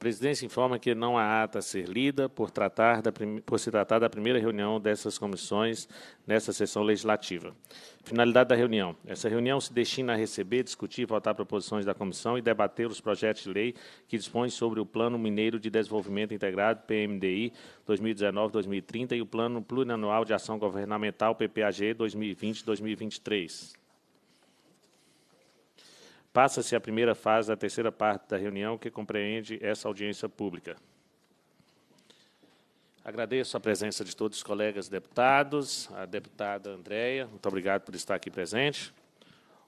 presidência informa que não há ata a ser lida por, tratar da, por se tratar da primeira reunião dessas comissões nesta sessão legislativa. Finalidade da reunião. Essa reunião se destina a receber, discutir e votar proposições da comissão e debater os projetos de lei que dispõem sobre o Plano Mineiro de Desenvolvimento Integrado, PMDI, 2019-2030 e o Plano Plurianual de Ação Governamental, PPAG, 2020-2023. Passa-se a primeira fase da terceira parte da reunião, que compreende essa audiência pública. Agradeço a presença de todos os colegas deputados, a deputada Andréia, muito obrigado por estar aqui presente,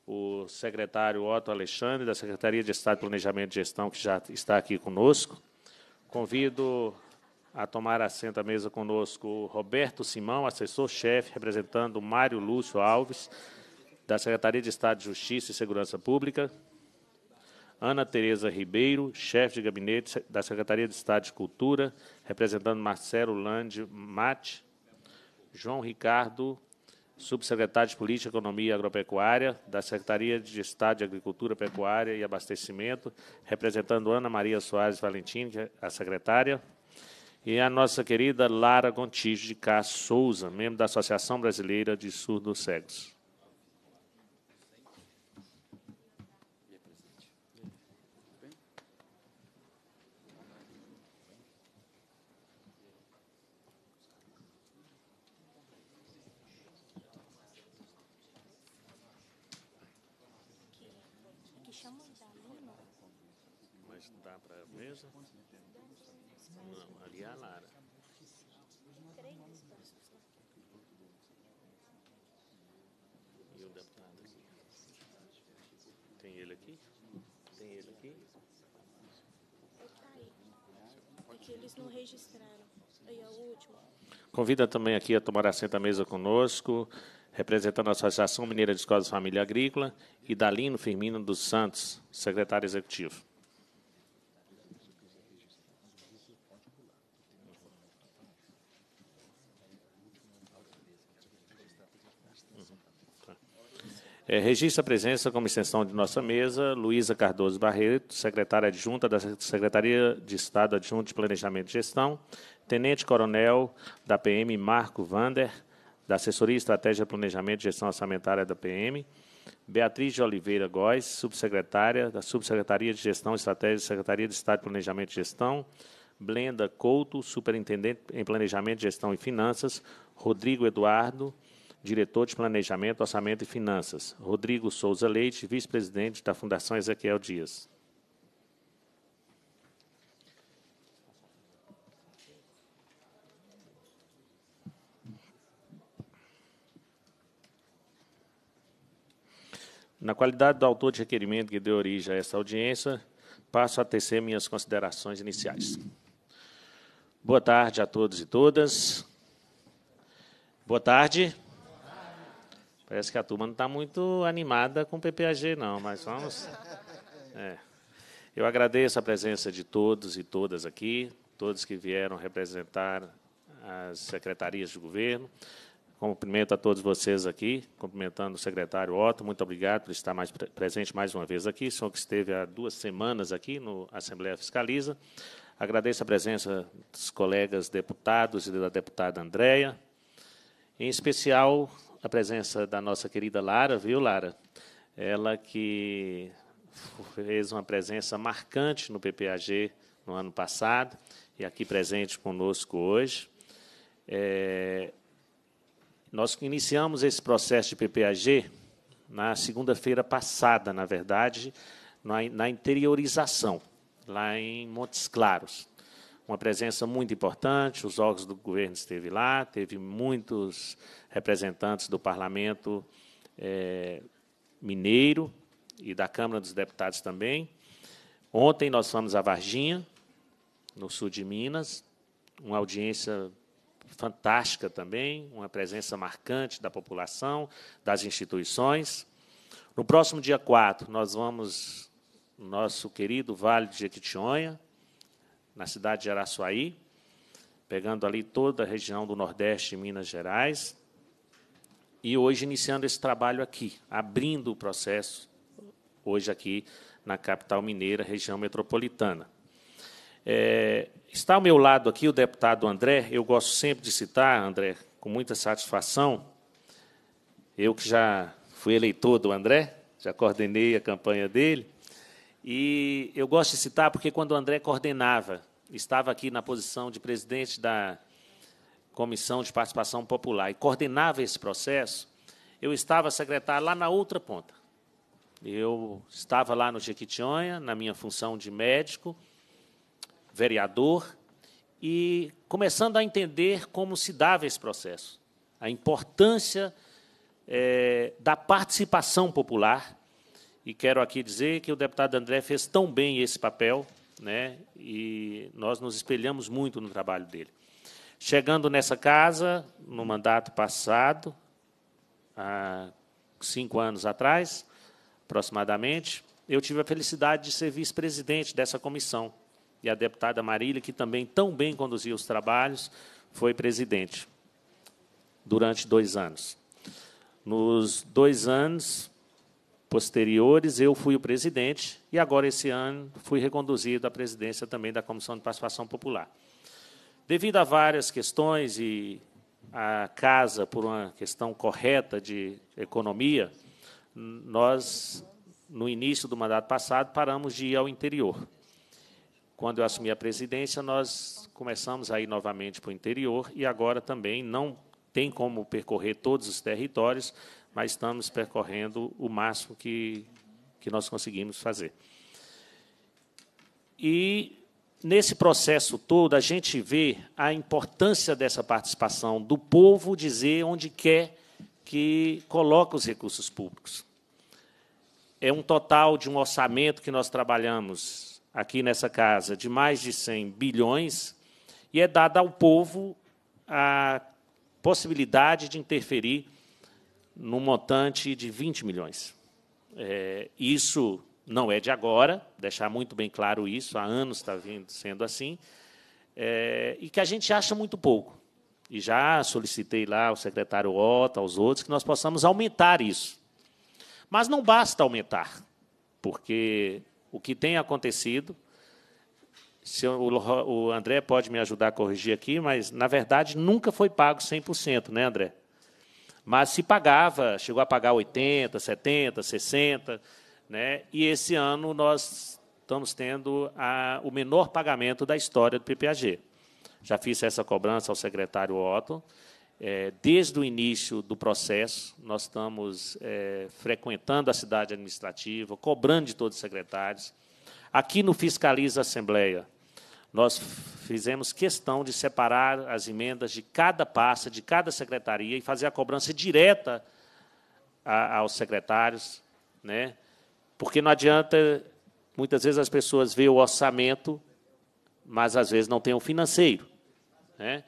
o secretário Otto Alexandre, da Secretaria de Estado de Planejamento e Gestão, que já está aqui conosco. Convido a tomar assento à mesa conosco o Roberto Simão, assessor-chefe, representando o Mário Lúcio Alves, da Secretaria de Estado de Justiça e Segurança Pública, Ana Tereza Ribeiro, chefe de gabinete da Secretaria de Estado de Cultura, representando Marcelo Lande Mate, João Ricardo, subsecretário de Política, Economia e Agropecuária, da Secretaria de Estado de Agricultura, Pecuária e Abastecimento, representando Ana Maria Soares Valentim, é a secretária, e a nossa querida Lara Gontijo de Castro Souza, membro da Associação Brasileira de Surdos Cegos. registraram. Aí é o último. Convida também aqui a tomar assento à mesa conosco, representando a Associação Mineira de Escolas Família Agrícola, e Dalino Firmino dos Santos, secretário executivo. É, registra a presença como extensão de nossa mesa, Luísa Cardoso Barreto, secretária adjunta da Secretaria de Estado Adjunto de Planejamento e Gestão, Tenente Coronel da PM Marco Vander, da Assessoria Estratégia Planejamento e Gestão Orçamentária da PM, Beatriz de Oliveira Góes, subsecretária da Subsecretaria de Gestão Estratégia da Secretaria de Estado de Planejamento e Gestão, Blenda Couto, superintendente em Planejamento, Gestão e Finanças, Rodrigo Eduardo, diretor de Planejamento, Orçamento e Finanças. Rodrigo Souza Leite, vice-presidente da Fundação Ezequiel Dias. Na qualidade do autor de requerimento que deu origem a esta audiência, passo a tecer minhas considerações iniciais. Boa tarde a todos e todas. Boa tarde. Parece que a turma não está muito animada com o PPAG, não, mas vamos. É. Eu agradeço a presença de todos e todas aqui, todos que vieram representar as secretarias de governo. Cumprimento a todos vocês aqui, cumprimentando o secretário Otto, muito obrigado por estar mais presente mais uma vez aqui, o senhor que esteve há duas semanas aqui no Assembleia Fiscaliza. Agradeço a presença dos colegas deputados e da deputada Andréia, em especial a presença da nossa querida Lara, viu, Lara? Ela que fez uma presença marcante no PPAG no ano passado e aqui presente conosco hoje. É, nós iniciamos esse processo de PPAG na segunda-feira passada, na verdade, na, na interiorização, lá em Montes Claros uma presença muito importante, os órgãos do governo esteve lá, teve muitos representantes do parlamento é, mineiro e da Câmara dos Deputados também. Ontem nós fomos a Varginha, no sul de Minas, uma audiência fantástica também, uma presença marcante da população, das instituições. No próximo dia 4, nós vamos nosso querido Vale de Jequitinhonha, na cidade de Araçuaí, pegando ali toda a região do Nordeste de Minas Gerais, e hoje iniciando esse trabalho aqui, abrindo o processo hoje aqui na capital mineira, região metropolitana. É, está ao meu lado aqui o deputado André, eu gosto sempre de citar, André, com muita satisfação, eu que já fui eleitor do André, já coordenei a campanha dele, e eu gosto de citar porque quando o André coordenava, estava aqui na posição de presidente da Comissão de Participação Popular e coordenava esse processo, eu estava secretário lá na outra ponta. Eu estava lá no Jequitinhonha, na minha função de médico, vereador, e começando a entender como se dava esse processo, a importância é, da participação popular e quero aqui dizer que o deputado André fez tão bem esse papel, né? E nós nos espelhamos muito no trabalho dele. Chegando nessa casa, no mandato passado, há cinco anos atrás, aproximadamente, eu tive a felicidade de ser vice-presidente dessa comissão. E a deputada Marília, que também tão bem conduzia os trabalhos, foi presidente durante dois anos. Nos dois anos, posteriores, eu fui o presidente e agora esse ano fui reconduzido à presidência também da Comissão de Participação Popular. Devido a várias questões e a casa por uma questão correta de economia, nós no início do mandato passado paramos de ir ao interior. Quando eu assumi a presidência, nós começamos a ir novamente para o interior e agora também não tem como percorrer todos os territórios, mas estamos percorrendo o máximo que, que nós conseguimos fazer. E nesse processo todo, a gente vê a importância dessa participação do povo dizer onde quer que coloca os recursos públicos. É um total de um orçamento que nós trabalhamos aqui nessa casa de mais de 100 bilhões e é dada ao povo a possibilidade de interferir num montante de 20 milhões. É, isso não é de agora, deixar muito bem claro isso, há anos está vindo, sendo assim, é, e que a gente acha muito pouco. E já solicitei lá ao secretário Otto, aos outros, que nós possamos aumentar isso. Mas não basta aumentar, porque o que tem acontecido, se eu, o, André pode me ajudar a corrigir aqui, mas, na verdade, nunca foi pago 100%, né, André? mas se pagava, chegou a pagar 80, 70, 60, né? E esse ano nós estamos tendo a, o menor pagamento da história do PPAG. Já fiz essa cobrança ao secretário Otto. É, desde o início do processo, nós estamos é, frequentando a cidade administrativa, cobrando de todos os secretários. Aqui no Fiscaliza Assembleia, nós fizemos questão de separar as emendas de cada pasta, de cada secretaria, e fazer a cobrança direta a, aos secretários, né? porque não adianta, muitas vezes as pessoas ver o orçamento, mas às vezes não tem o financeiro. Né?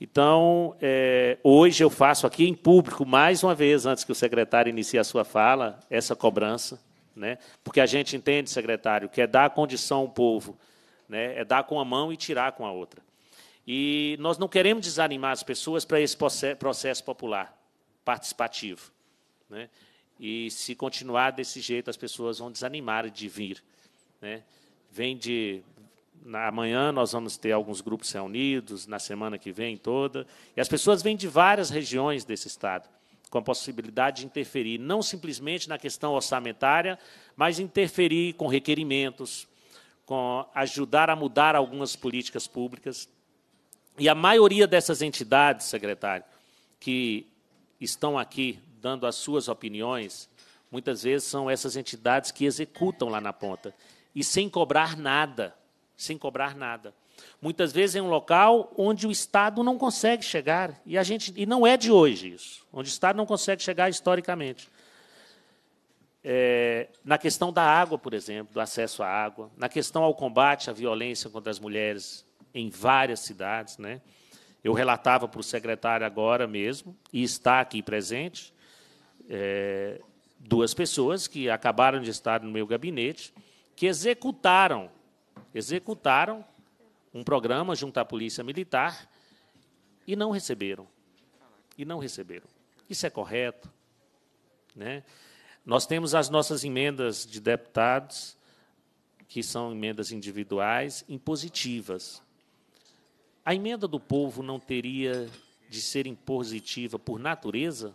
Então, é, hoje eu faço aqui em público, mais uma vez, antes que o secretário inicie a sua fala, essa cobrança, né? porque a gente entende, secretário, que é dar a condição ao povo né? é dar com a mão e tirar com a outra. E nós não queremos desanimar as pessoas para esse processo popular, participativo. Né? E se continuar desse jeito, as pessoas vão desanimar de vir. Né? Vem de. Na, amanhã nós vamos ter alguns grupos reunidos, na semana que vem toda. E as pessoas vêm de várias regiões desse Estado, com a possibilidade de interferir, não simplesmente na questão orçamentária, mas interferir com requerimentos, com ajudar a mudar algumas políticas públicas. E a maioria dessas entidades, secretário, que estão aqui dando as suas opiniões, muitas vezes são essas entidades que executam lá na ponta e sem cobrar nada, sem cobrar nada. Muitas vezes em é um local onde o Estado não consegue chegar e a gente e não é de hoje isso, onde o Estado não consegue chegar historicamente é, na questão da água, por exemplo, do acesso à água, na questão ao combate à violência contra as mulheres em várias cidades. Né? Eu relatava para o secretário agora mesmo, e está aqui presente, é, duas pessoas que acabaram de estar no meu gabinete, que executaram, executaram um programa junto à Polícia Militar e não receberam. E não receberam. Isso é correto. Né? Nós temos as nossas emendas de deputados, que são emendas individuais, impositivas. A emenda do povo não teria de ser impositiva por natureza,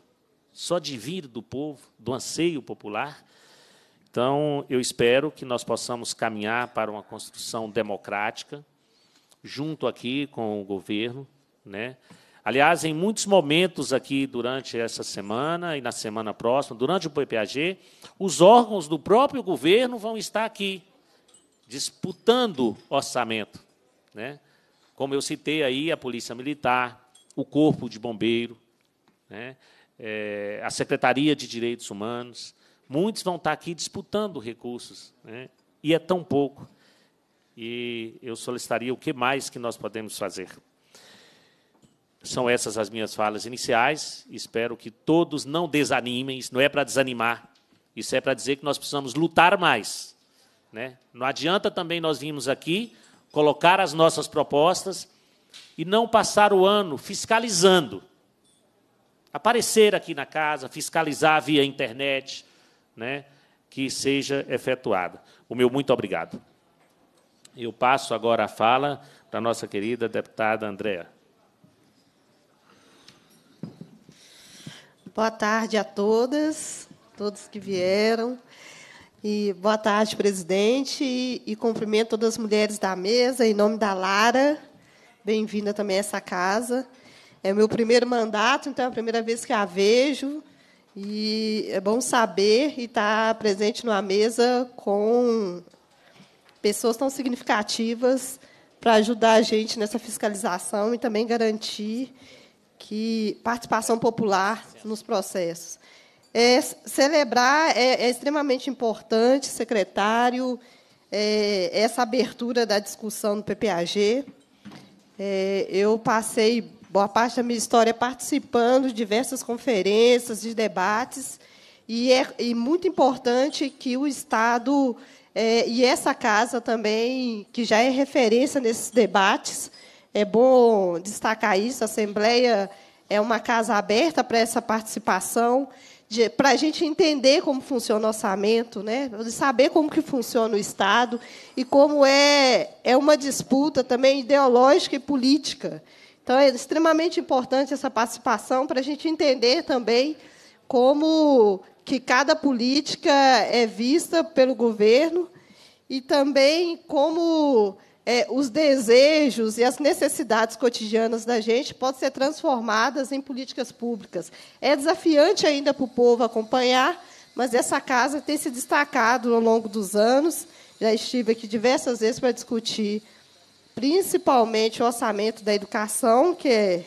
só de vir do povo, do anseio popular. Então, eu espero que nós possamos caminhar para uma construção democrática, junto aqui com o governo, né? Aliás, em muitos momentos aqui durante essa semana e na semana próxima, durante o PPAG, os órgãos do próprio governo vão estar aqui disputando orçamento, né? Como eu citei aí, a Polícia Militar, o Corpo de Bombeiro, né? É, a Secretaria de Direitos Humanos, muitos vão estar aqui disputando recursos, né? E é tão pouco. E eu solicitaria o que mais que nós podemos fazer. São essas as minhas falas iniciais. Espero que todos não desanimem. Isso não é para desanimar. Isso é para dizer que nós precisamos lutar mais. Né? Não adianta também nós virmos aqui, colocar as nossas propostas e não passar o ano fiscalizando. Aparecer aqui na casa, fiscalizar via internet, né? que seja efetuada. O meu muito obrigado. Eu passo agora a fala para a nossa querida deputada Andréa. Boa tarde a todas, todos que vieram. E boa tarde, presidente, e, e cumprimento todas as mulheres da mesa em nome da Lara. Bem-vinda também a essa casa. É o meu primeiro mandato, então é a primeira vez que a vejo. E é bom saber e estar tá presente numa mesa com pessoas tão significativas para ajudar a gente nessa fiscalização e também garantir que participação popular nos processos. É, celebrar é, é, extremamente importante, secretário, é, essa abertura da discussão do PPAG. É, eu passei boa parte da minha história participando de diversas conferências, de debates, e é e muito importante que o Estado é, e essa casa também, que já é referência nesses debates, é bom destacar isso, a Assembleia é uma casa aberta para essa participação, para a gente entender como funciona o orçamento, né? saber como que funciona o Estado e como é, é uma disputa também ideológica e política. Então, é extremamente importante essa participação para a gente entender também como que cada política é vista pelo governo e também como é, os desejos e as necessidades cotidianas da gente podem ser transformadas em políticas públicas. É desafiante ainda para o povo acompanhar, mas essa casa tem se destacado ao longo dos anos. Já estive aqui diversas vezes para discutir, principalmente o orçamento da educação, que é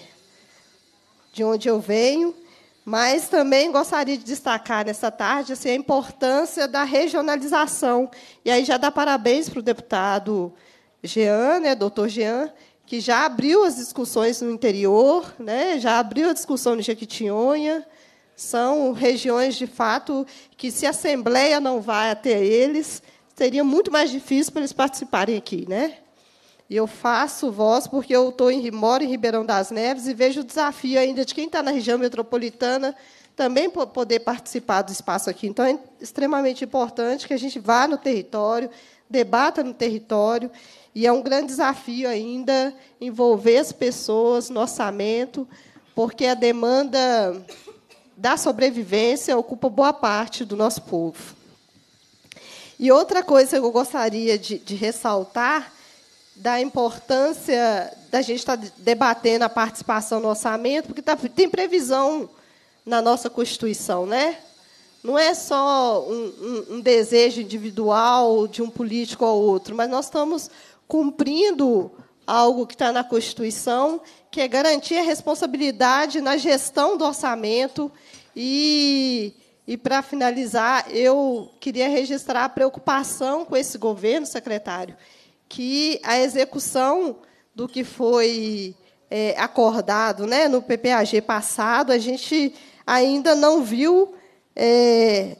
de onde eu venho, mas também gostaria de destacar nessa tarde assim, a importância da regionalização. E aí já dá parabéns para o deputado Jean, né, doutor Jean, que já abriu as discussões no interior, né, já abriu a discussão no Jequitinhonha. São regiões, de fato, que, se a Assembleia não vai até eles, seria muito mais difícil para eles participarem aqui. Né? E eu faço voz porque eu tô em, moro em Ribeirão das Neves e vejo o desafio ainda de quem está na região metropolitana também poder participar do espaço aqui. Então, é extremamente importante que a gente vá no território, debata no território e é um grande desafio ainda envolver as pessoas no orçamento, porque a demanda da sobrevivência ocupa boa parte do nosso povo. E outra coisa que eu gostaria de, de ressaltar da importância da gente estar tá debatendo a participação no orçamento, porque tá, tem previsão na nossa Constituição, né? Não é só um, um, um desejo individual de um político ao outro, mas nós estamos cumprindo algo que está na Constituição, que é garantir a responsabilidade na gestão do orçamento. E, e para finalizar, eu queria registrar a preocupação com esse governo, secretário, que a execução do que foi é, acordado né, no PPAG passado, a gente ainda não viu é,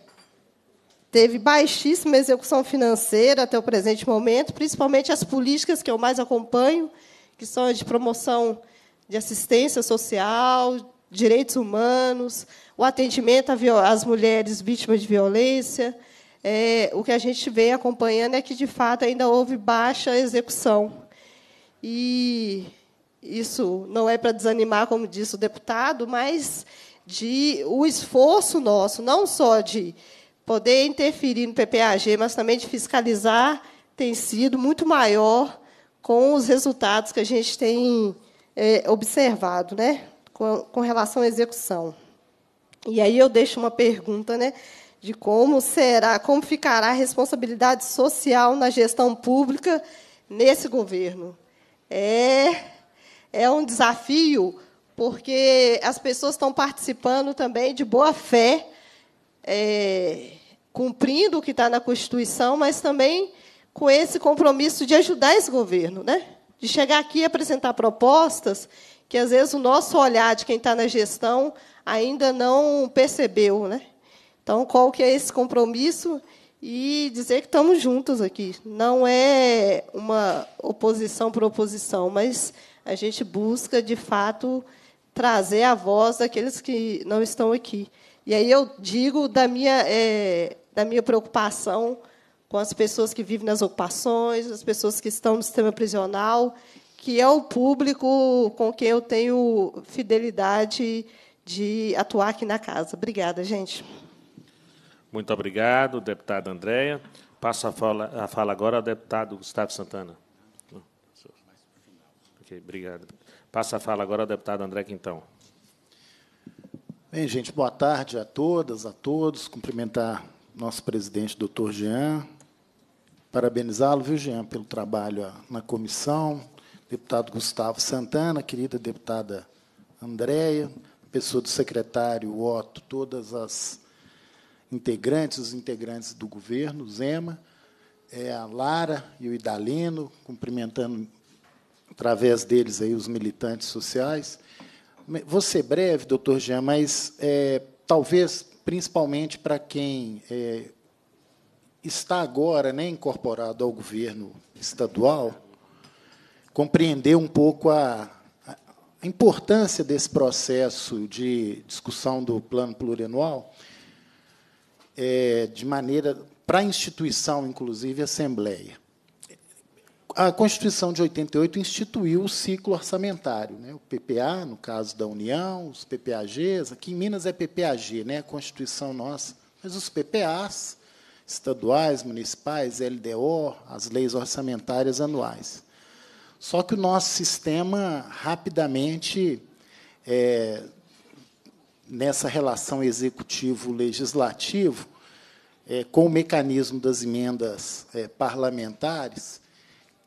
teve baixíssima execução financeira até o presente momento, principalmente as políticas que eu mais acompanho, que são as de promoção de assistência social, direitos humanos, o atendimento às mulheres vítimas de violência. É, o que a gente vem acompanhando é que, de fato, ainda houve baixa execução. E isso não é para desanimar, como disse o deputado, mas de o esforço nosso, não só de poder interferir no PPAG, mas também de fiscalizar, tem sido muito maior com os resultados que a gente tem é, observado, né? Com, com, relação à execução. E aí eu deixo uma pergunta, né? De como será, como ficará a responsabilidade social na gestão pública nesse governo? É, é um desafio, porque as pessoas estão participando também de boa fé. É, cumprindo o que está na Constituição, mas também com esse compromisso de ajudar esse governo, né? de chegar aqui e apresentar propostas que, às vezes, o nosso olhar de quem está na gestão ainda não percebeu. Né? Então, qual que é esse compromisso? E dizer que estamos juntos aqui. Não é uma oposição por oposição, mas a gente busca, de fato, trazer a voz daqueles que não estão aqui. E aí eu digo da minha é, da minha preocupação com as pessoas que vivem nas ocupações, as pessoas que estão no sistema prisional, que é o público com quem eu tenho fidelidade de atuar aqui na casa. Obrigada, gente. Muito obrigado, deputada Andréia. Passo a fala, a fala agora ao deputado Gustavo Santana. obrigado. Passo a fala agora ao deputado André Quintão. Bem, gente, boa tarde a todas, a todos. Cumprimentar nosso presidente, doutor Jean. Parabenizá-lo, viu, Jean, pelo trabalho na comissão. Deputado Gustavo Santana, querida deputada Andréia, pessoa do secretário Otto, todas as integrantes, os integrantes do governo, Zema, é, a Lara e o Idalino, cumprimentando através deles aí os militantes sociais. Vou ser é breve, doutor Jean, mas é, talvez principalmente para quem é, está agora né, incorporado ao governo estadual, compreender um pouco a, a importância desse processo de discussão do plano plurianual, é, de maneira para a instituição, inclusive, a Assembleia a Constituição de 88 instituiu o ciclo orçamentário, né? o PPA, no caso da União, os PPAGs, aqui em Minas é PPAG, né? a Constituição nossa, mas os PPAs estaduais, municipais, LDO, as leis orçamentárias anuais. Só que o nosso sistema rapidamente, é, nessa relação executivo-legislativo, é, com o mecanismo das emendas é, parlamentares,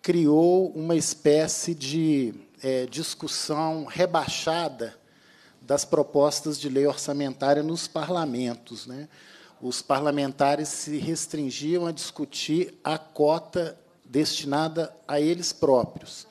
criou uma espécie de é, discussão rebaixada das propostas de lei orçamentária nos parlamentos. Né? Os parlamentares se restringiam a discutir a cota destinada a eles próprios.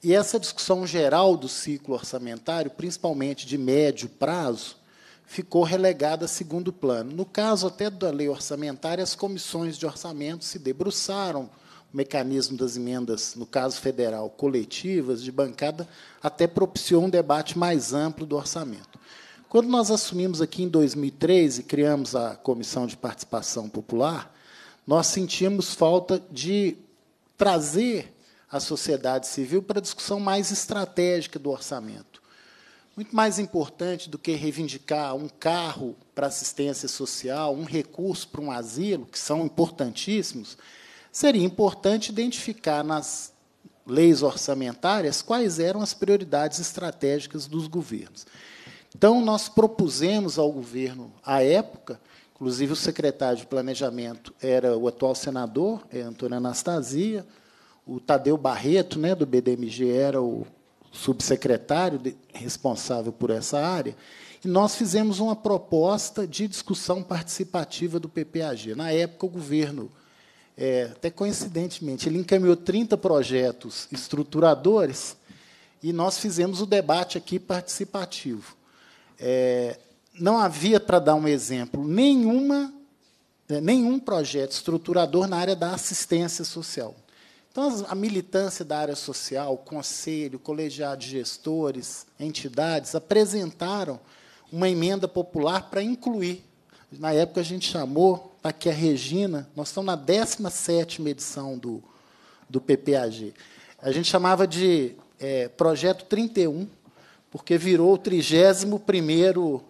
E essa discussão geral do ciclo orçamentário, principalmente de médio prazo, ficou relegada a segundo plano. No caso até da lei orçamentária, as comissões de orçamento se debruçaram mecanismo das emendas, no caso federal, coletivas, de bancada, até propiciou um debate mais amplo do orçamento. Quando nós assumimos aqui em 2013 e criamos a Comissão de Participação Popular, nós sentimos falta de trazer a sociedade civil para a discussão mais estratégica do orçamento. Muito mais importante do que reivindicar um carro para assistência social, um recurso para um asilo, que são importantíssimos, seria importante identificar nas leis orçamentárias quais eram as prioridades estratégicas dos governos. Então, nós propusemos ao governo, à época, inclusive o secretário de Planejamento era o atual senador, é Antônio Anastasia, o Tadeu Barreto, né, do BDMG, era o subsecretário responsável por essa área, e nós fizemos uma proposta de discussão participativa do PPAG. Na época, o governo é, até coincidentemente, ele encaminhou 30 projetos estruturadores e nós fizemos o debate aqui participativo. É, não havia, para dar um exemplo, nenhuma, né, nenhum projeto estruturador na área da assistência social. Então, a militância da área social, conselho, colegiado de gestores, entidades, apresentaram uma emenda popular para incluir na época a gente chamou, aqui a Regina, nós estamos na 17 edição do, do PPAG. A gente chamava de é, Projeto 31, porque virou o 31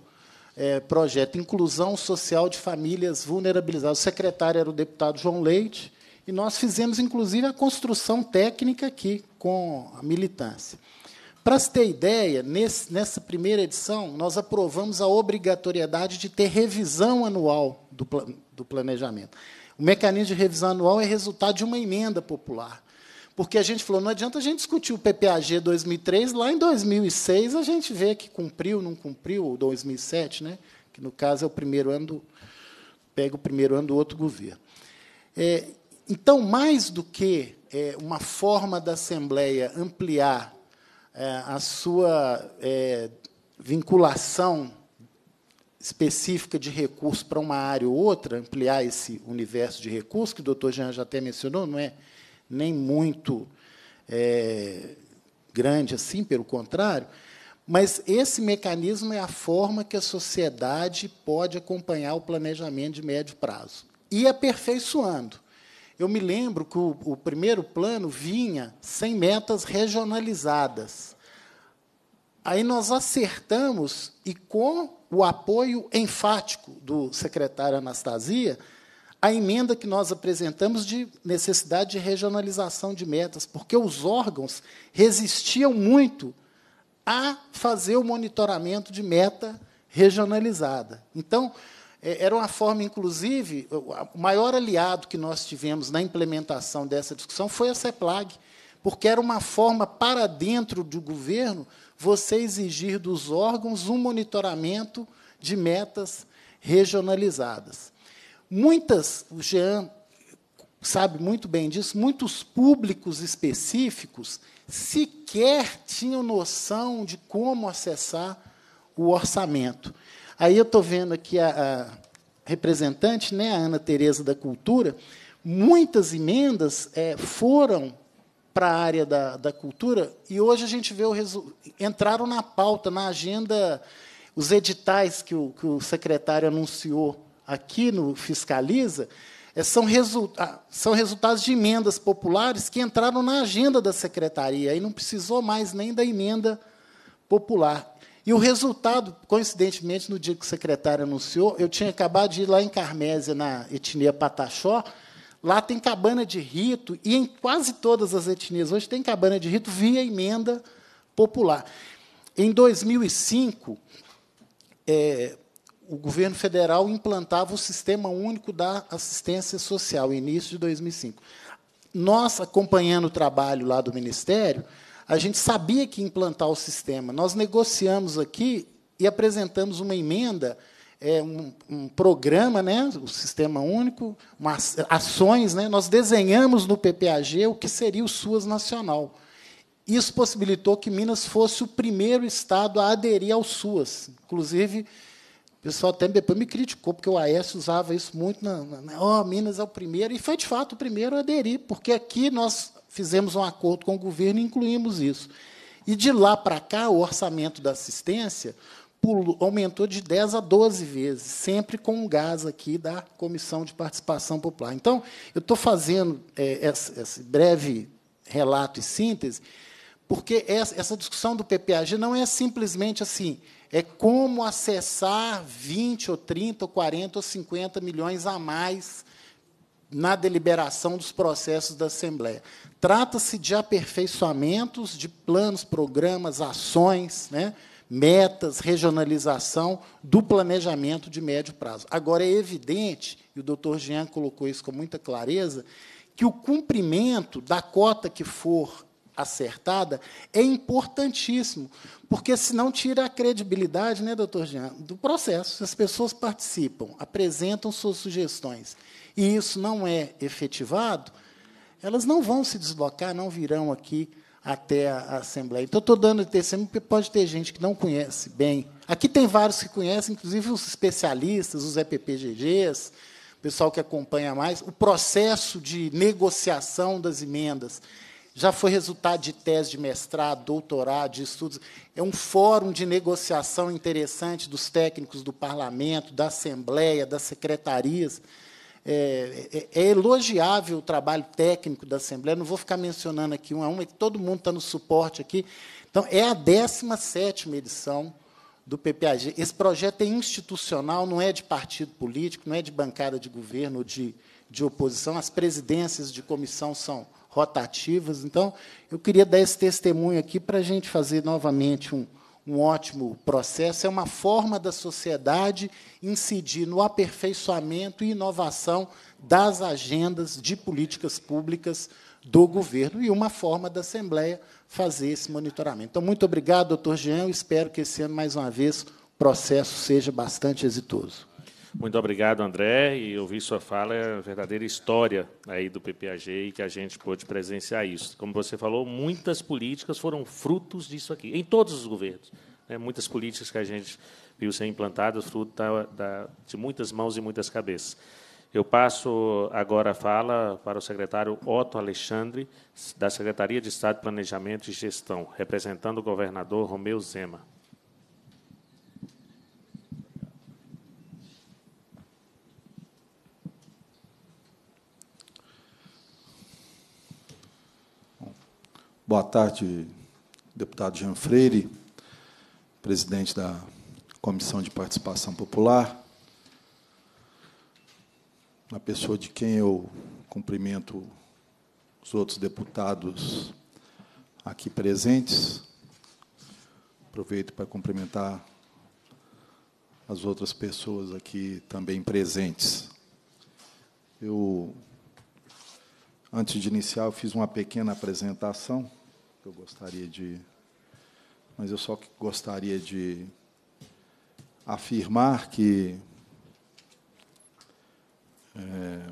é, projeto Inclusão Social de Famílias Vulnerabilizadas. O secretário era o deputado João Leite, e nós fizemos, inclusive, a construção técnica aqui com a militância. Para se ter ideia, nesse, nessa primeira edição, nós aprovamos a obrigatoriedade de ter revisão anual do, do planejamento. O mecanismo de revisão anual é resultado de uma emenda popular. Porque a gente falou, não adianta a gente discutir o PPAG 2003, lá em 2006 a gente vê que cumpriu, não cumpriu, ou 2007, né? que no caso é o primeiro ano do, pega o primeiro ano do outro governo. É, então, mais do que é, uma forma da Assembleia ampliar é, a sua é, vinculação específica de recurso para uma área ou outra, ampliar esse universo de recursos, que o doutor Jean já até mencionou, não é nem muito é, grande assim, pelo contrário, mas esse mecanismo é a forma que a sociedade pode acompanhar o planejamento de médio prazo. E aperfeiçoando. Eu me lembro que o, o primeiro plano vinha sem metas regionalizadas. Aí nós acertamos, e com o apoio enfático do secretário Anastasia, a emenda que nós apresentamos de necessidade de regionalização de metas, porque os órgãos resistiam muito a fazer o monitoramento de meta regionalizada. Então, é, era uma forma, inclusive, o maior aliado que nós tivemos na implementação dessa discussão foi a CEPLAG, porque era uma forma para dentro do governo você exigir dos órgãos um monitoramento de metas regionalizadas. Muitas, o Jean sabe muito bem disso, muitos públicos específicos sequer tinham noção de como acessar o orçamento. Aí eu estou vendo aqui a, a, representante, né, a Ana Tereza da Cultura, muitas emendas é, foram para a área da, da cultura e hoje a gente vê o resultado. entraram na pauta, na agenda, os editais que o, que o secretário anunciou aqui no Fiscaliza, é, são, resu... são resultados de emendas populares que entraram na agenda da secretaria, e não precisou mais nem da emenda popular. E o resultado, coincidentemente, no dia que o secretário anunciou, eu tinha acabado de ir lá em Carmésia, na etnia Pataxó. Lá tem cabana de rito, e em quase todas as etnias hoje tem cabana de rito via emenda popular. Em 2005, é, o governo federal implantava o Sistema Único da Assistência Social, início de 2005. Nós, acompanhando o trabalho lá do Ministério, a gente sabia que implantar o sistema. Nós negociamos aqui e apresentamos uma emenda, é, um, um, programa, né, o Sistema Único, ações. Né, nós desenhamos no PPAG o que seria o SUAS Nacional. Isso possibilitou que Minas fosse o primeiro estado a aderir ao SUAS. Inclusive, o pessoal até depois me criticou, porque o Aécio usava isso muito. Na, na, oh, Minas é o primeiro. E foi, de fato, o primeiro a aderir, porque aqui nós fizemos um acordo com o governo e incluímos isso. E de lá para cá, o orçamento da assistência aumentou de 10 a 12 vezes, sempre com o gás aqui da Comissão de Participação Popular. Então, eu estou fazendo é, esse breve relato e síntese, porque essa discussão do PPAG não é simplesmente assim, é como acessar 20 ou 30 ou 40 ou 50 milhões a mais na deliberação dos processos da Assembleia. Trata-se de aperfeiçoamentos de planos, programas, ações, né, metas, regionalização do planejamento de médio prazo. Agora, é evidente, e o doutor Jean colocou isso com muita clareza, que o cumprimento da cota que for acertada é importantíssimo, porque senão tira a credibilidade, né, doutor Jean, do processo. As pessoas participam, apresentam suas sugestões, e isso não é efetivado, elas não vão se deslocar, não virão aqui até a Assembleia. Então, estou dando o TCM porque pode ter gente que não conhece bem. Aqui tem vários que conhecem, inclusive os especialistas, os EPPGGs, o pessoal que acompanha mais. O processo de negociação das emendas já foi resultado de tese de mestrado, doutorado, de estudos. É um fórum de negociação interessante dos técnicos do parlamento, da Assembleia, das secretarias. É, é, é, elogiável o trabalho técnico da Assembleia, não vou ficar mencionando aqui um a um, é que todo mundo está no suporte aqui. Então, é a 17ª edição do PPAG. Esse projeto é institucional, não é de partido político, não é de bancada de governo ou de, de oposição. As presidências de comissão são rotativas. Então, eu queria dar esse testemunho aqui para a gente fazer novamente um, um ótimo processo, é uma forma da sociedade incidir no aperfeiçoamento e inovação das agendas de políticas públicas do governo e uma forma da Assembleia fazer esse monitoramento. Então, muito obrigado, doutor Jean. espero que esse ano, mais uma vez, o processo seja bastante exitoso. Muito obrigado, André. E ouvir sua fala é a verdadeira história aí do PPAG e que a gente pôde presenciar isso. Como você falou, muitas políticas foram frutos disso aqui, em todos os governos. Né? Muitas políticas que a gente viu ser implantadas, fruto da, da, de muitas mãos e muitas cabeças. Eu passo agora a fala para o secretário Otto Alexandre, da Secretaria de Estado de Planejamento e Gestão, representando o governador Romeu Zema. Boa tarde, deputado Jean Freire, presidente da Comissão de Participação Popular, na pessoa de quem eu cumprimento os outros deputados aqui presentes. Aproveito para cumprimentar as outras pessoas aqui também presentes. Eu, antes de iniciar, eu fiz uma pequena apresentação eu gostaria de. Mas eu só gostaria de afirmar que. É,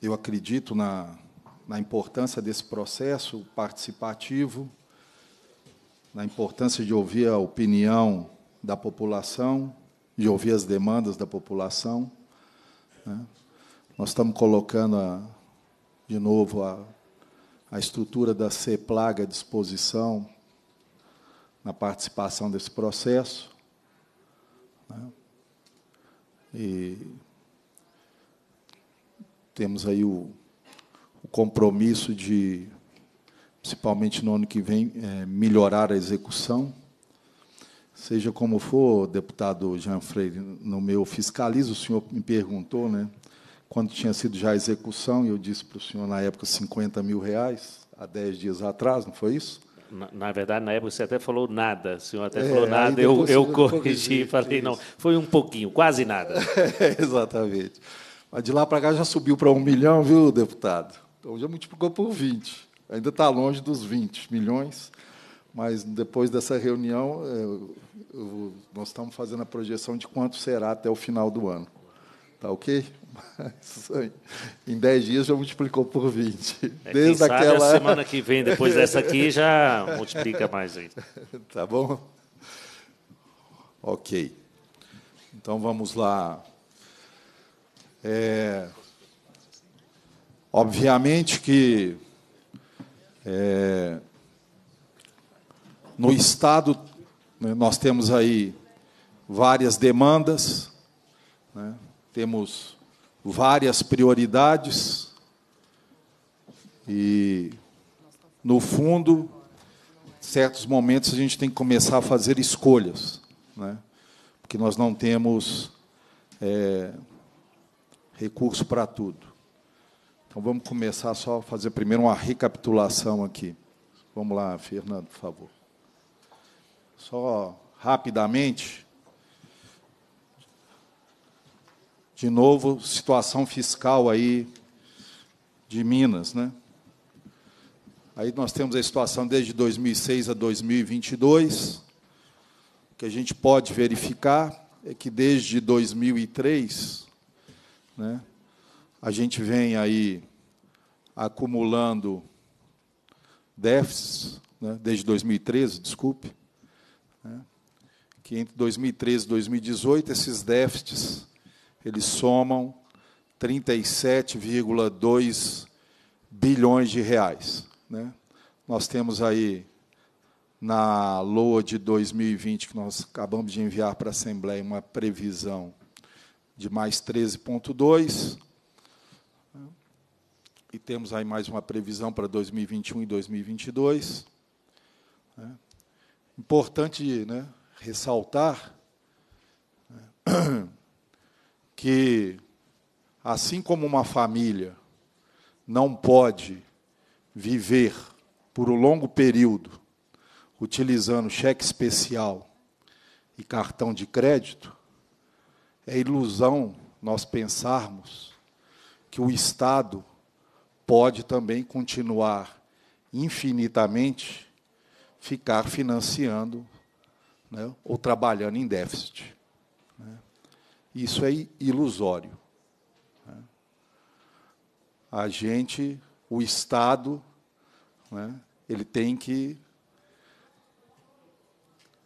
eu acredito na, na importância desse processo participativo, na importância de ouvir a opinião da população, de ouvir as demandas da população. Né? Nós estamos colocando, a, de novo, a a estrutura da CEPLAG à disposição na participação desse processo. Né? E temos aí o, o, compromisso de, principalmente no ano que vem, é, melhorar a execução. Seja como for, deputado Jean Freire, no meu fiscalismo, o senhor me perguntou, né? quando tinha sido já a execução, eu disse para o senhor na época 50 mil reais, há 10 dias atrás, não foi isso? Na, na verdade, na época você até falou nada, o senhor até é, falou nada, eu, eu corrigi e falei, não, foi um pouquinho, quase nada. É, exatamente. Mas de lá para cá já subiu para um milhão, viu, deputado? Então já multiplicou por 20. Ainda está longe dos 20 milhões, mas depois dessa reunião, é, eu, eu, nós estamos fazendo a projeção de quanto será até o final do ano. Tá ok? Mas, em 10 dias já multiplicou por 20. É, Desde sabe, aquela. semana que vem, depois dessa aqui, já multiplica mais ainda. Tá bom? Ok. Então vamos lá. É... Obviamente que é... no Estado né, nós temos aí várias demandas. Né? temos várias prioridades e, no fundo, em certos momentos a gente tem que começar a fazer escolhas, né? porque nós não temos é, recurso para tudo. Então vamos começar só a fazer primeiro uma recapitulação aqui. Vamos lá, Fernando, por favor. Só rapidamente, de novo, situação fiscal aí de Minas, né? Aí nós temos a situação desde 2006 a 2022. O que a gente pode verificar é que desde 2003, né, a gente vem aí acumulando déficits, né, desde 2013, desculpe, né, que entre 2013 e 2018 esses déficits eles somam 37,2 bilhões de reais. Né? Nós temos aí na LOA de 2020, que nós acabamos de enviar para a Assembleia, uma previsão de mais 13,2. E temos aí mais uma previsão para 2021 e 2022. Né? Importante né, ressaltar né, que, assim como uma família não pode viver por um longo período utilizando cheque especial e cartão de crédito, é ilusão nós pensarmos que o Estado pode também continuar infinitamente ficar financiando né, ou trabalhando em déficit. Né? Isso é ilusório. Né? A gente, o Estado, né, ele tem que.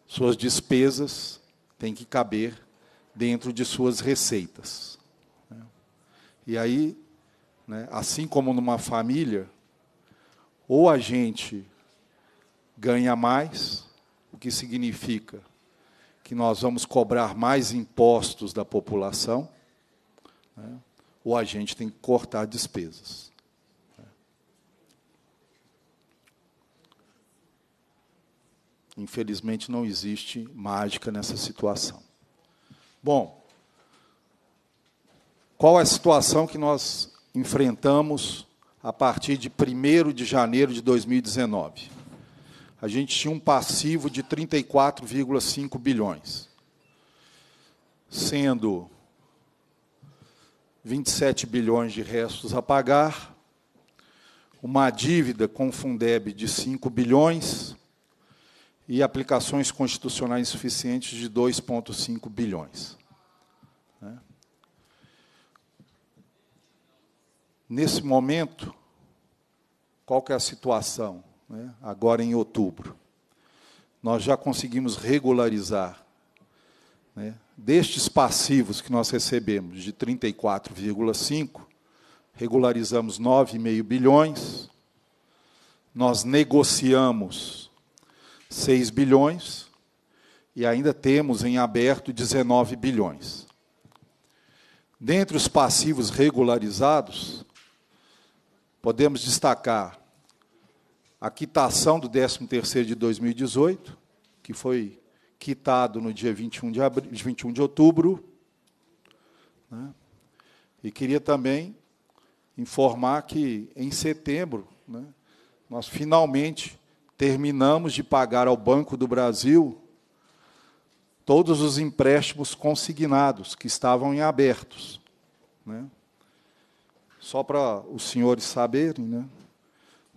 Suas despesas têm que caber dentro de suas receitas. Né? E aí, né, assim como numa família, ou a gente ganha mais, o que significa que nós vamos cobrar mais impostos da população, né, ou a gente tem que cortar despesas. Infelizmente, não existe mágica nessa situação. Bom, qual é a situação que nós enfrentamos a partir de 1 de janeiro de 2019? a gente tinha um passivo de 34,5 bilhões, sendo 27 bilhões de restos a pagar, uma dívida com Fundeb de 5 bilhões e aplicações constitucionais insuficientes de 2,5 bilhões. Né? Nesse momento, qual que é a situação? né, agora em outubro. Nós já conseguimos regularizar né, destes passivos que nós recebemos de 34,5, regularizamos 9,5 bilhões, nós negociamos 6 bilhões e ainda temos em aberto 19 bilhões. Dentre os passivos regularizados, podemos destacar a quitação do 13º de 2018, que foi quitado no dia 21 de, abril, 21 de outubro. Né? E queria também informar que, em setembro, né, nós finalmente terminamos de pagar ao Banco do Brasil todos os empréstimos consignados que estavam em abertos. Né? Só para os senhores saberem, né?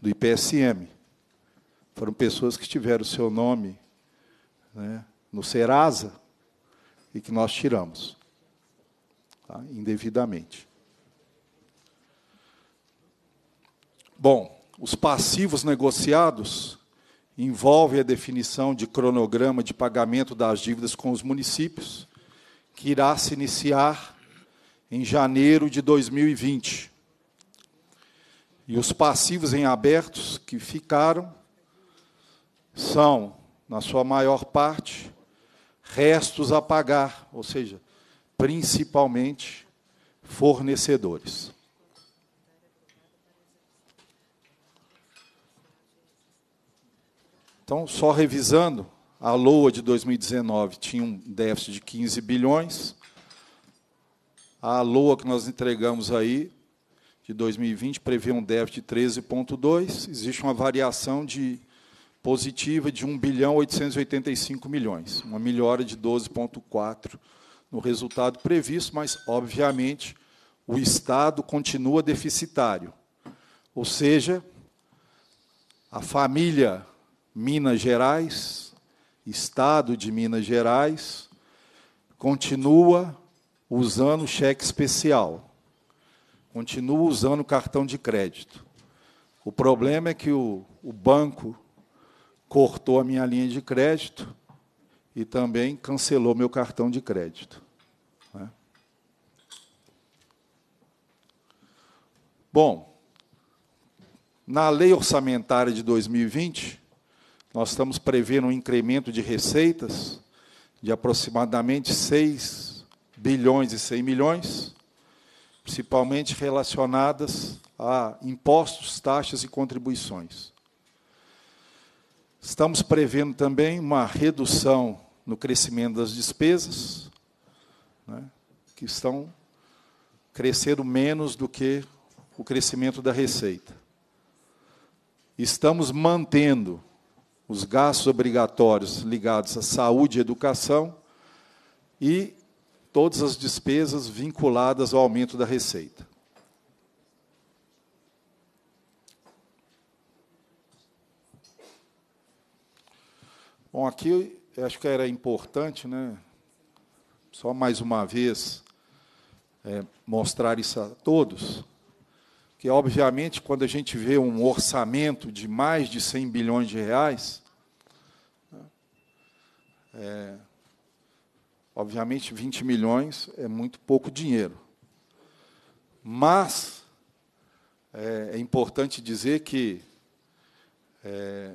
do IPSM. Foram pessoas que tiveram o seu nome né, no Serasa e que nós tiramos tá, indevidamente. Bom, os passivos negociados envolvem a definição de cronograma de pagamento das dívidas com os municípios, que irá se iniciar em janeiro de 2020 e os passivos em abertos que ficaram são, na sua maior parte, restos a pagar, ou seja, principalmente fornecedores. Então, só revisando, a LOA de 2019 tinha um déficit de 15 bilhões. A LOA que nós entregamos aí de 2020 prevê um déficit de 13,2, existe uma variação de positiva de 1 bilhão 885 milhões, uma melhora de 12,4 no resultado previsto, mas, obviamente, o Estado continua deficitário. Ou seja, a família Minas Gerais, Estado de Minas Gerais, continua usando cheque especial continuo usando cartão de crédito. O problema é que o, o banco cortou a minha linha de crédito e também cancelou meu cartão de crédito. Né? Bom, na lei orçamentária de 2020, nós estamos prevendo um incremento de receitas de aproximadamente 6 bilhões e 100 milhões, principalmente relacionadas a impostos, taxas e contribuições. Estamos prevendo também uma redução no crescimento das despesas, né, que estão crescendo menos do que o crescimento da receita. Estamos mantendo os gastos obrigatórios ligados à saúde e educação e todas as despesas vinculadas ao aumento da receita. Bom, aqui acho que era importante, né? Só mais uma vez é, mostrar isso a todos, que obviamente quando a gente vê um orçamento de mais de 100 bilhões de reais, né, é, Obviamente, 20 milhões é muito pouco dinheiro. Mas é, é importante dizer que. É,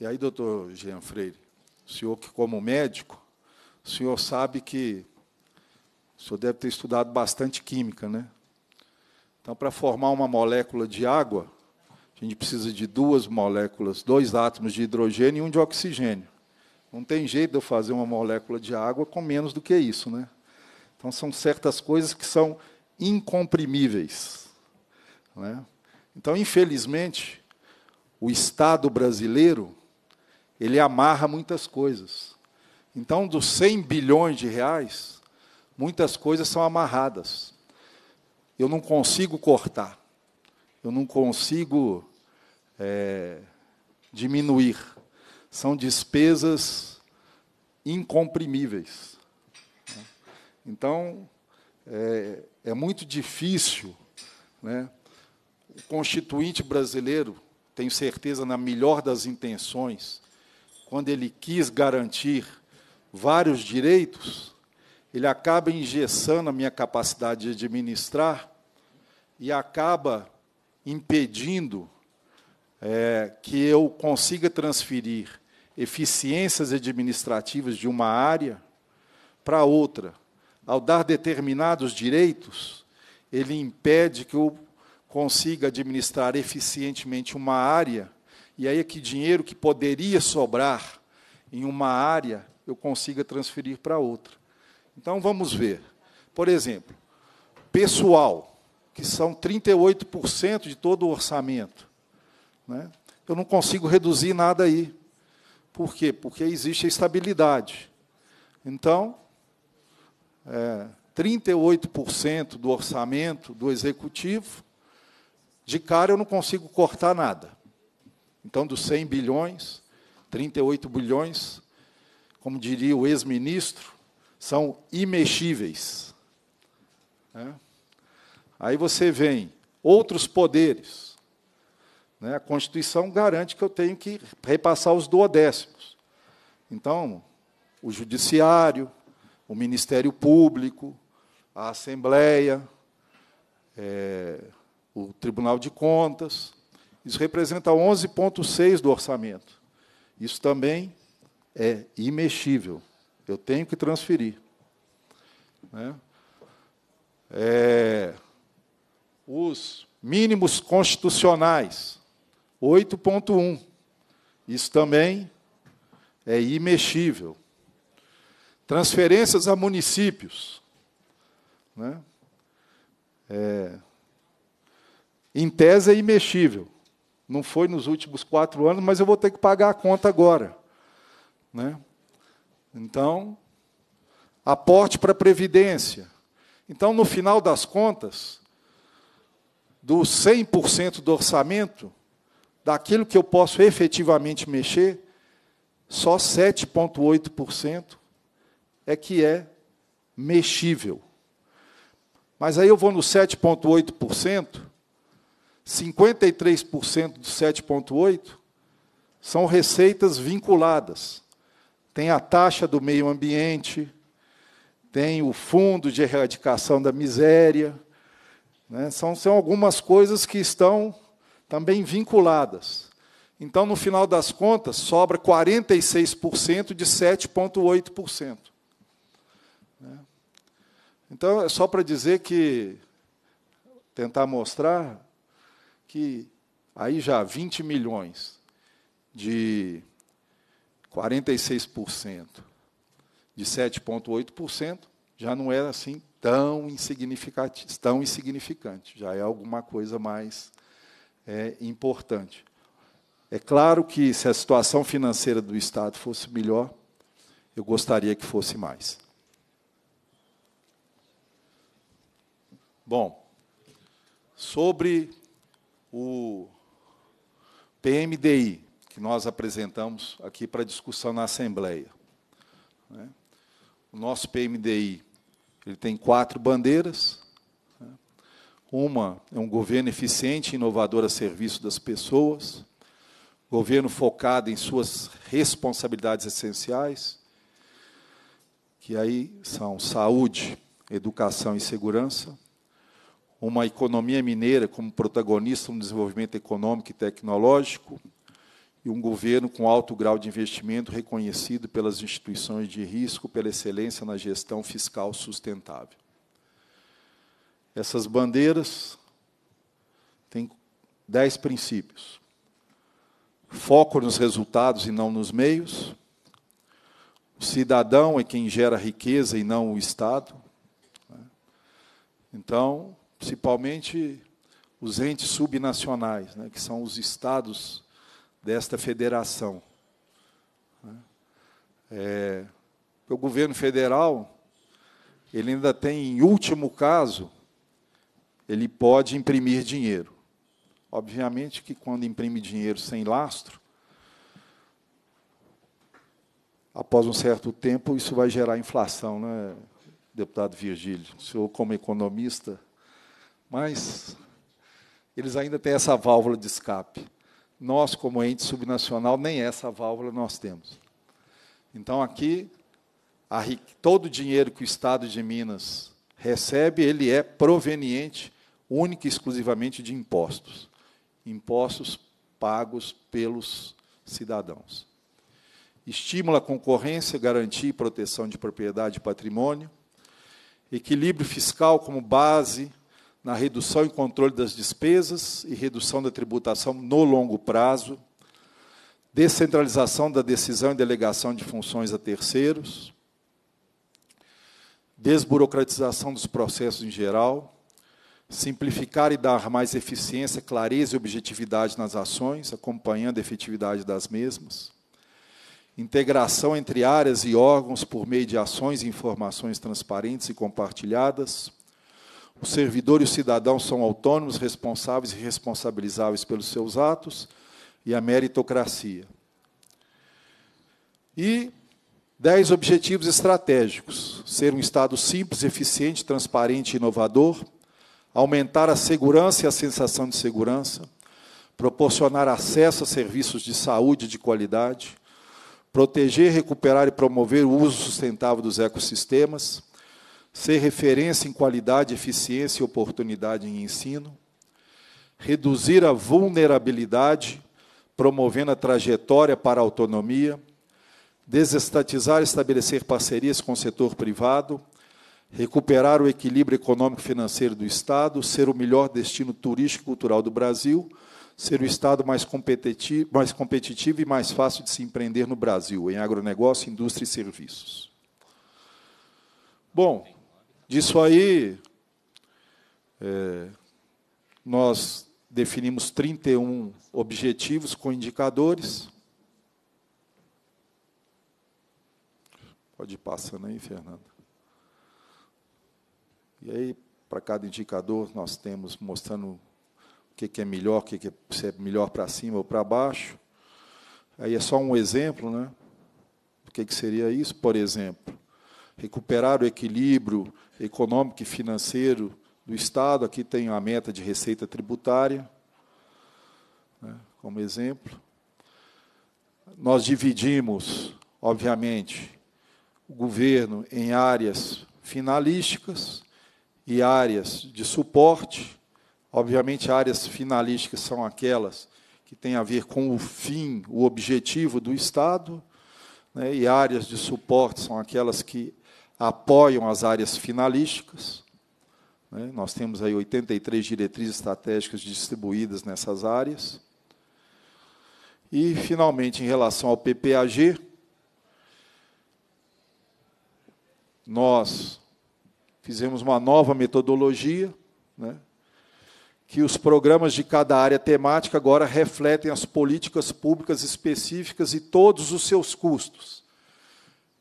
e aí, doutor Jean Freire, o senhor que, como médico, o senhor sabe que o senhor deve ter estudado bastante química, né? Então, para formar uma molécula de água, a gente precisa de duas moléculas, dois átomos de hidrogênio e um de oxigênio. Não tem jeito de eu fazer uma molécula de água com menos do que isso, né? Então são certas coisas que são incomprimíveis, né? Então, infelizmente, o Estado brasileiro ele amarra muitas coisas. Então, dos 100 bilhões de reais, muitas coisas são amarradas. Eu não consigo cortar, eu não consigo é, diminuir são despesas incomprimíveis. Então, é, é muito difícil. Né? O constituinte brasileiro, tenho certeza, na melhor das intenções, quando ele quis garantir vários direitos, ele acaba engessando a minha capacidade de administrar e acaba impedindo é, que eu consiga transferir eficiências administrativas de uma área para outra. Ao dar determinados direitos, ele impede que eu consiga administrar eficientemente uma área, e aí é que dinheiro que poderia sobrar em uma área eu consiga transferir para outra. Então vamos ver. Por exemplo, pessoal, que são 38% de todo o orçamento. Né? Eu não consigo reduzir nada aí. Por quê? Porque existe a estabilidade. Então, é, 38% do orçamento do executivo, de cara eu não consigo cortar nada. Então, dos 100 bilhões, 38 bilhões, como diria o ex-ministro, são imexíveis. É? Aí você vem outros poderes, né? A Constituição garante que eu tenho que repassar os duodécimos. Então, o Judiciário, o Ministério Público, a Assembleia, é, o Tribunal de Contas. Isso representa 11,6% do orçamento. Isso também é imexível. Eu tenho que transferir. Né? É, os mínimos constitucionais. 8.1. Isso também é imexível. Transferências a municípios. Né? É, em tese é imexível. Não foi nos últimos quatro anos, mas eu vou ter que pagar a conta agora. Né? Então, aporte para a Previdência. Então, no final das contas, dos 100% do orçamento, daquilo que eu posso efetivamente mexer, só 7,8% é que é mexível. Mas aí eu vou no 7,8%, 53% do 7,8% são receitas vinculadas. Tem a taxa do meio ambiente, tem o fundo de erradicação da miséria. Né? São, são algumas coisas que estão também vinculadas. Então, no final das contas, sobra 46% de 7,8%. Né? Então, é só para dizer que, tentar mostrar que aí já 20 milhões de 46% de 7,8% já não era é assim tão insignificante, tão insignificante, já é alguma coisa mais é, importante. É claro que se a situação financeira do Estado fosse melhor, eu gostaria que fosse mais. Bom, sobre o PMDI, que nós apresentamos aqui para discussão na Assembleia. Né? O nosso PMDI ele tem quatro bandeiras, uma é um governo eficiente e inovador a serviço das pessoas, governo focado em suas responsabilidades essenciais, que aí são saúde, educação e segurança. Uma economia mineira como protagonista no desenvolvimento econômico e tecnológico, e um governo com alto grau de investimento reconhecido pelas instituições de risco pela excelência na gestão fiscal sustentável. Essas bandeiras têm dez princípios: foco nos resultados e não nos meios. O cidadão é quem gera riqueza e não o Estado. Né? Então, principalmente os entes subnacionais, né, que são os estados desta federação. Né? É, o governo federal, ele ainda tem, em último caso, ele pode imprimir dinheiro. Obviamente que quando imprime dinheiro sem lastro, após um certo tempo isso vai gerar inflação, né, deputado Virgílio? O senhor como economista, mas eles ainda têm essa válvula de escape. Nós, como ente subnacional, nem essa válvula nós temos. Então, aqui, a, todo o dinheiro que o Estado de Minas recebe, ele é proveniente única e exclusivamente de impostos. Impostos pagos pelos cidadãos. Estimula a concorrência, garantia e proteção de propriedade e patrimônio. Equilíbrio fiscal como base na redução e controle das despesas e redução da tributação no longo prazo. Descentralização da decisão e delegação de funções a terceiros. Desburocratização dos processos em geral simplificar e dar mais eficiência, clareza e objetividade nas ações, acompanhando a efetividade das mesmas, integração entre áreas e órgãos por meio de ações e informações transparentes e compartilhadas. O servidor e o cidadão são autônomos, responsáveis e responsabilizáveis pelos seus atos, e a meritocracia. E dez objetivos estratégicos: ser um Estado simples, eficiente, transparente e inovador aumentar a segurança e a sensação de segurança, proporcionar acesso a serviços de saúde de qualidade, proteger, recuperar e promover o uso sustentável dos ecossistemas, ser referência em qualidade, eficiência e oportunidade em ensino, reduzir a vulnerabilidade, promovendo a trajetória para a autonomia, desestatizar e estabelecer parcerias com o setor privado, recuperar o equilíbrio econômico-financeiro do Estado, ser o melhor destino turístico e cultural do Brasil, ser o Estado mais competitivo, mais competitivo e mais fácil de se empreender no Brasil, em agronegócio, indústria e serviços. Bom, disso aí, é, nós definimos 31 objetivos com indicadores. Pode ir passando aí, Fernando. E aí, para cada indicador, nós temos mostrando o que, é melhor, o que, é, se é melhor para cima ou para baixo. Aí é só um exemplo, né? O que, que seria isso, por exemplo? Recuperar o equilíbrio econômico e financeiro do Estado. Aqui tem a meta de receita tributária, né, como exemplo. Nós dividimos, obviamente, o governo em áreas finalísticas, e áreas de suporte. Obviamente, áreas finalísticas são aquelas que têm a ver com o fim, o objetivo do Estado, né, e áreas de suporte são aquelas que apoiam as áreas finalísticas. Né, nós temos aí 83 diretrizes estratégicas distribuídas nessas áreas. E, finalmente, em relação ao PPAG, nós fizemos uma nova metodologia, né, que os programas de cada área temática agora refletem as políticas públicas específicas e todos os seus custos.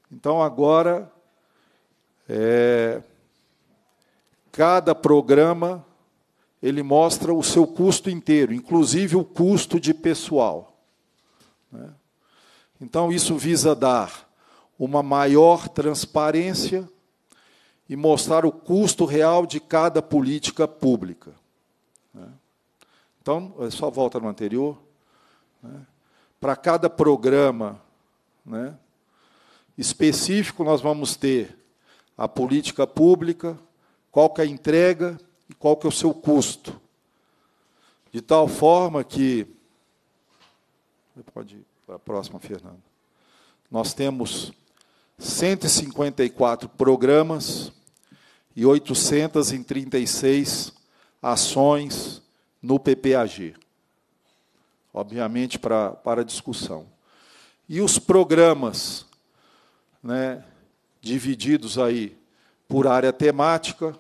Então, agora, é, cada programa ele mostra o seu custo inteiro, inclusive o custo de pessoal. Né? Então, isso visa dar uma maior transparência e mostrar o custo real de cada política pública. Né? Então, é só volta no anterior. Né? Para cada programa né, específico, nós vamos ter a política pública, qual que é a entrega e qual que é o seu custo. De tal forma que. Pode ir para a próxima, Fernando. Nós temos 154 programas e 836 ações no PPAG. Obviamente, para, para discussão. E os programas né, divididos aí por área temática,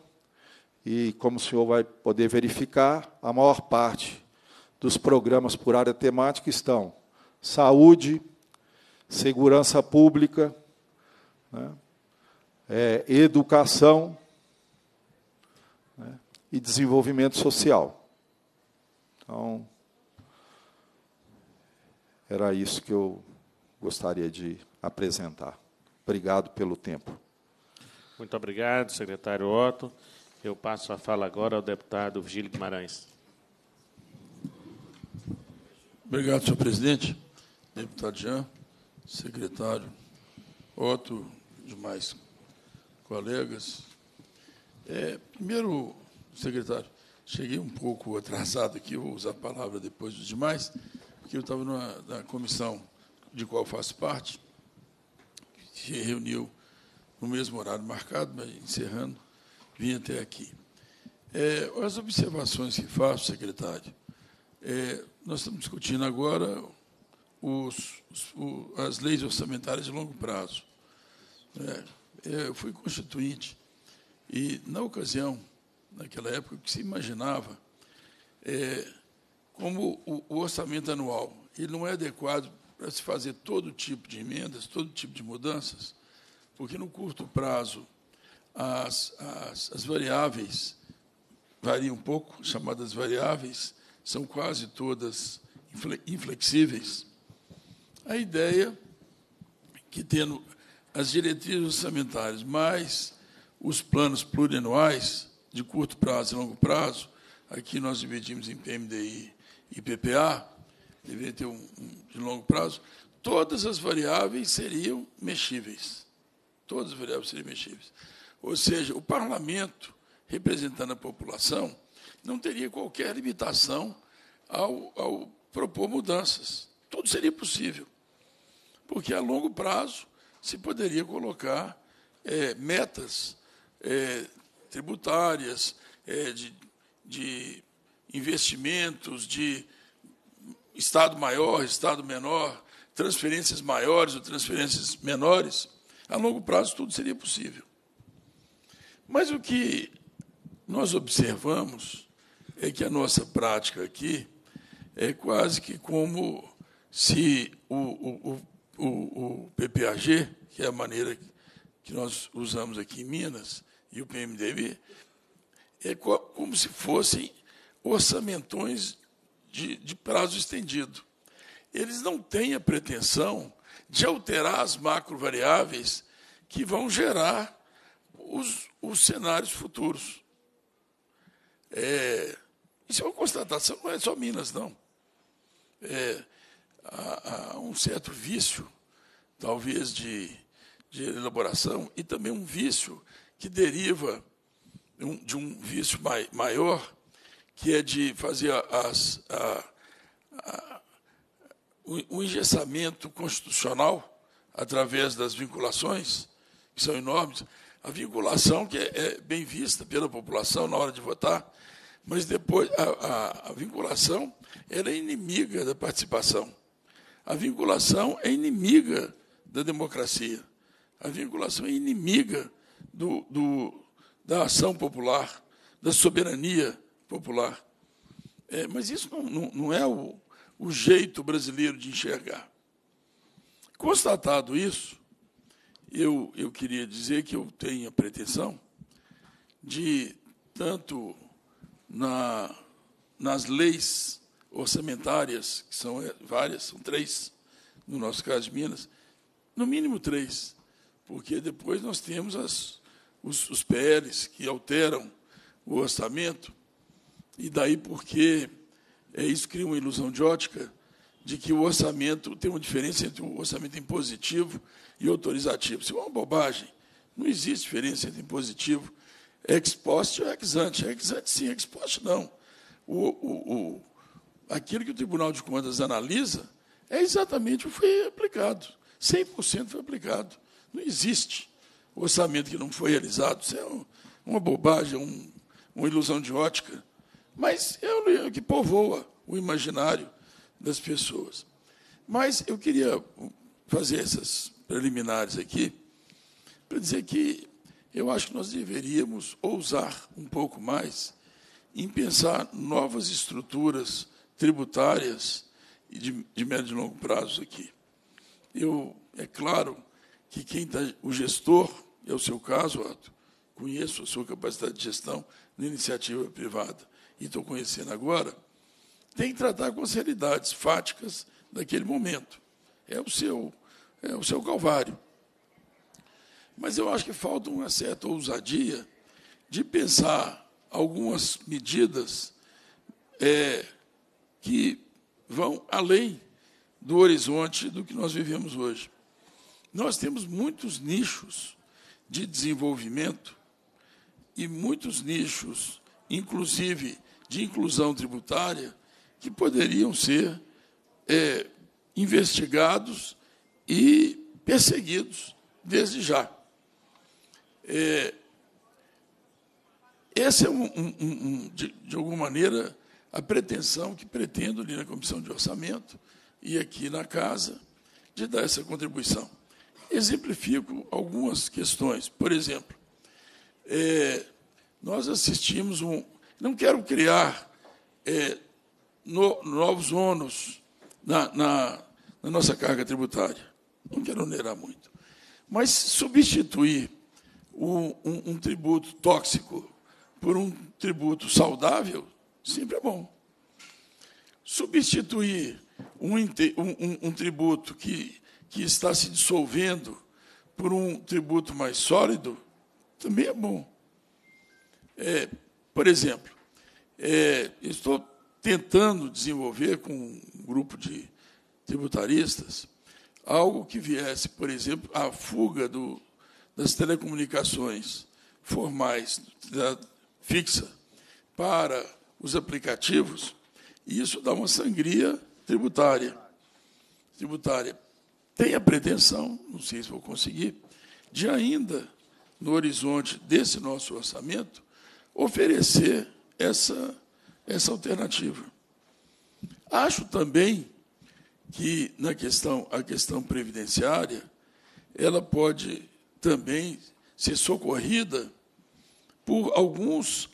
e como o senhor vai poder verificar, a maior parte dos programas por área temática estão saúde, segurança pública, né, é, educação, e desenvolvimento social. Então, era isso que eu gostaria de apresentar. Obrigado pelo tempo. Muito obrigado, secretário Otto. Eu passo a fala agora ao deputado Virgílio Guimarães. Obrigado, senhor presidente, deputado Jean, secretário Otto, demais colegas. É, primeiro, secretário, cheguei um pouco atrasado aqui, vou usar a palavra depois dos demais, porque eu estava numa, na comissão de qual faço parte, que se reuniu no mesmo horário marcado, mas encerrando, vim até aqui. É, as observações que faço, secretário, é, nós estamos discutindo agora os, os, o, as leis orçamentárias de longo prazo. É, é eu fui constituinte e, na ocasião, naquela época que se imaginava é, como o, o orçamento anual ele não é adequado para se fazer todo tipo de emendas, todo tipo de mudanças, porque no curto prazo as, as, as variáveis variam um pouco, chamadas variáveis, são quase todas inflexíveis. A ideia que, tendo as diretrizes orçamentárias mais os planos plurianuais, de curto prazo e longo prazo, aqui nós dividimos em PMDI e PPA, deveria ter um, um de longo prazo, todas as variáveis seriam mexíveis. Todas as variáveis seriam mexíveis. Ou seja, o parlamento, representando a população, não teria qualquer limitação ao, ao propor mudanças. Tudo seria possível. Porque, a longo prazo, se poderia colocar é, metas é, tributárias, é, de, de investimentos, de Estado maior, Estado menor, transferências maiores ou transferências menores, a longo prazo tudo seria possível. Mas o que nós observamos é que a nossa prática aqui é quase que como se o, o, o, o PPAG, que é a maneira que nós usamos aqui em Minas, e o PMDB, é como se fossem orçamentões de, de prazo estendido. Eles não têm a pretensão de alterar as macro variáveis que vão gerar os, os cenários futuros. É, isso é uma constatação, não é só Minas, não. É, há, há um certo vício, talvez, de, de elaboração e também um vício que deriva de um vício maior, que é de fazer as, a, a, o, o engessamento constitucional através das vinculações, que são enormes. A vinculação que é, é bem vista pela população na hora de votar, mas depois a, a, a vinculação era é inimiga da participação. A vinculação é inimiga da democracia. A vinculação é inimiga do, do, da ação popular, da soberania popular. É, mas isso não, não, não é o, o jeito brasileiro de enxergar. Constatado isso, eu, eu queria dizer que eu tenho a pretensão de, tanto na, nas leis orçamentárias, que são é, várias, são três, no nosso caso de Minas, no mínimo três, porque depois nós temos as os, os PLs que alteram o orçamento, e daí porque é, isso cria uma ilusão de ótica de que o orçamento tem uma diferença entre o orçamento impositivo e autorizativo. Isso é uma bobagem. Não existe diferença entre impositivo, ex post ou ex ante. Ex ante sim, ex post não. O, o, o, aquilo que o Tribunal de Contas analisa é exatamente o que foi aplicado. 100% foi aplicado. Não existe orçamento que não foi realizado. Isso é um, uma bobagem, é um, uma ilusão de ótica. Mas é, é o que povoa o imaginário das pessoas. Mas eu queria fazer essas preliminares aqui para dizer que eu acho que nós deveríamos ousar um pouco mais em pensar novas estruturas tributárias de, de médio e longo prazo aqui. Eu, é claro que quem tá, o gestor é o seu caso, Otto. Conheço a sua capacidade de gestão na iniciativa privada e estou conhecendo agora. Tem que tratar com as realidades fáticas daquele momento. É o seu, é o seu calvário. Mas eu acho que falta uma certa ousadia de pensar algumas medidas é, que vão além do horizonte do que nós vivemos hoje. Nós temos muitos nichos de desenvolvimento e muitos nichos, inclusive de inclusão tributária, que poderiam ser é, investigados e perseguidos desde já. É, essa é, um, um, um, de, de, alguma maneira, a pretensão que pretendo ali na Comissão de Orçamento e aqui na Casa de dar essa contribuição exemplifico algumas questões. Por exemplo, é, nós assistimos um. Não quero criar é, no, novos ônus na, na, na nossa carga tributária. Não quero onerar muito. Mas substituir um, um, um, tributo tóxico por um tributo saudável, sempre é bom. Substituir um, um tributo que que está se dissolvendo por um tributo mais sólido, também é bom. É, por exemplo, é, estou tentando desenvolver com um grupo de tributaristas algo que viesse, por exemplo, a fuga do, das telecomunicações formais da, fixa para os aplicativos, e isso dá uma sangria tributária. tributária tem a pretensão, não sei se vou conseguir, de ainda, no horizonte desse nosso orçamento, oferecer essa, essa alternativa. Acho também que na questão a questão previdenciária ela pode também ser socorrida por alguns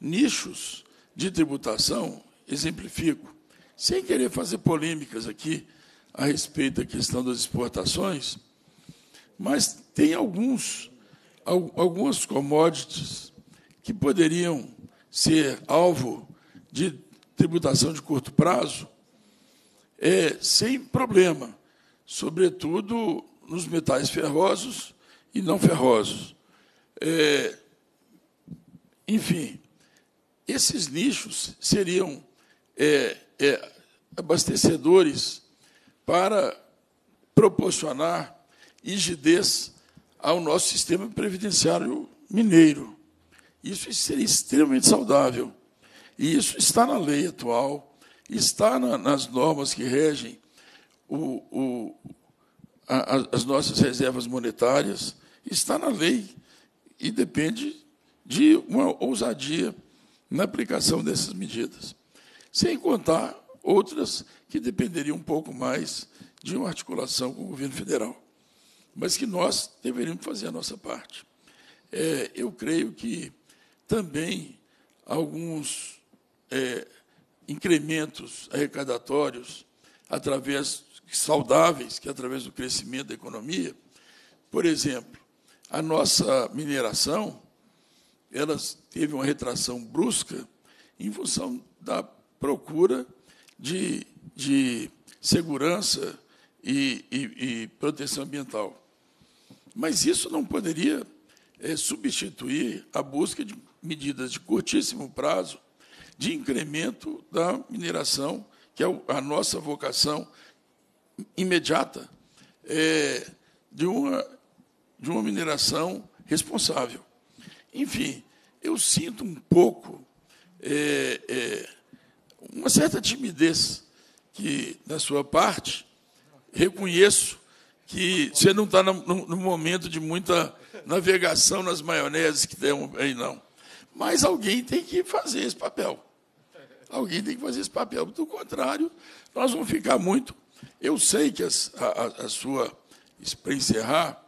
nichos de tributação exemplifico sem querer fazer polêmicas aqui a respeito da questão das exportações, mas tem alguns, algumas commodities que poderiam ser alvo de tributação de curto prazo é, sem problema, sobretudo nos metais ferrosos e não ferrosos. É, enfim, esses nichos seriam é, é abastecedores para proporcionar rigidez ao nosso sistema previdenciário mineiro. Isso seria extremamente saudável. E isso está na lei atual, está na, nas normas que regem o, o, a, as nossas reservas monetárias, está na lei e depende de uma ousadia na aplicação dessas medidas. Sem contar outras que dependeriam um pouco mais de uma articulação com o governo federal. Mas que nós deveríamos fazer a nossa parte. É, eu creio que também alguns é, incrementos arrecadatórios através saudáveis, que é através do crescimento da economia, por exemplo, a nossa mineração, ela teve uma retração brusca em função da procura de, de segurança e, e, e proteção ambiental. Mas isso não poderia é, substituir a busca de medidas de curtíssimo prazo de incremento da mineração, que é a nossa vocação imediata, é, de, uma, de uma mineração responsável. Enfim, eu sinto um pouco é, uma certa timidez que, da sua parte, reconheço que você não está no, momento de muita navegação nas maioneses que tem aí, não. Mas alguém tem que fazer esse papel. Alguém tem que fazer esse papel. Do contrário, nós vamos ficar muito. Eu sei que as, a, a sua, para encerrar,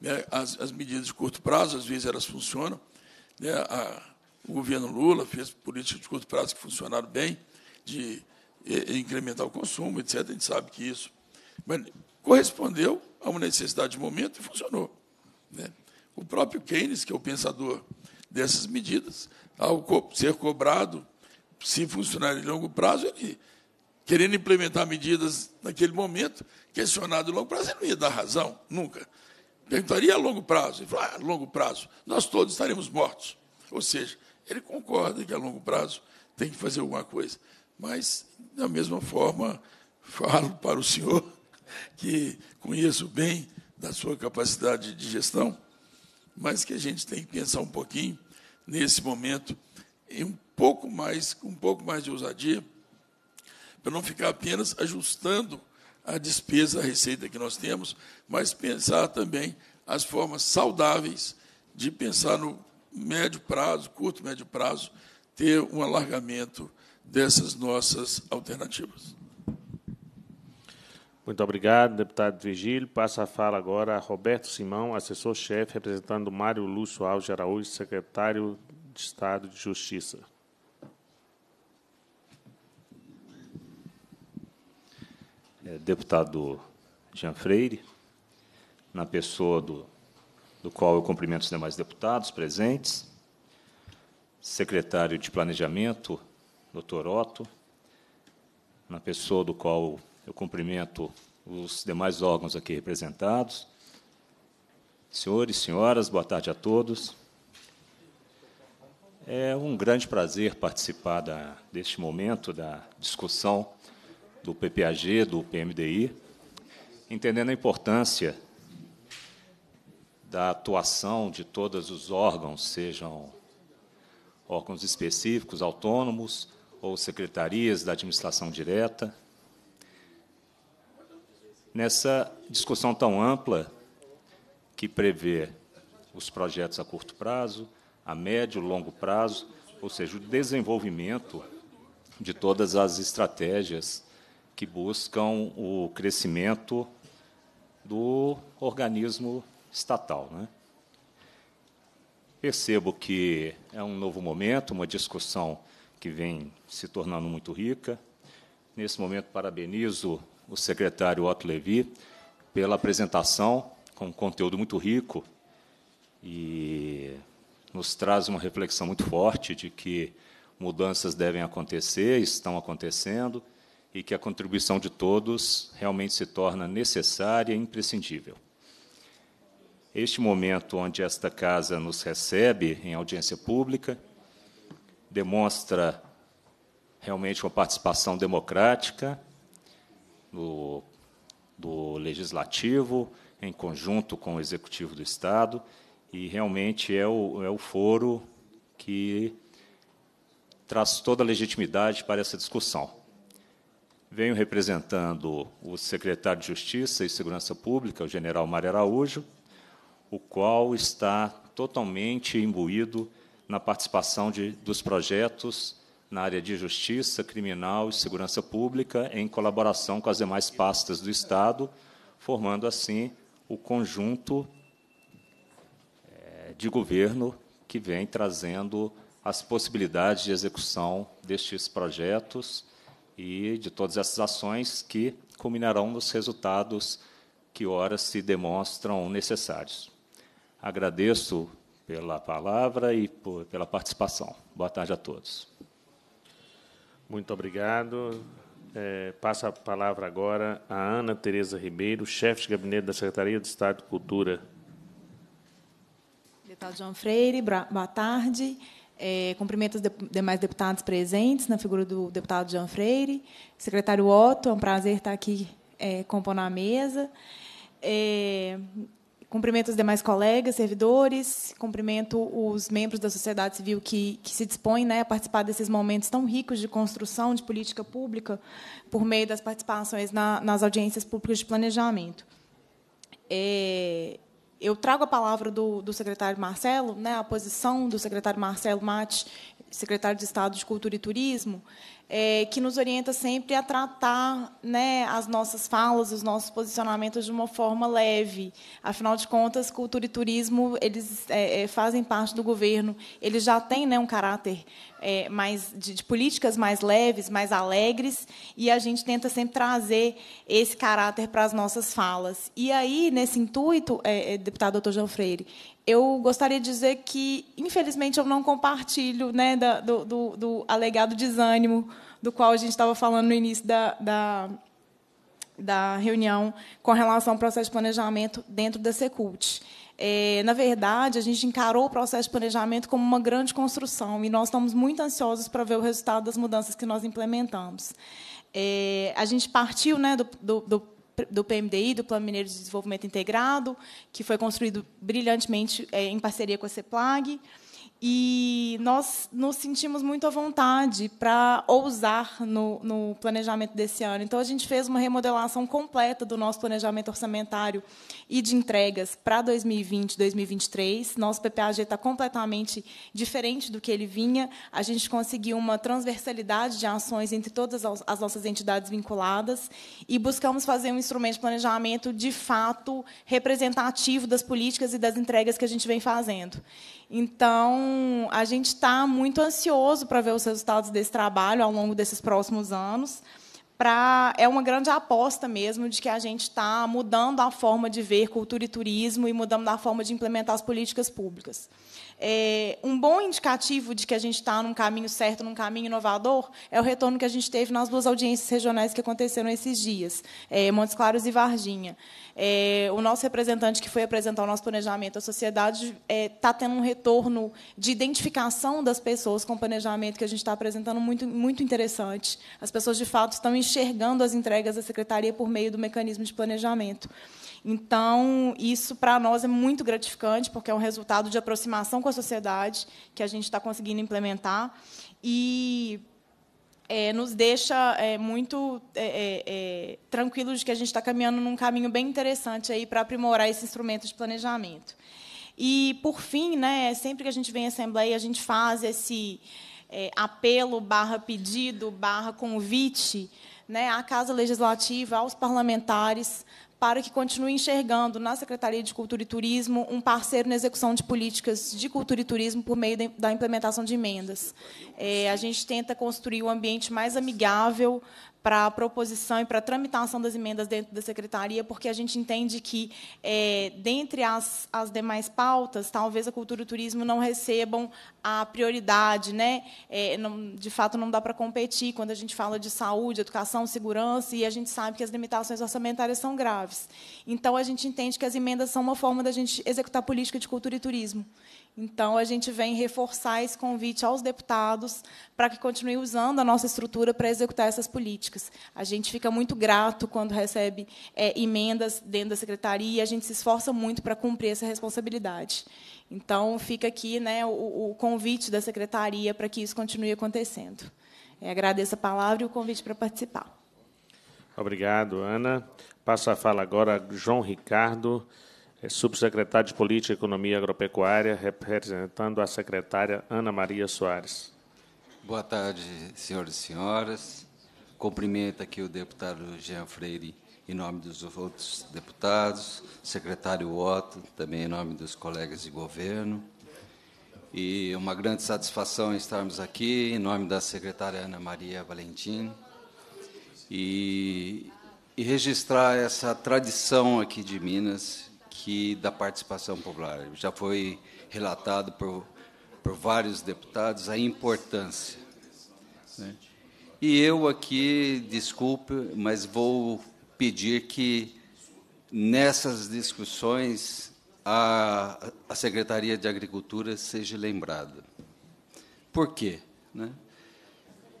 né, as, as, medidas de curto prazo, às vezes elas funcionam. Né, a, o governo Lula fez políticas de curto prazo que funcionaram bem de eh, incrementar o consumo, etc. A gente sabe que isso mas correspondeu a uma necessidade de momento e funcionou. Né? O próprio Keynes, que é o pensador dessas medidas, ao ser cobrado, se funcionar em longo prazo, ele, querendo implementar medidas naquele momento, questionado em longo prazo, ele não ia dar razão, nunca. Perguntaria a longo prazo. Ele falou, ah, a longo prazo, nós todos estaremos mortos. Ou seja, ele concorda que a longo prazo tem que fazer alguma coisa. Mas, da mesma forma, falo para o senhor, que conheço bem da sua capacidade de gestão, mas que a gente tem que pensar um pouquinho, nesse momento, e um pouco mais, com um pouco mais de ousadia, para não ficar apenas ajustando a despesa, a receita que nós temos, mas pensar também as formas saudáveis de pensar no médio prazo, curto médio prazo, ter um alargamento dessas nossas alternativas. Muito obrigado, deputado Virgílio. Passa a fala agora a Roberto Simão, assessor-chefe, representando Mário Lúcio Alves Araújo, secretário de Estado de Justiça. É, deputado Jean Freire, na pessoa do, do qual eu cumprimento os demais deputados presentes, secretário de Planejamento, Dr. Otto, na pessoa do qual eu cumprimento os demais órgãos aqui representados. Senhores, senhoras, boa tarde a todos. É um grande prazer participar da, deste momento da discussão do PPAG, do PMDI, entendendo a importância da atuação de todos os órgãos, sejam órgãos específicos, autônomos, ou secretarias da administração direta. Nessa discussão tão ampla, que prevê os projetos a curto prazo, a médio e longo prazo, ou seja, o desenvolvimento de todas as estratégias que buscam o crescimento do organismo estatal. Né? Percebo que é um novo momento, uma discussão que vem se tornando muito rica. Nesse momento, parabenizo o secretário Otto Levi pela apresentação, com um conteúdo muito rico e nos traz uma reflexão muito forte de que mudanças devem acontecer, estão acontecendo, e que a contribuição de todos realmente se torna necessária e imprescindível. Este momento onde esta casa nos recebe em audiência pública demonstra realmente uma participação democrática do, do legislativo em conjunto com o executivo do Estado e realmente é o, é o foro que traz toda a legitimidade para essa discussão. Venho representando o secretário de Justiça e Segurança Pública, o general Mário Araújo, o qual está totalmente imbuído na participação de, dos projetos na área de justiça, criminal e segurança pública, em colaboração com as demais pastas do Estado, formando assim o conjunto eh, de governo que vem trazendo as possibilidades de execução destes projetos e de todas essas ações que culminarão nos resultados que ora se demonstram necessários. Agradeço pela palavra e por, pela participação. Boa tarde a todos. Muito obrigado. É, passa a palavra agora a Ana Tereza Ribeiro, chefe de gabinete da Secretaria de Estado de Cultura. Deputado João Freire, boa tarde. É, cumprimento os de, demais deputados presentes, na figura do deputado João Freire. Secretário Otto, é um prazer estar aqui é, compondo a mesa. É, Cumprimento os demais colegas, servidores, cumprimento os membros da sociedade civil que, que se dispõem né, a participar desses momentos tão ricos de construção de política pública por meio das participações na, nas audiências públicas de planejamento. É, eu trago a palavra do, do secretário Marcelo, né, a posição do secretário Marcelo Mate, secretário de Estado de Cultura e Turismo, é, que nos orienta sempre a tratar né, as nossas falas, os nossos posicionamentos de uma forma leve. Afinal de contas, cultura e turismo eles é, é, fazem parte do governo, eles já têm né, um caráter é, mais de, de, políticas mais leves, mais alegres, e a gente tenta sempre trazer esse caráter para as nossas falas. E aí, nesse intuito, é, é deputado doutor João Freire, eu gostaria de dizer que, infelizmente, eu não compartilho né, da, do, do, do, alegado desânimo do qual a gente estava falando no início da, da, da, reunião com relação ao processo de planejamento dentro da Secult. É, na verdade, a gente encarou o processo de planejamento como uma grande construção e nós estamos muito ansiosos para ver o resultado das mudanças que nós implementamos. É, a gente partiu né, do, do do PMDI, do Plano Mineiro de Desenvolvimento Integrado, que foi construído brilhantemente é, em parceria com a CEPLAG. E nós nos sentimos muito à vontade para ousar no, no, planejamento desse ano. Então, a gente fez uma remodelação completa do nosso planejamento orçamentário e de entregas para 2020 2023. Nosso PPAG está completamente diferente do que ele vinha. A gente conseguiu uma transversalidade de ações entre todas as nossas entidades vinculadas e buscamos fazer um instrumento de planejamento, de fato, representativo das políticas e das entregas que a gente vem fazendo. Então, a gente está muito ansioso para ver os resultados desse trabalho ao longo desses próximos anos. Pra, é uma grande aposta mesmo de que a gente está mudando a forma de ver cultura e turismo e mudando a forma de implementar as políticas públicas é, um bom indicativo de que a gente está num caminho certo, num caminho inovador, é o retorno que a gente teve nas duas audiências regionais que aconteceram esses dias, é, Montes Claros e Varginha. É, o nosso representante que foi apresentar o nosso planejamento à sociedade está é, tá tendo um retorno de identificação das pessoas com o planejamento que a gente está apresentando muito, muito interessante. As pessoas, de fato, estão enxergando as entregas da secretaria por meio do mecanismo de planejamento. Então, isso para nós é muito gratificante, porque é um resultado de aproximação com a sociedade que a gente está conseguindo implementar. E é, nos deixa é, muito é, é, é tranquilos de que a gente está caminhando num caminho bem interessante aí para aprimorar esse instrumento de planejamento. E, por fim, né, sempre que a gente vem à Assembleia, a gente faz esse é, apelo barra pedido barra convite né, à Casa Legislativa, aos parlamentares, para que continue enxergando na Secretaria de Cultura e Turismo um parceiro na execução de políticas de cultura e turismo por meio da implementação de emendas. É, a gente tenta construir um ambiente mais amigável para a proposição e para a tramitação das emendas dentro da secretaria, porque a gente entende que, é, dentre as, as demais pautas, talvez a cultura e o turismo não recebam a prioridade. Né? É, não, de fato, não dá para competir quando a gente fala de saúde, educação, segurança, e a gente sabe que as limitações orçamentárias são graves. Então, a gente entende que as emendas são uma forma da gente executar política de cultura e turismo. Então, a gente vem reforçar esse convite aos deputados para que continuem usando a nossa estrutura para executar essas políticas. A gente fica muito grato quando recebe é, emendas dentro da secretaria e a gente se esforça muito para cumprir essa responsabilidade. Então, fica aqui né, o, o convite da secretaria para que isso continue acontecendo. É, agradeço a palavra e o convite para participar. Obrigado, Ana. Passa a fala agora a João Ricardo. É subsecretário de Política, Economia e Agropecuária, representando a secretária Ana Maria Soares. Boa tarde, senhores e senhoras. Cumprimento aqui o deputado Jean Freire, em nome dos outros deputados, secretário Otto, também em nome dos colegas de governo. E uma grande satisfação estarmos aqui, em nome da secretária Ana Maria Valentim, e, e registrar essa tradição aqui de Minas, da participação popular. Já foi relatado por, por vários deputados a importância. Né? E eu aqui, desculpe, mas vou pedir que nessas discussões a, a Secretaria de Agricultura seja lembrada. Por quê? Né?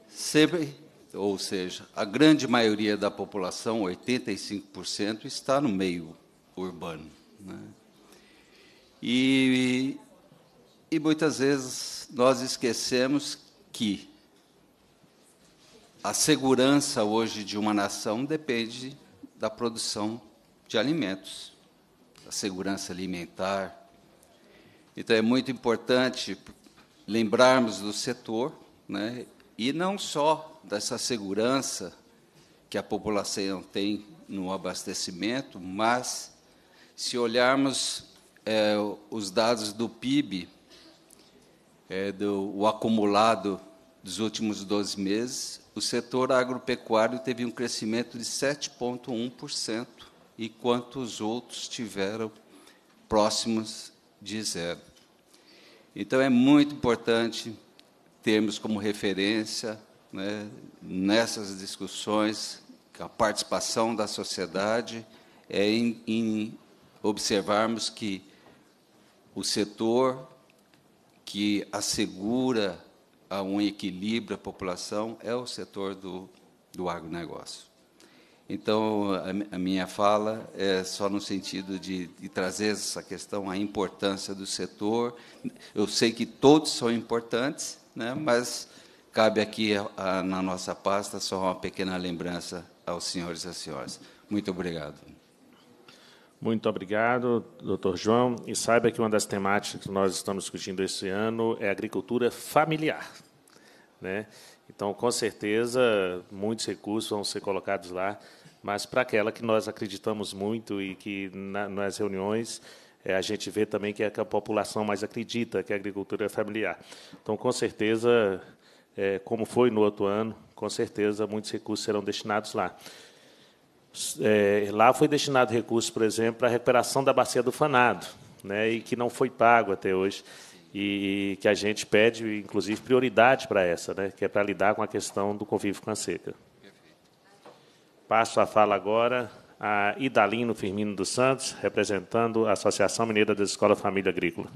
Sempre, ou seja, a grande maioria da população, 85%, está no meio urbano. Né? E, e muitas vezes nós esquecemos que a segurança hoje de uma nação depende da produção de alimentos, da segurança alimentar. Então é muito importante lembrarmos do setor, né? e não só dessa segurança que a população tem no abastecimento, mas se olharmos é, os dados do PIB, é, do, o acumulado dos últimos 12 meses, o setor agropecuário teve um crescimento de 7,1%, enquanto os outros tiveram próximos de zero. Então, é muito importante termos como referência né, nessas discussões a participação da sociedade é in, observarmos que o setor que assegura a um equilíbrio à população é o setor do, do agronegócio. Então, a, a minha fala é só no sentido de, de, trazer essa questão, a importância do setor. Eu sei que todos são importantes, né, mas cabe aqui a, a, na nossa pasta só uma pequena lembrança aos senhores e às senhoras. Muito obrigado. Muito obrigado, doutor João. E saiba que uma das temáticas que nós estamos discutindo esse ano é agricultura familiar. Né? Então, com certeza, muitos recursos vão ser colocados lá, mas para aquela que nós acreditamos muito e que na, nas reuniões é, a gente vê também que é que a população mais acredita, que a agricultura é familiar. Então, com certeza, é, como foi no outro ano, com certeza muitos recursos serão destinados lá. É, lá foi destinado recurso, por exemplo, para a recuperação da bacia do Fanado, né, e que não foi pago até hoje, e que a gente pede, inclusive, prioridade para essa, né, que é para lidar com a questão do convívio com a seca. Passo a fala agora a Idalino Firmino dos Santos, representando a Associação Mineira das Escola Família Agrícola.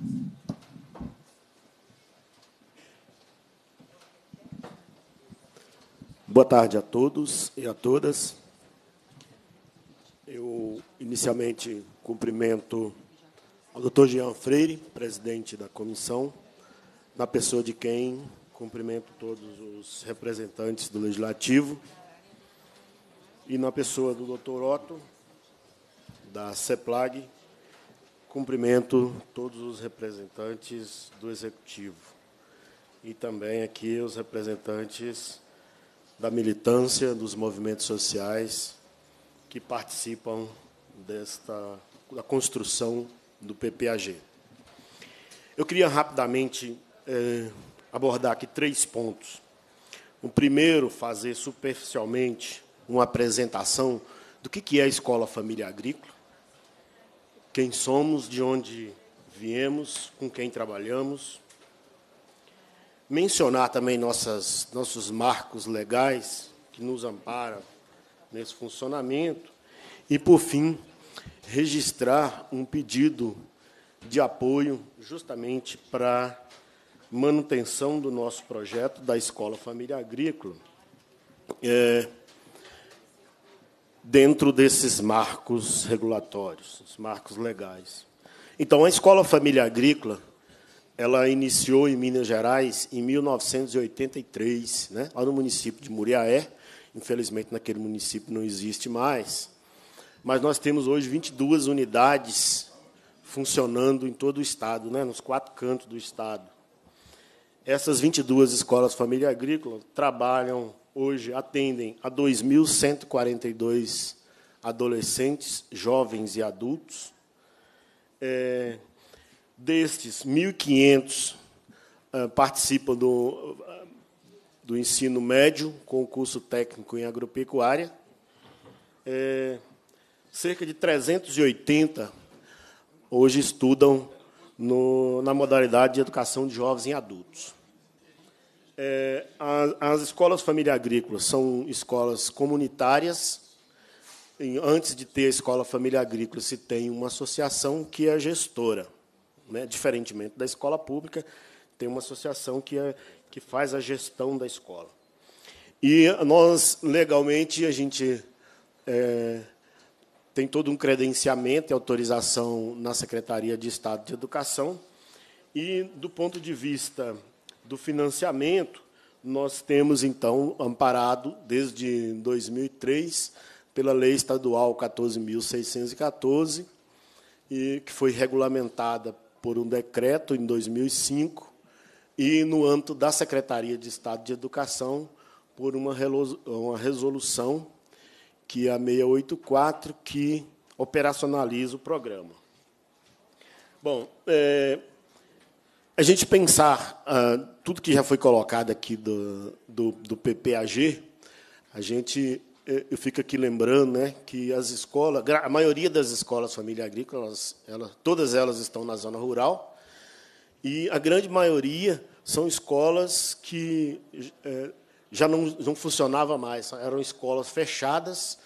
Boa tarde a todos e a todas. Eu, inicialmente, cumprimento o doutor Jean Freire, presidente da comissão, na pessoa de quem cumprimento todos os representantes do Legislativo, e na pessoa do doutor Otto, da CEPLAG, cumprimento todos os representantes do Executivo e também aqui os representantes da militância, dos movimentos sociais que participam desta da construção do PPAG. Eu queria rapidamente eh, abordar aqui três pontos. O primeiro, fazer superficialmente uma apresentação do que, que é a Escola Família Agrícola, quem somos, de onde viemos, com quem trabalhamos. Mencionar também nossas, nossos marcos legais que nos amparam nesse funcionamento. E, por fim, registrar um pedido de apoio justamente para manutenção do nosso projeto da Escola Família Agrícola, é, dentro desses marcos regulatórios, os marcos legais. Então, a Escola Família Agrícola, ela iniciou em Minas Gerais em 1983, né, lá no município de Muriaé, infelizmente naquele município não existe mais. Mas nós temos hoje 22 unidades funcionando em todo o estado, né, nos quatro cantos do estado. Essas 22 escolas família agrícola trabalham hoje, atendem a 2.142 adolescentes, jovens e adultos. É, destes, 1.500 ah, participam do do ensino médio, com o curso técnico em agropecuária. É, cerca de 380 hoje estudam no, na modalidade de educação de jovens e adultos. É, as escolas família agrícola são escolas comunitárias. E antes de ter a escola família agrícola, se tem uma associação que é gestora, né? diferentemente da escola pública, tem uma associação que é, que faz a gestão da escola. E nós, legalmente, a gente é, tem todo um credenciamento e autorização na Secretaria de Estado de Educação. E, do ponto de vista do financiamento, nós temos, então, amparado, desde 2003, pela Lei Estadual 14.614, e que foi regulamentada por um decreto em 2005, e no âmbito da Secretaria de Estado de Educação, por uma resolução que é a 684, que operacionaliza o programa. Bom, é, a gente pensar ah, tudo que já foi colocado aqui do, do, do PPAG, a gente é, eu fico aqui lembrando né, que as escolas, a maioria das escolas família agrícola, elas, elas, todas elas estão na zona rural, e a grande maioria são escolas que é, já não, não funcionava mais, eram escolas fechadas,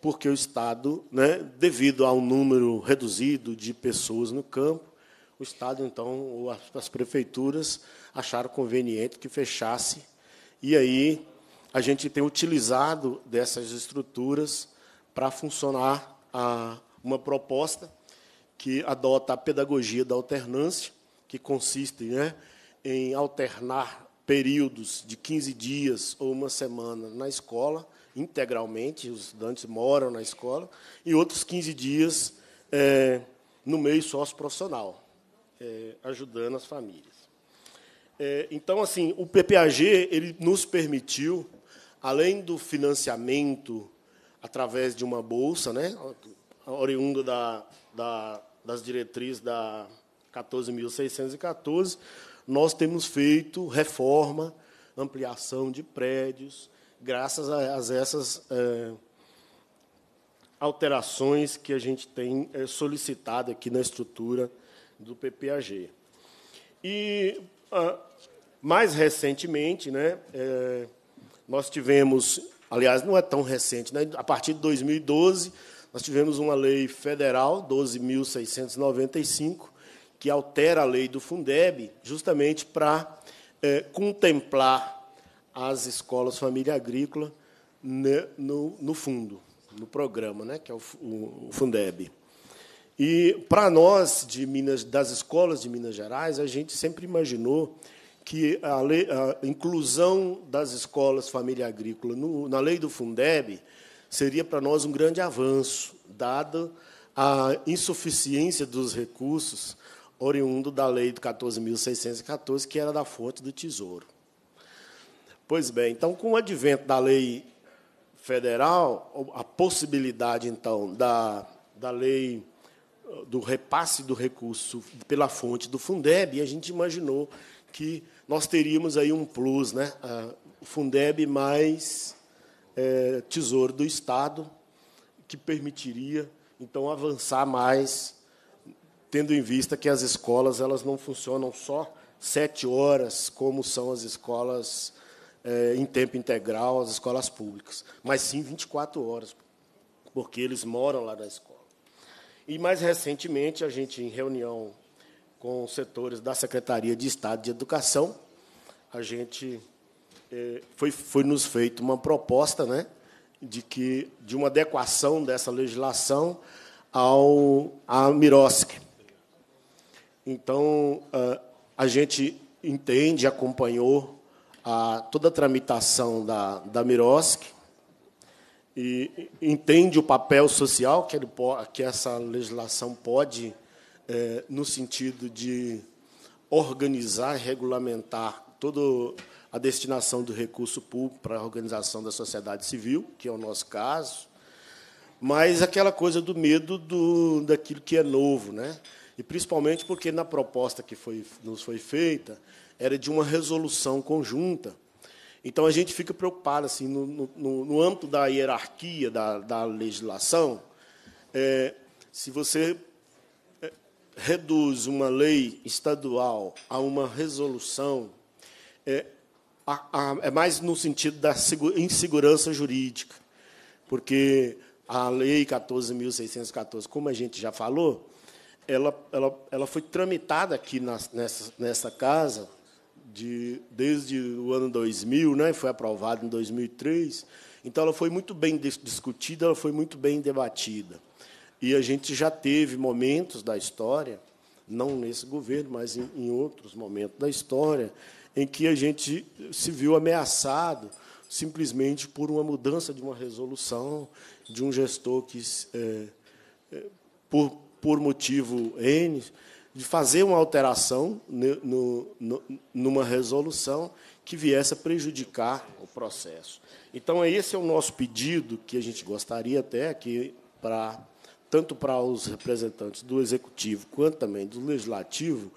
porque o Estado, né, devido ao número reduzido de pessoas no campo, o Estado, então, ou as prefeituras acharam conveniente que fechasse. E aí a gente tem utilizado dessas estruturas para funcionar a, uma proposta que adota a pedagogia da alternância, que consiste né, em alternar períodos de 15 dias ou uma semana na escola, integralmente, os estudantes moram na escola, e outros 15 dias é, no meio sócio é, ajudando as famílias. É, então, assim, o PPAG ele nos permitiu, além do financiamento através de uma bolsa, né, oriunda da, da, das diretrizes da 14.614, nós temos feito reforma, ampliação de prédios, graças a, a essas é, alterações que a gente tem é, solicitado aqui na estrutura do PPAG. E, a, ah, mais recentemente, né, é, nós tivemos, aliás, não é tão recente, né, a partir de 2012, nós tivemos uma lei federal, 12.695, que altera a lei do Fundeb, justamente para é, eh, contemplar as escolas família agrícola né, no, no, fundo, no programa, né, que é o, o, o Fundeb. E para nós de Minas, das escolas de Minas Gerais, a gente sempre imaginou que a, lei, a inclusão das escolas família agrícola no, na lei do Fundeb seria para nós um grande avanço, dada a insuficiência dos recursos oriundo da Lei 14.614, que era da fonte do Tesouro. Pois bem, então, com o advento da lei federal, a possibilidade, então, da, da lei eh, do repasse do recurso pela fonte do Fundeb, a gente imaginou que nós teríamos aí um plus, né? Fundeb mais é, Tesouro do Estado, que permitiria, então, avançar mais tendo em vista que as escolas elas não funcionam só sete horas, como são as escolas é, em tempo integral, as escolas públicas, mas sim 24 horas, porque eles moram lá na escola. E, mais recentemente, a gente, em reunião com os setores da Secretaria de Estado de Educação, a gente é, foi, foi nos feita uma proposta né, de, que, de uma adequação dessa legislação ao, à Mirosk, então, ah, a gente entende, acompanhou a, ah, toda a tramitação da, da Mirosk e entende o papel social que, ele, que essa legislação pode, é, no sentido de organizar e regulamentar toda a destinação do recurso público para a organização da sociedade civil, que é o nosso caso, mas aquela coisa do medo do, daquilo que é novo. Né? e principalmente porque na proposta que foi, nos foi feita era de uma resolução conjunta. Então a gente fica preocupado assim no, no, no âmbito da hierarquia da, da legislação, é, se você é, reduz uma lei estadual a uma resolução, é, a, a, é mais no sentido da insegurança jurídica, porque a lei 14.614, como a gente já falou, ela, ela, ela foi tramitada aqui na, nessa, nessa casa de, desde o ano 2000, né? foi aprovada em 2003. Então, ela foi muito bem discutida, ela foi muito bem debatida. E a gente já teve momentos da história, não nesse governo, mas em, em outros momentos da história, em que a gente se viu ameaçado simplesmente por uma mudança de uma resolução de um gestor que, é, é, por, por motivo N, de fazer uma alteração no, no, numa resolução que viesse a prejudicar o processo. Então, é, esse é o nosso pedido, que a gente gostaria até aqui para, tanto para os representantes do Executivo quanto também do Legislativo,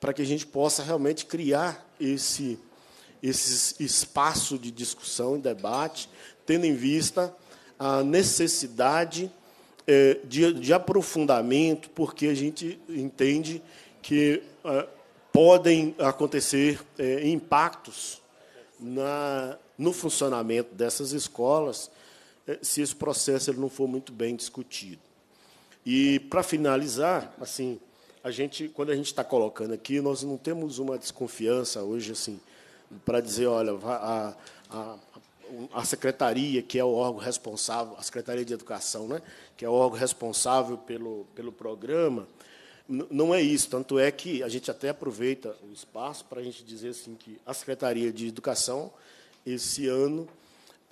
para que a gente possa realmente criar esse, esse espaço de discussão e debate, tendo em vista a necessidade é, de, de, aprofundamento, porque a gente entende que é, podem acontecer é, impactos na, no funcionamento dessas escolas é, se esse processo ele não for muito bem discutido. E, para finalizar, assim, a gente, quando a gente está colocando aqui, nós não temos uma desconfiança hoje assim para dizer, olha, a, a a secretaria, que é o órgão responsável, a Secretaria de Educação, né, que é o órgão responsável pelo, pelo programa, não é isso. Tanto é que a gente até aproveita o espaço para a gente dizer assim que a Secretaria de Educação, esse ano,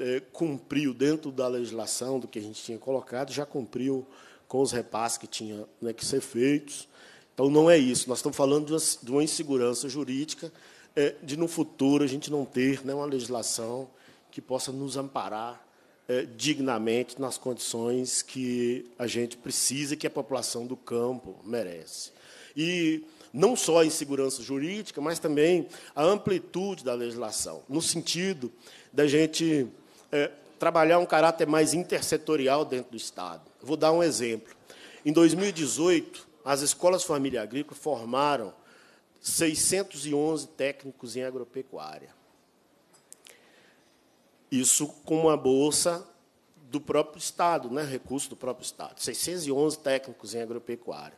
é, cumpriu, dentro da legislação do que a gente tinha colocado, já cumpriu com os repasses que tinha né, que ser feitos. Então, não é isso. Nós estamos falando de uma, de uma insegurança jurídica é, de, no futuro, a gente não ter né, uma legislação que possa nos amparar eh, dignamente nas condições que a gente precisa, que a população do campo merece. E não só a insegurança jurídica, mas também a amplitude da legislação, no sentido da gente eh, trabalhar um caráter mais intersetorial dentro do Estado. Vou dar um exemplo. Em 2018, as escolas família agrícola formaram 611 técnicos em agropecuária. Isso com uma bolsa do próprio Estado, né? recurso do próprio Estado. 611 técnicos em agropecuária.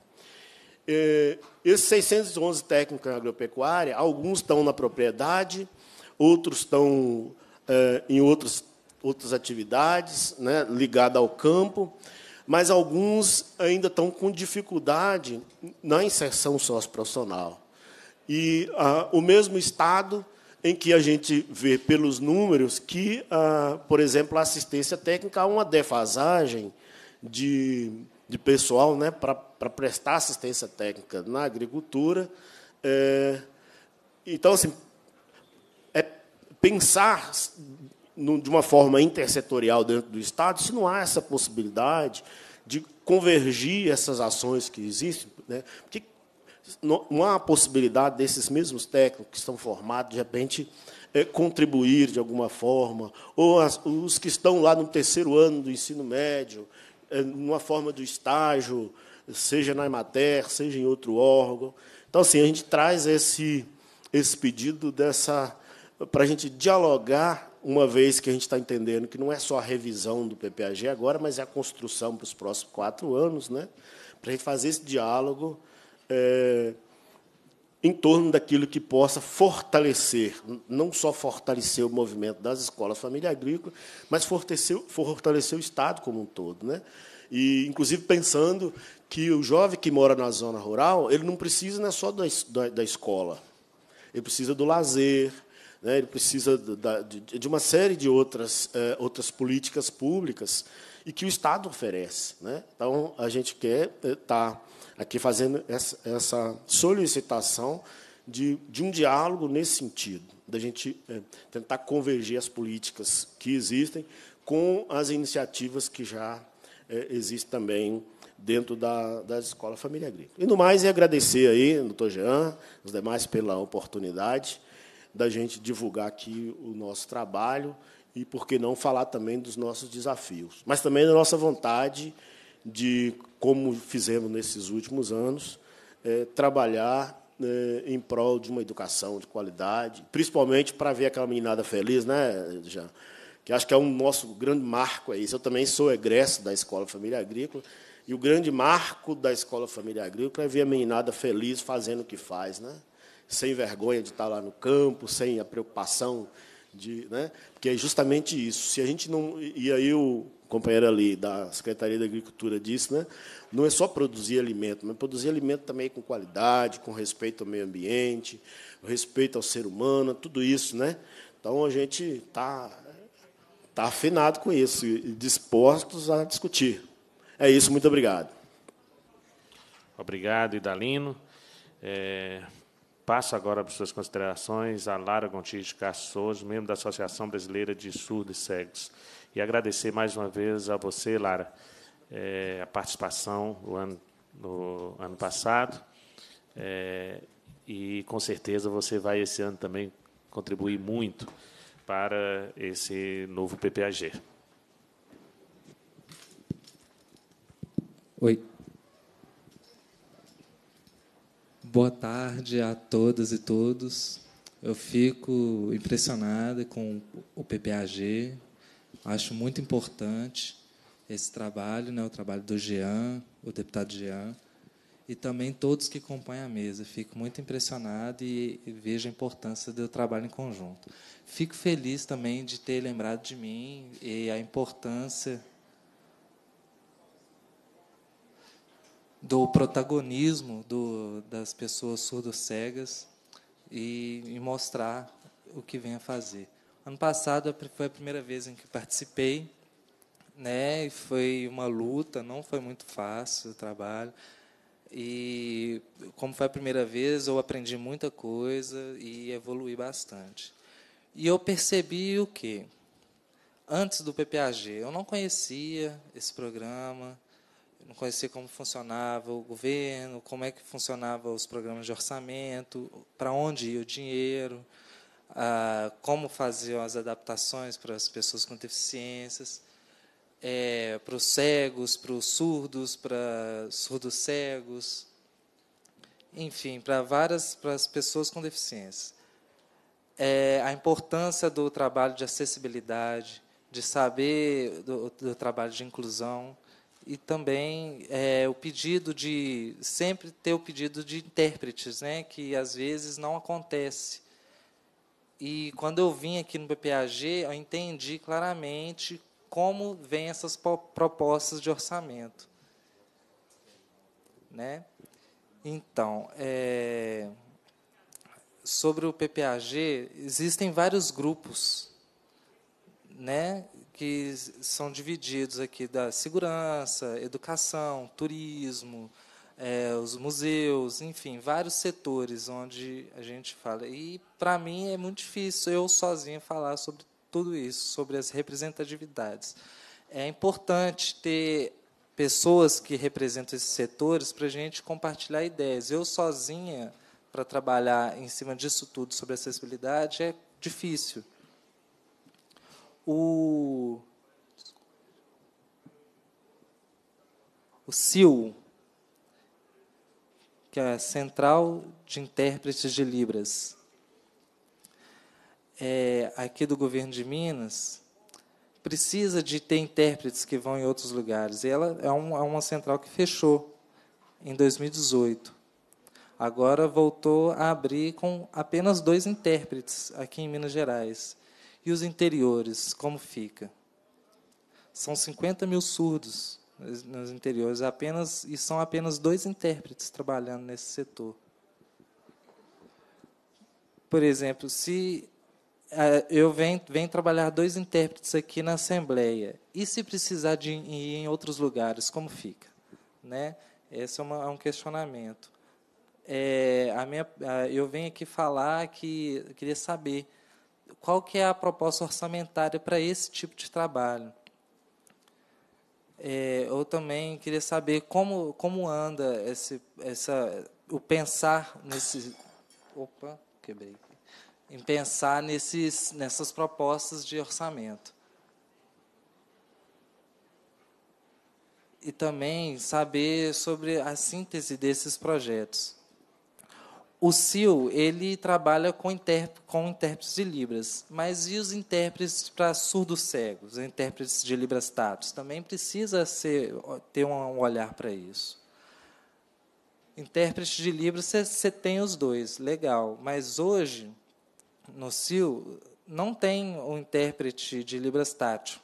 É, esses 611 técnicos em agropecuária, alguns estão na propriedade, outros estão é, em outros, outras atividades né, ligadas ao campo, mas alguns ainda estão com dificuldade na inserção socioprofissional. E a, ah, o mesmo Estado em que a gente vê pelos números que, ah, por exemplo, a assistência técnica há uma defasagem de, de pessoal né, para prestar assistência técnica na agricultura. É, então, assim, é pensar de uma forma intersetorial dentro do Estado, se não há essa possibilidade de convergir essas ações que existem, né? porque não há a possibilidade desses mesmos técnicos que estão formados, de repente, eh, contribuir de alguma forma, ou as, os que estão lá no terceiro ano do ensino médio, eh, numa forma do estágio, seja na Emater, seja em outro órgão. Então, assim, a gente traz esse, esse pedido dessa para a gente dialogar, uma vez que a gente está entendendo que não é só a revisão do PPAG agora, mas é a construção para os próximos quatro anos, né? para a gente fazer esse diálogo é, em torno daquilo que possa fortalecer, não só fortalecer o movimento das escolas família agrícola, mas fortalecer, fortalecer o Estado como um todo. Né? E, inclusive, pensando que o jovem que mora na zona rural, ele não precisa né, só da, da, da escola, ele precisa do lazer, né? ele precisa da, de, de, uma série de outras, é, outras políticas públicas e que o Estado oferece. Né? Então, a gente quer estar eh, tá aqui fazendo essa, solicitação de, de um diálogo nesse sentido, da gente eh, tentar convergir as políticas que existem com as iniciativas que já eh, existem também dentro da, da Escola Família Agrícola. E, no mais, é agradecer aí, doutor Jean, os demais pela oportunidade da gente divulgar aqui o nosso trabalho e, por que não, falar também dos nossos desafios, mas também da nossa vontade de, como fizemos nesses últimos anos, é, trabalhar é, em prol de uma educação de qualidade, principalmente para ver aquela meninada feliz, né, Jean? que acho que é um nosso grande marco aí. É Eu também sou egresso da Escola Família Agrícola, e o grande marco da Escola Família Agrícola é ver a meninada feliz fazendo o que faz, né? sem vergonha de estar lá no campo, sem a preocupação de, né? Porque é justamente isso. Se a gente não. E aí o companheiro ali da Secretaria da Agricultura disse, né? não é só produzir alimento, mas produzir alimento também com qualidade, com respeito ao meio ambiente, respeito ao ser humano, tudo isso. Né? Então a gente está tá afinado com isso e dispostos a discutir. É isso, muito obrigado. Obrigado, Idalino. É, Passo agora para suas considerações a Lara Gontijo de Castro membro da Associação Brasileira de Surdos e Cegos. E agradecer mais uma vez a você, Lara, é, a participação no ano, no ano passado. É, e com certeza você vai esse ano também contribuir muito para esse novo PPAG. Oi, Boa tarde a todas e todos. Eu fico impressionada com o PPAG. Acho muito importante esse trabalho, né, o trabalho do Jean, o deputado Jean, e também todos que acompanham a mesa. Fico muito impressionado e, e vejo a importância do trabalho em conjunto. Fico feliz também de ter lembrado de mim e a importância do protagonismo do, das pessoas surdo-cegas e, e, mostrar o que vem a fazer. Ano passado foi a primeira vez em que participei, né? E foi uma luta, não foi muito fácil o trabalho. E como foi a primeira vez, eu aprendi muita coisa e evolui bastante. E eu percebi o quê? Antes do PPAG, eu não conhecia esse programa, não conhecia como funcionava o governo, como é que funcionava os programas de orçamento, para onde ia o dinheiro, ah, como faziam as adaptações para as pessoas com deficiências, eh, para os cegos, para os surdos, para surdos cegos, enfim, para várias para as pessoas com deficiência. É, eh, a importância do trabalho de acessibilidade, de saber do, do trabalho de inclusão e também é, o pedido de sempre ter o pedido de intérpretes, né, que às vezes não acontece. E quando eu vim aqui no BPAG, eu entendi claramente como vêm essas propostas de orçamento, né? Então, é, sobre o PPAG existem vários grupos, né? que são divididos aqui da segurança, educação, turismo, é, os museus, enfim, vários setores onde a gente fala. E para mim é muito difícil eu sozinho falar sobre tudo isso, sobre as representatividades. É importante ter pessoas que representam esses setores para a gente compartilhar ideias. Eu sozinha para trabalhar em cima disso tudo sobre acessibilidade é difícil o o CIL, que é a Central de Intérpretes de Libras, é, aqui do governo de Minas, precisa de ter intérpretes que vão em outros lugares. E ela é, um, é uma central que fechou em 2018. Agora voltou a abrir com apenas dois intérpretes aqui em Minas Gerais. E os interiores, como fica? São 50 mil surdos nos interiores, apenas e são apenas dois intérpretes trabalhando nesse setor. Por exemplo, se eu venho, venho trabalhar dois intérpretes aqui na Assembleia, e se precisar de ir em outros lugares, como fica? Né? Esse é, uma, é um questionamento. É, a minha, eu venho aqui falar que queria saber qual que é a proposta orçamentária para esse tipo de trabalho. É, eu também queria saber como, como anda esse, essa, o pensar nesse. Opa, quebrei. Em pensar nesses, nessas propostas de orçamento. E também saber sobre a síntese desses projetos o CIL, ele trabalha com, com intérpretes de Libras, mas e os intérpretes para surdos cegos, intérpretes de Libras Tatus? Também precisa ser, ter um olhar para isso. Intérprete de Libras, você tem os dois, legal, mas hoje, no CIL, não tem o um intérprete de Libras tátil,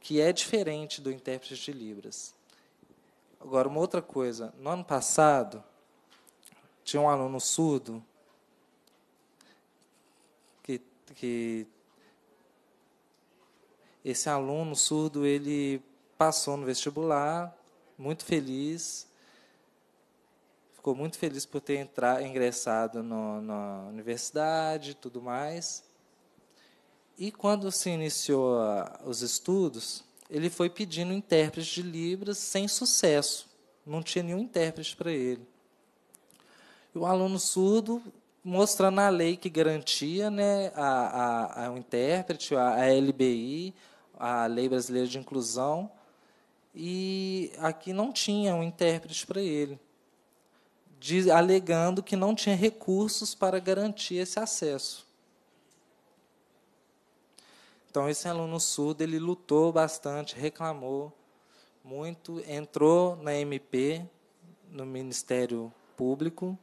que é diferente do intérprete de Libras. Agora, uma outra coisa, no ano passado, tinha um aluno surdo que, que esse aluno surdo ele passou no vestibular muito feliz ficou muito feliz por ter entrado, ingressado no, na universidade tudo mais e quando se iniciou a, os estudos ele foi pedindo intérprete de libras sem sucesso não tinha nenhum intérprete para ele e o aluno surdo mostrando a lei que garantia né, a, a, a um intérprete, a, a LBI, a Lei Brasileira de Inclusão, e aqui não tinha um intérprete para ele, de, alegando que não tinha recursos para garantir esse acesso. Então, esse aluno surdo, ele lutou bastante, reclamou muito, entrou na MP, no Ministério Público,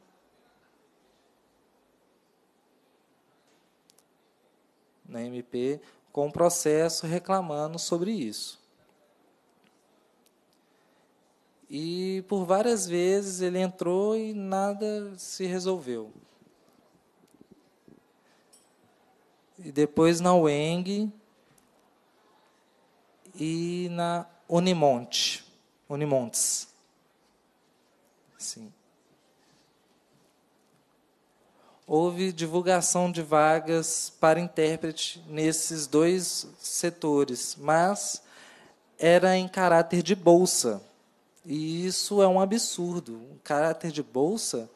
na MP com um processo reclamando sobre isso. E por várias vezes ele entrou e nada se resolveu. E depois na UENG e na Unimonte, Unimontes. Sim houve divulgação de vagas para intérprete nesses dois setores, mas era em caráter de bolsa. E isso é um absurdo. Em caráter de bolsa,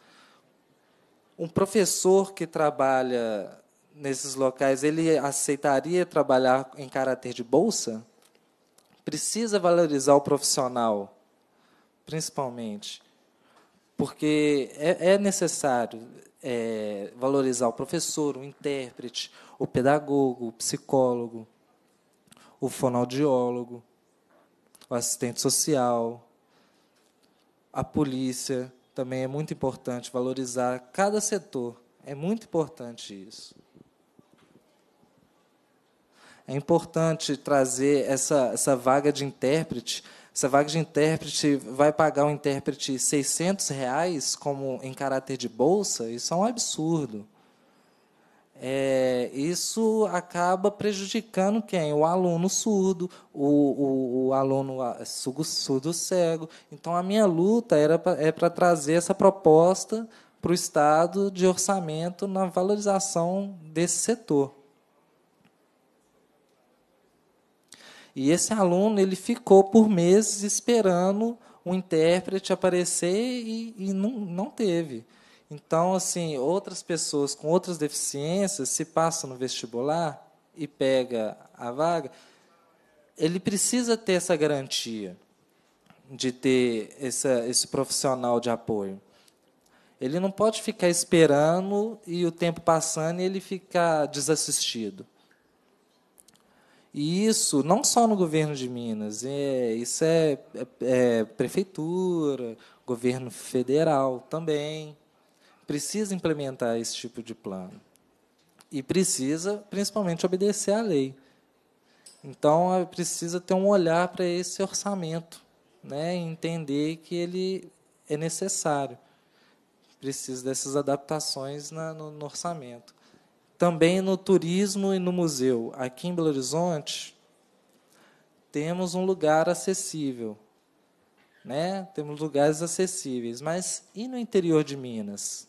um professor que trabalha nesses locais, ele aceitaria trabalhar em caráter de bolsa? Precisa valorizar o profissional, principalmente. Porque é, é necessário é, valorizar o professor, o intérprete, o pedagogo, o psicólogo, o fonoaudiólogo, o assistente social, a polícia. Também é muito importante valorizar cada setor. É muito importante isso. É importante trazer essa, essa vaga de intérprete essa vaga de intérprete vai pagar o intérprete 600 reais como em caráter de bolsa? Isso é um absurdo. É, isso acaba prejudicando quem? O aluno surdo, o, o, o aluno surdo, cego. Então, a minha luta era pra, é para trazer essa proposta para o Estado de orçamento na valorização desse setor. E esse aluno ele ficou por meses esperando o intérprete aparecer e, e não, não teve. Então, assim, outras pessoas com outras deficiências, se passam no vestibular e pega a vaga, ele precisa ter essa garantia de ter essa, esse profissional de apoio. Ele não pode ficar esperando e o tempo passando e ele ficar desassistido. E isso, não só no governo de Minas, é, isso é, é, é prefeitura, governo federal também. Precisa implementar esse tipo de plano. E precisa, principalmente, obedecer à lei. Então, é precisa ter um olhar para esse orçamento, né? entender que ele é necessário. Precisa dessas adaptações na, no, no orçamento. Também no turismo e no museu. Aqui em Belo Horizonte, temos um lugar acessível. Né? Temos lugares acessíveis. Mas e no interior de Minas?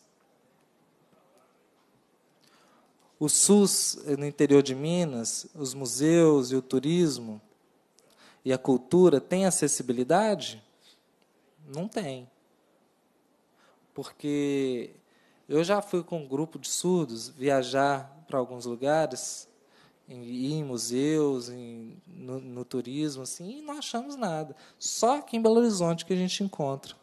O SUS eh, no interior de Minas, os museus e o turismo e a cultura têm acessibilidade? Não tem. Porque eu já fui com um grupo de surdos viajar para alguns lugares, em, em museus, em, no, no, turismo, assim, e não achamos nada. Só aqui em Belo Horizonte que a gente encontra.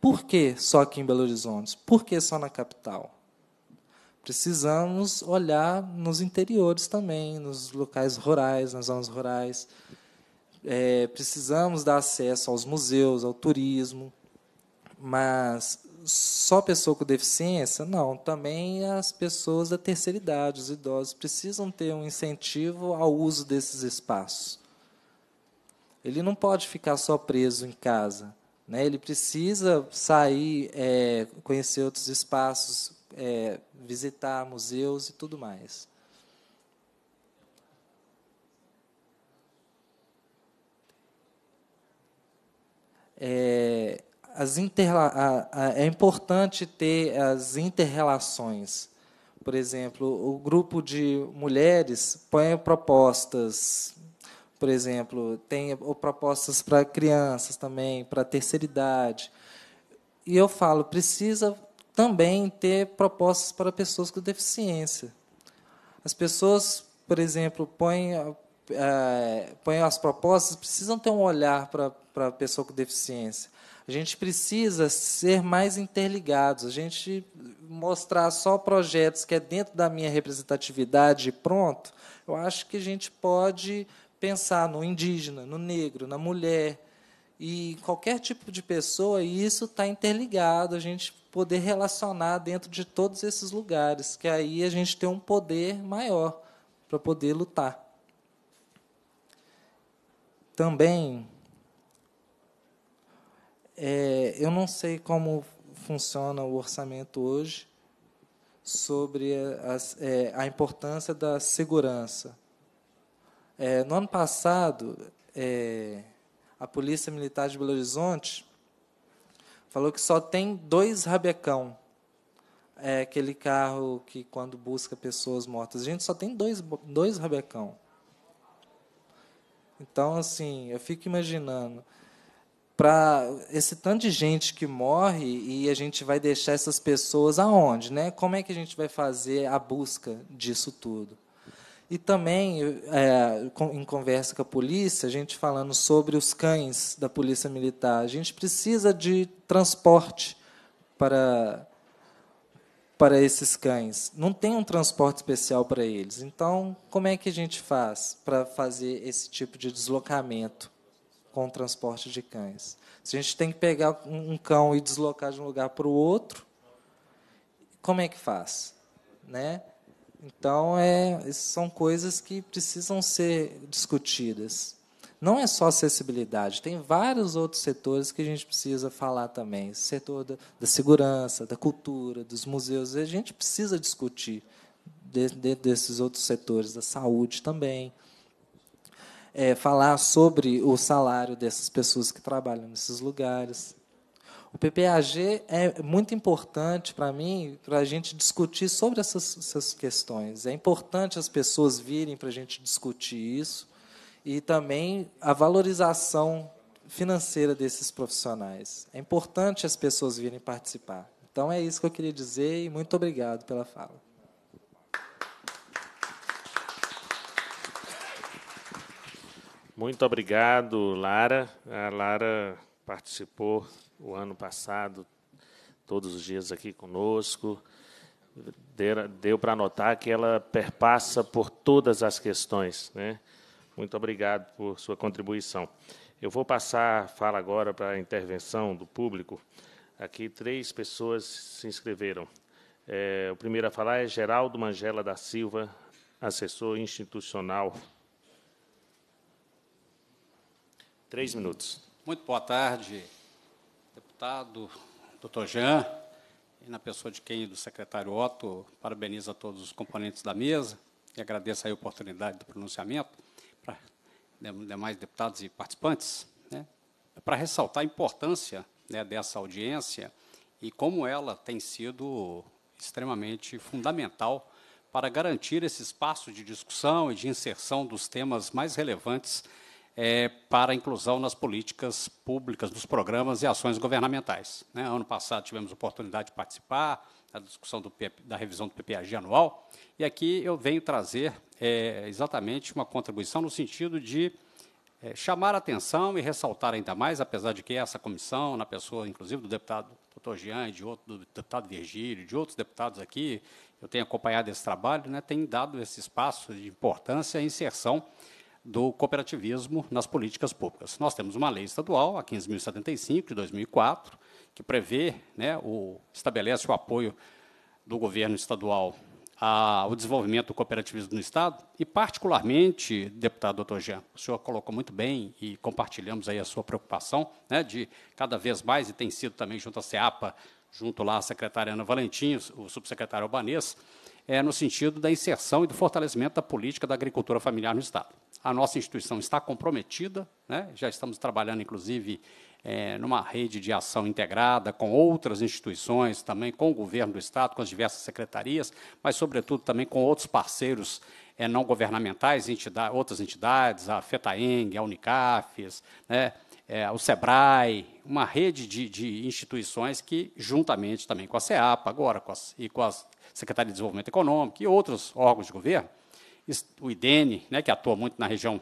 Por que só aqui em Belo Horizonte? Por que só na capital? Precisamos olhar nos interiores também, nos locais rurais, nas zonas rurais. É, precisamos dar acesso aos museus, ao turismo, mas só pessoa com deficiência? Não, também as pessoas da terceira idade, os idosos, precisam ter um incentivo ao uso desses espaços. Ele não pode ficar só preso em casa. Né? Ele precisa sair, é, conhecer outros espaços, é, visitar museus e tudo mais. É, as interla a, a, é importante ter as interrelações. Por exemplo, o grupo de mulheres põe propostas, por exemplo, tem propostas para crianças também, para terceira idade. E eu falo, precisa também ter propostas para pessoas com deficiência. As pessoas, por exemplo, põem, é, põem as propostas, precisam ter um olhar para, para a pessoa com deficiência. A gente precisa ser mais interligados, a gente mostrar só projetos que é dentro da minha representatividade e pronto, eu acho que a gente pode pensar no indígena, no negro, na mulher e qualquer tipo de pessoa, e isso está interligado, a gente poder relacionar dentro de todos esses lugares, que aí a gente tem um poder maior para poder lutar. Também é, eu não sei como funciona o orçamento hoje sobre a, é, a importância da segurança. É, no ano passado, é, a Polícia Militar de Belo Horizonte falou que só tem dois rabecão. É aquele carro que, quando busca pessoas mortas, a gente só tem dois, dois rabecão. Então, assim, eu fico imaginando para esse tanto de gente que morre e a gente vai deixar essas pessoas aonde, né? Como é que a gente vai fazer a busca disso tudo? E também, é, em conversa com a polícia, a gente falando sobre os cães da polícia militar. A gente precisa de transporte para para esses cães. Não tem um transporte especial para eles. Então, como é que a gente faz para fazer esse tipo de deslocamento? com o transporte de cães. Se a gente tem que pegar um cão e deslocar de um lugar para o outro, como é que faz? Né? Então, é, são coisas que precisam ser discutidas. Não é só acessibilidade, tem vários outros setores que a gente precisa falar também. setor da, da, segurança, da cultura, dos museus, a gente precisa discutir dentro de, desses outros setores, da saúde também é, falar sobre o salário dessas pessoas que trabalham nesses lugares. O PPAG é muito importante para mim, para a gente discutir sobre essas, essas, questões. É importante as pessoas virem para a gente discutir isso e também a valorização financeira desses profissionais. É importante as pessoas virem participar. Então, é isso que eu queria dizer e muito obrigado pela fala. Muito obrigado, Lara. A Lara participou o ano passado, todos os dias aqui conosco. Deu, para notar que ela perpassa por todas as questões. Né? Muito obrigado por sua contribuição. Eu vou passar a fala agora para a intervenção do público. Aqui três pessoas se inscreveram. É, o primeiro a falar é Geraldo Mangela da Silva, assessor institucional Três minutos. Muito boa tarde, deputado doutor Jean, e na pessoa de quem do secretário Otto, parabenizo a todos os componentes da mesa e agradeço a oportunidade do pronunciamento para demais deputados e participantes, né, para ressaltar a importância né, dessa audiência e como ela tem sido extremamente fundamental para garantir esse espaço de discussão e de inserção dos temas mais relevantes é, para a inclusão nas políticas públicas, nos programas e ações governamentais. Né? Ano passado tivemos oportunidade de participar da discussão do, da revisão do PPAG anual, e aqui eu venho trazer é, exatamente uma contribuição no sentido de é, chamar a atenção e ressaltar ainda mais, apesar de que essa comissão, na pessoa, inclusive, do deputado doutor Jean, de outro, do deputado Virgílio, de outros deputados aqui, eu tenho acompanhado esse trabalho, né, tem dado esse espaço de importância à inserção do cooperativismo nas políticas públicas. Nós temos uma lei estadual, a 15.075, de 2004, que prevê, né, o, estabelece o apoio do governo estadual ao desenvolvimento do cooperativismo no Estado, e, particularmente, deputado doutor Jean, o senhor colocou muito bem e compartilhamos aí a sua preocupação né, de cada vez mais, e tem sido também junto à SEAPA, junto lá à secretária Ana Valentim, o subsecretário Albanês, é, no sentido da inserção e do fortalecimento da política da agricultura familiar no Estado. A nossa instituição está comprometida, né? já estamos trabalhando, inclusive, é, numa rede de ação integrada com outras instituições, também com o governo do Estado, com as diversas secretarias, mas, sobretudo, também com outros parceiros é, não governamentais, entidade, outras entidades, a FETAENG, a Unicafes, né, é, o SEBRAE, uma rede de, de, instituições que, juntamente também com a CEAPA, agora com as, e com a Secretaria de Desenvolvimento Econômico e outros órgãos de governo, o IDENE, né, que atua muito na região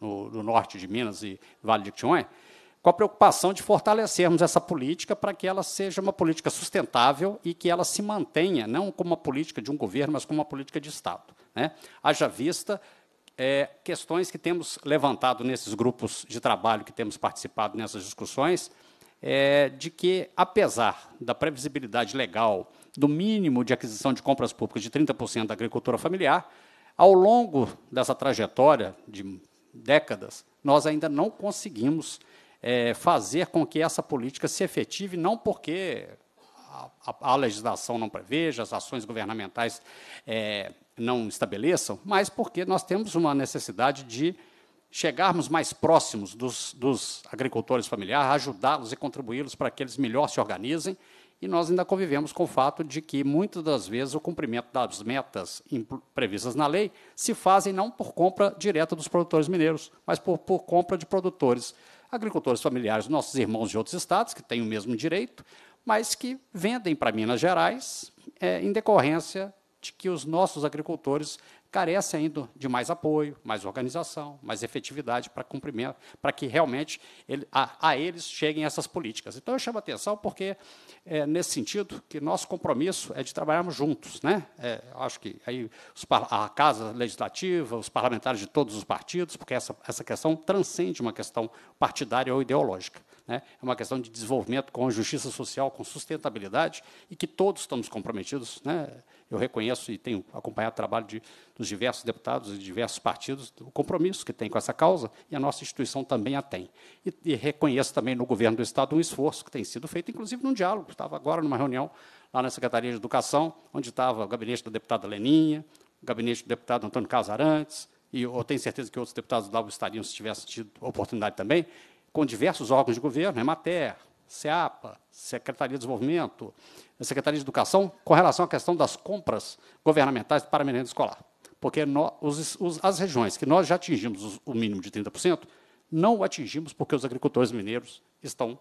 no, do norte de Minas e Vale de Tionha, com a preocupação de fortalecermos essa política para que ela seja uma política sustentável e que ela se mantenha, não como uma política de um governo, mas como uma política de Estado. Né? Haja vista é, questões que temos levantado nesses grupos de trabalho que temos participado nessas discussões, é, de que, apesar da previsibilidade legal do mínimo de aquisição de compras públicas de 30% da agricultura familiar, ao longo dessa trajetória de décadas, nós ainda não conseguimos é, fazer com que essa política se efetive, não porque a, a, a legislação não preveja, as ações governamentais é, não estabeleçam, mas porque nós temos uma necessidade de chegarmos mais próximos dos, dos agricultores familiares, ajudá-los e contribuí-los para que eles melhor se organizem e nós ainda convivemos com o fato de que, muitas das vezes, o cumprimento das metas previstas na lei se fazem não por compra direta dos produtores mineiros, mas por, por compra de produtores, agricultores familiares, nossos irmãos de outros estados, que têm o mesmo direito, mas que vendem para Minas Gerais é, em decorrência de que os nossos agricultores carece ainda de mais apoio, mais organização, mais efetividade para cumprimento, para que realmente ele, a, a, eles cheguem essas políticas. Então eu chamo a atenção porque é nesse sentido que nosso compromisso é de trabalharmos juntos, né? É, acho que aí os, a casa legislativa, os parlamentares de todos os partidos, porque essa essa questão transcende uma questão partidária ou ideológica, né? É uma questão de desenvolvimento com justiça social, com sustentabilidade e que todos estamos comprometidos, né? Eu reconheço e tenho acompanhado o trabalho de, dos diversos deputados e de diversos partidos, o compromisso que tem com essa causa, e a nossa instituição também a tem. E, e reconheço também no governo do Estado um esforço que tem sido feito, inclusive num diálogo. Estava agora numa reunião lá na Secretaria de Educação, onde estava o gabinete da deputada Leninha, o gabinete do deputado Antônio Casarantes, e eu tenho certeza que outros deputados lá estariam se tivessem tido oportunidade também, com diversos órgãos de governo, Emater, SEAPA, Secretaria de Desenvolvimento, Secretaria de Educação, com relação à questão das compras governamentais para merenda escolar. Porque nós, os, os, as regiões que nós já atingimos o mínimo de 30%, não o atingimos porque os agricultores mineiros estão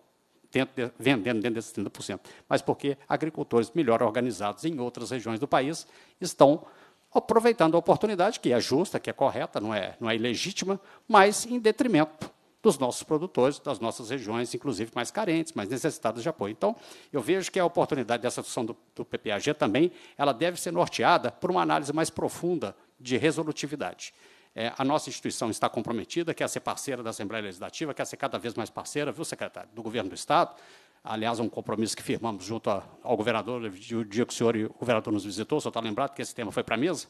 dentro de, vendendo dentro desses 30%, mas porque agricultores melhor organizados em outras regiões do país estão aproveitando a oportunidade, que é justa, que é correta, não é, não é ilegítima, mas em detrimento dos nossos produtores, das nossas regiões, inclusive mais carentes, mais necessitadas de apoio. Então, eu vejo que a oportunidade dessa discussão do, do PPAG também, ela deve ser norteada por uma análise mais profunda de resolutividade. É, a nossa instituição está comprometida, quer ser parceira da Assembleia Legislativa, quer ser cada vez mais parceira, viu, secretário, do Governo do Estado. Aliás, um compromisso que firmamos junto ao governador, o dia que o senhor e o governador nos visitou, só está lembrado que esse tema foi para a mesa.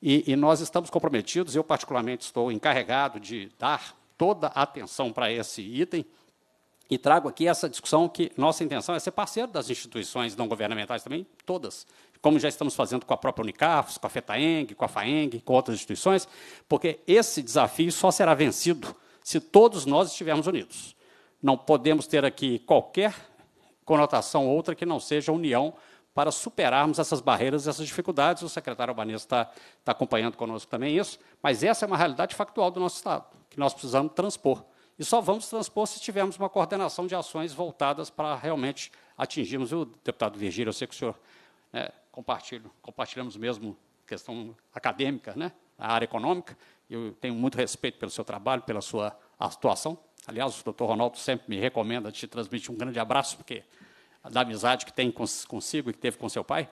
E, e nós estamos comprometidos, eu particularmente estou encarregado de dar toda a atenção para esse item e trago aqui essa discussão que nossa intenção é ser parceiro das instituições não governamentais também, todas, como já estamos fazendo com a própria Unicafos, com a FETAENG, com a FAENG, com outras instituições, porque esse desafio só será vencido se todos nós estivermos unidos. Não podemos ter aqui qualquer conotação outra que não seja união para superarmos essas barreiras, e essas dificuldades. O secretário Albanês está acompanhando conosco também isso, mas essa é uma realidade factual do nosso Estado, que nós precisamos transpor. E só vamos transpor se tivermos uma coordenação de ações voltadas para realmente atingirmos. O deputado Virgílio, eu sei que o senhor né, compartilha, compartilhamos mesmo questão acadêmica, né, a área econômica. Eu tenho muito respeito pelo seu trabalho, pela sua atuação. Aliás, o doutor Ronaldo sempre me recomenda te transmitir um grande abraço, porque da amizade que tem consigo e que teve com seu pai.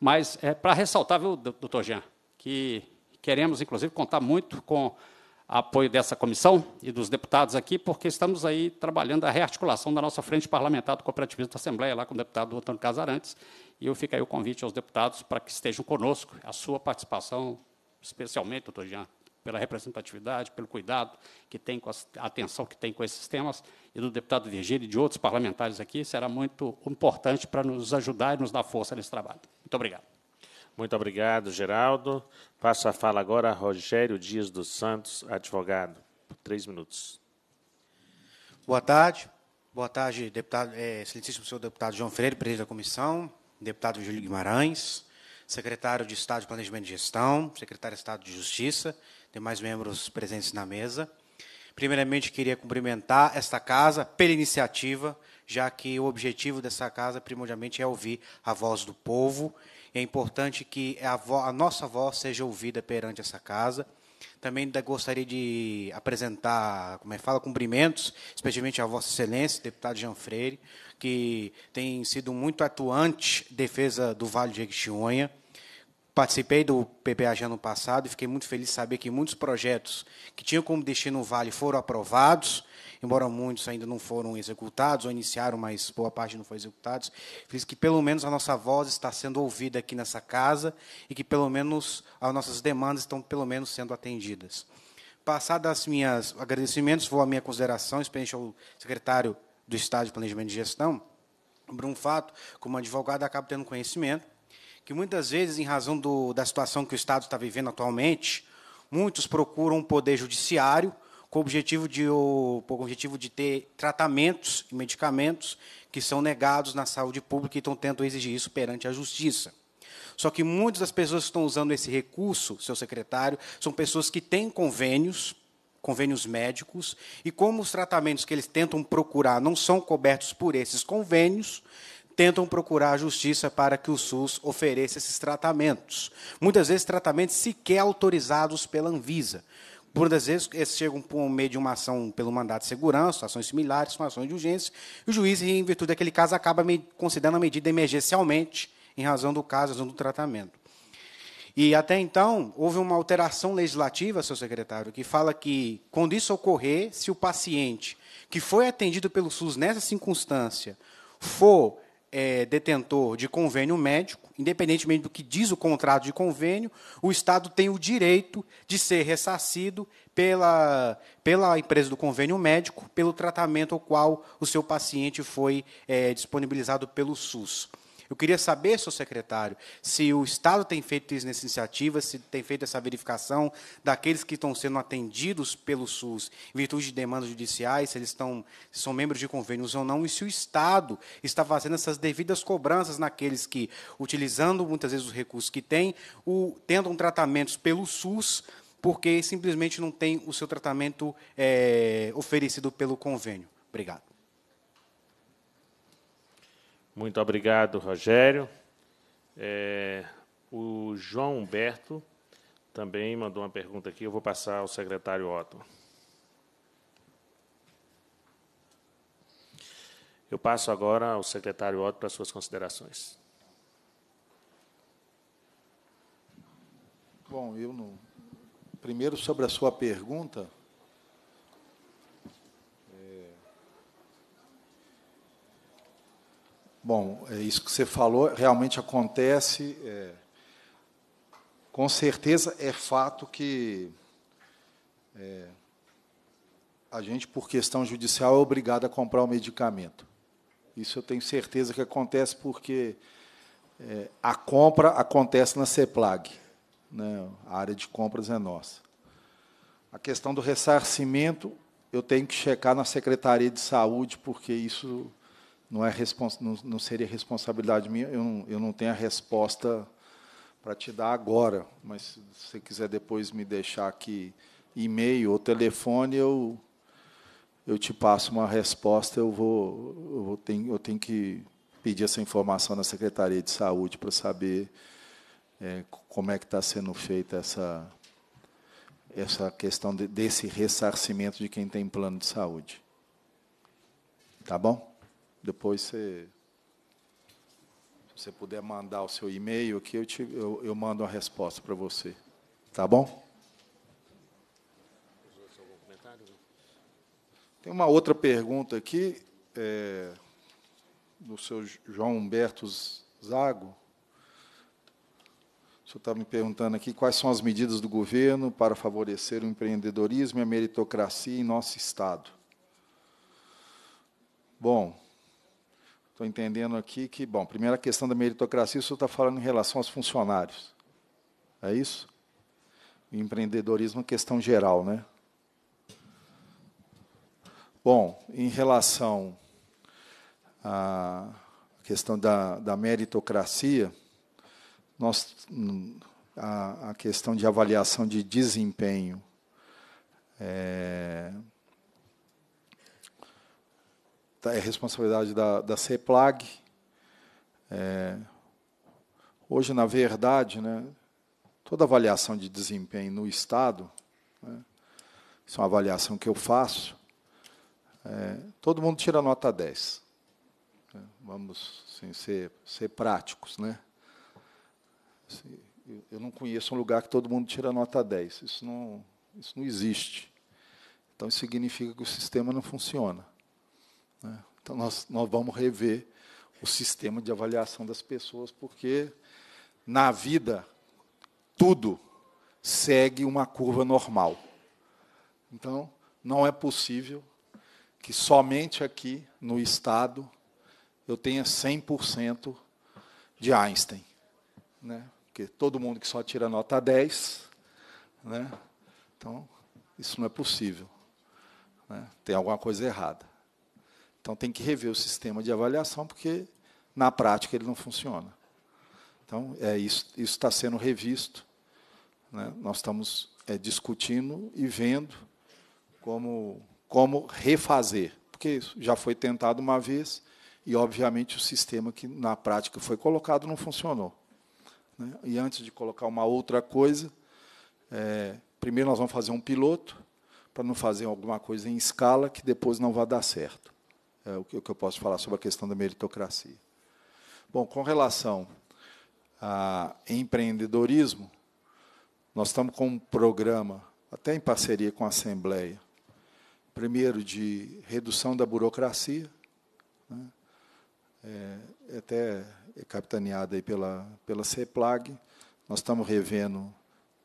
Mas é para ressaltar, viu, doutor Jean, que queremos, inclusive, contar muito com apoio dessa comissão e dos deputados aqui, porque estamos aí trabalhando a rearticulação da nossa frente parlamentar do cooperativismo da Assembleia, lá com o deputado Antônio Casarantes. E eu fico aí o convite aos deputados para que estejam conosco, a sua participação, especialmente, doutor Jean, pela representatividade, pelo cuidado que tem com a atenção que tem com esses temas, e do deputado Virgílio e de outros parlamentares aqui, será muito importante para nos ajudar e nos dar força nesse trabalho. Muito obrigado. Muito obrigado, Geraldo. Passo a fala agora a Rogério Dias dos Santos, advogado. Por três minutos. Boa tarde. Boa tarde, deputado, é, excelentíssimo senhor deputado João Freire, presidente da comissão, deputado Júlio Guimarães, secretário de Estado de Planejamento e Gestão, secretário de Estado de Justiça, demais membros presentes na mesa. Primeiramente, queria cumprimentar esta casa pela iniciativa, já que o objetivo dessa casa, primordialmente, é ouvir a voz do povo. É importante que a, a nossa voz seja ouvida perante essa casa. Também gostaria de apresentar, como é fala, cumprimentos, especialmente a Vossa Excelência, deputado Jean Freire, que tem sido muito atuante em defesa do Vale de Jequitinhonha. Participei do PPAG ano passado e fiquei muito feliz de saber que muitos projetos que tinham como destino o Vale foram aprovados, embora muitos ainda não foram executados ou iniciaram, mas boa parte não foi executados. Feliz que pelo menos a nossa voz está sendo ouvida aqui nessa casa e que pelo menos as nossas demandas estão pelo menos sendo atendidas. Passadas minhas agradecimentos, vou à minha consideração, experiente ao secretário do Estado de Planejamento e Gestão, Bruno Fato, como advogado, acabo tendo conhecimento que muitas vezes, em razão do, da situação que o Estado está vivendo atualmente, muitos procuram um poder judiciário com o objetivo de, o, com o objetivo de ter tratamentos e medicamentos que são negados na saúde pública e estão tentando exigir isso perante a justiça. Só que muitas das pessoas que estão usando esse recurso, seu secretário, são pessoas que têm convênios, convênios médicos, e como os tratamentos que eles tentam procurar não são cobertos por esses convênios, tentam procurar a justiça para que o SUS ofereça esses tratamentos. Muitas vezes, tratamentos sequer autorizados pela Anvisa. Muitas vezes, eles chegam por meio de uma ação pelo mandato de segurança, ações similares, com ações de urgência, e o juiz, em virtude daquele caso, acaba considerando a medida emergencialmente, em razão do caso, em razão do tratamento. E até então, houve uma alteração legislativa, seu secretário, que fala que, quando isso ocorrer, se o paciente que foi atendido pelo SUS nessa circunstância for é, detentor de convênio médico, independentemente do que diz o contrato de convênio, o Estado tem o direito de ser ressarcido pela, pela empresa do convênio médico pelo tratamento ao qual o seu paciente foi é, disponibilizado pelo SUS. Eu queria saber, senhor secretário, se o Estado tem feito isso nessa iniciativa, se tem feito essa verificação daqueles que estão sendo atendidos pelo SUS em virtude de demandas judiciais, se eles estão, se são membros de convênios ou não, e se o Estado está fazendo essas devidas cobranças naqueles que, utilizando muitas vezes os recursos que têm, o, um tratamentos pelo SUS porque simplesmente não tem o seu tratamento é, oferecido pelo convênio. Obrigado. Muito obrigado, Rogério. É, o João Humberto também mandou uma pergunta aqui, eu vou passar ao secretário Otto. Eu passo agora ao secretário Otto para suas considerações. Bom, eu não. Primeiro, sobre a sua pergunta, Bom, é isso que você falou realmente acontece. É, com certeza é fato que é, a gente, por questão judicial, é obrigado a comprar o medicamento. Isso eu tenho certeza que acontece porque é, a compra acontece na CEPLAG. Né? A área de compras é nossa. A questão do ressarcimento, eu tenho que checar na Secretaria de Saúde, porque isso não, é não, não seria responsabilidade minha, eu não, eu não tenho a resposta para te dar agora, mas se você quiser depois me deixar aqui e-mail ou telefone, eu, eu te passo uma resposta, eu vou, eu, vou tenho, eu tenho que pedir essa informação na Secretaria de Saúde para saber é, como é que está sendo feita essa, essa questão de, desse ressarcimento de quem tem plano de saúde. Tá bom? Depois você, se você puder mandar o seu e-mail que eu, eu, eu mando a resposta para você. Tá bom? Tem uma outra pergunta aqui, é, do seu João Humberto Zago. O senhor está me perguntando aqui quais são as medidas do governo para favorecer o empreendedorismo e a meritocracia em nosso Estado. Bom, Estou entendendo aqui que, bom, primeira questão da meritocracia, isso está falando em relação aos funcionários. É isso? O empreendedorismo é questão geral, né? Bom, em relação à questão da, da meritocracia, nós, a, a, questão de avaliação de desempenho. É, Tá, é responsabilidade da, da CEPLAG. É, hoje, na verdade, né, toda avaliação de desempenho no Estado, né, isso é uma avaliação que eu faço, é, todo mundo tira nota 10. Né, vamos assim, ser, ser práticos. Né? Assim, eu não conheço um lugar que todo mundo tira nota 10. Isso não, isso não existe. Então, isso significa que o sistema não funciona. Né? Então, nós, nós vamos rever o sistema de avaliação das pessoas, porque na vida tudo segue uma curva normal. Então, não é possível que somente aqui no Estado eu tenha 100% de Einstein. Né? Porque todo mundo que só tira nota 10, né? então, isso não é possível. Né? Tem alguma coisa errada. Então tem que rever o sistema de avaliação, porque na prática ele não funciona. Então, é, isso, isso está sendo revisto. Né? Nós estamos é, discutindo e vendo como, como refazer. Porque isso já foi tentado uma vez e, obviamente, o sistema que na prática foi colocado não funcionou. Né? E antes de colocar uma outra coisa, é, primeiro nós vamos fazer um piloto para não fazer alguma coisa em escala que depois não vai dar certo é, o, que, o que eu posso falar sobre a questão da meritocracia. Bom, com relação a empreendedorismo, nós estamos com um programa, até em parceria com a Assembleia, primeiro de redução da burocracia, né? é, é até é capitaneada aí pela, pela CEPLAG. Nós estamos revendo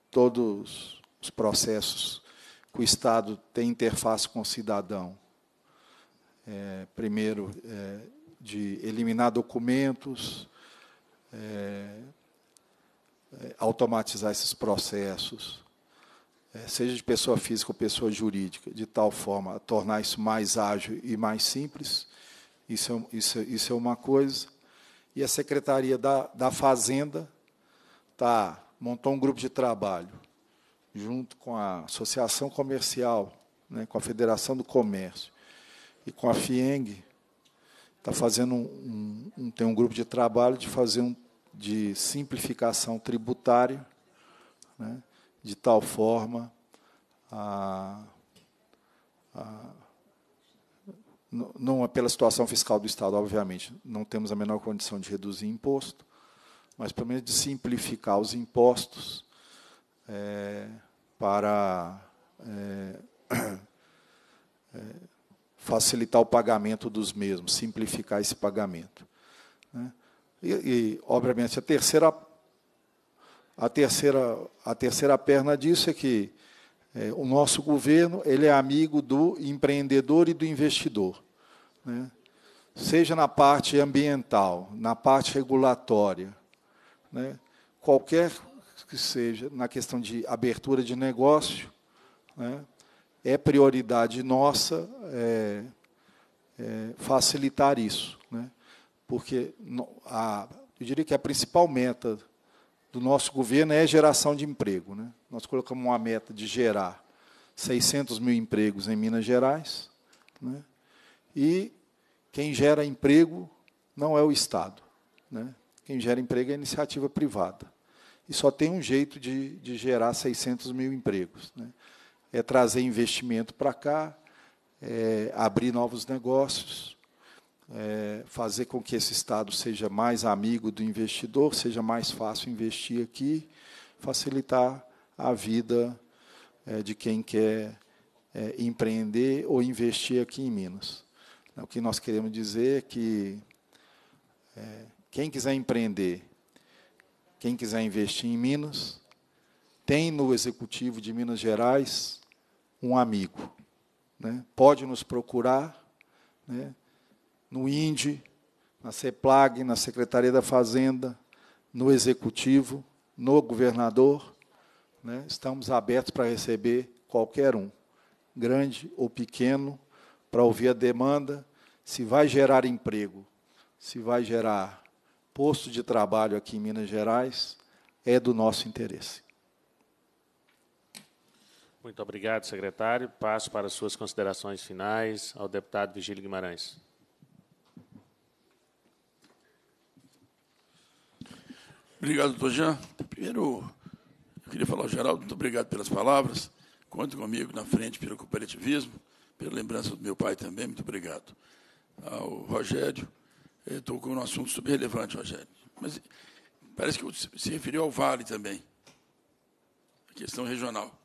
todos os processos que o Estado tem interface com o cidadão é, primeiro, é, de eliminar documentos, é, é, automatizar esses processos, é, seja de pessoa física ou pessoa jurídica, de tal forma a tornar isso mais ágil e mais simples. Isso é, isso, isso é uma coisa. E a Secretaria da, da Fazenda tá, montou um grupo de trabalho junto com a Associação Comercial, né, com a Federação do Comércio e com a FIENG. Tá fazendo um, um, tem um grupo de trabalho de fazer um, de simplificação tributária, né, de tal forma a, a não é pela situação fiscal do Estado, obviamente, não temos a menor condição de reduzir imposto, mas pelo menos de simplificar os impostos é, para é, é, facilitar o pagamento dos mesmos, simplificar esse pagamento. Né? E, e, obviamente, a terceira, a terceira, a terceira perna disso é que é, o nosso governo ele é amigo do empreendedor e do investidor, né? seja na parte ambiental, na parte regulatória, né? qualquer que seja na questão de abertura de negócio, né? é prioridade nossa é, é, facilitar isso. Né? Porque a, eu diria que a principal meta do nosso governo é geração de emprego. Né? Nós colocamos uma meta de gerar 600 mil empregos em Minas Gerais, né? e quem gera emprego não é o Estado. Né? Quem gera emprego é a iniciativa privada. E só tem um jeito de, de gerar 600 mil empregos. Né? é trazer investimento para cá, é, abrir novos negócios, é, fazer com que esse Estado seja mais amigo do investidor, seja mais fácil investir aqui, facilitar a vida é, de quem quer é, empreender ou investir aqui em Minas. O que nós queremos dizer é que é, quem quiser empreender, quem quiser investir em Minas, tem no Executivo de Minas Gerais um amigo. Né? Pode nos procurar né? no INDE, na CEPLAG, na Secretaria da Fazenda, no Executivo, no Governador. Né? Estamos abertos para receber qualquer um, grande ou pequeno, para ouvir a demanda, se vai gerar emprego, se vai gerar posto de trabalho aqui em Minas Gerais, é do nosso interesse. Muito obrigado, secretário. Passo para as suas considerações finais ao deputado Vigílio Guimarães. Obrigado, doutor Jean. Primeiro, eu queria falar ao Geraldo, muito obrigado pelas palavras. Conte comigo na frente pelo cooperativismo, pela lembrança do meu pai também, muito obrigado. Ao Rogério, tocou num assunto super relevante, Rogério. Mas parece que se referiu ao Vale também, a questão regional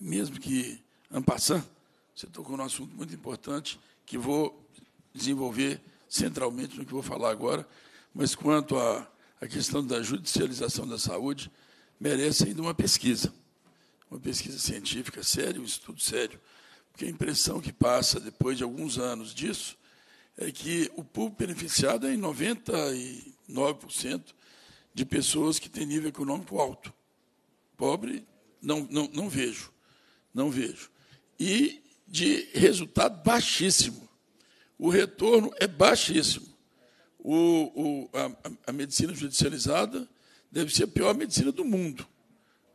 mesmo que ampassando, você tocou num assunto muito importante que vou desenvolver centralmente no que vou falar agora, mas quanto à, à questão da judicialização da saúde, merece ainda uma pesquisa, uma pesquisa científica séria, um estudo sério, porque a impressão que passa depois de alguns anos disso é que o público beneficiado é em 99% de pessoas que têm nível econômico alto. Pobre, não, não, não vejo. Não vejo. E de resultado baixíssimo. O retorno é baixíssimo. O, o, a, a, medicina judicializada deve ser a pior medicina do mundo,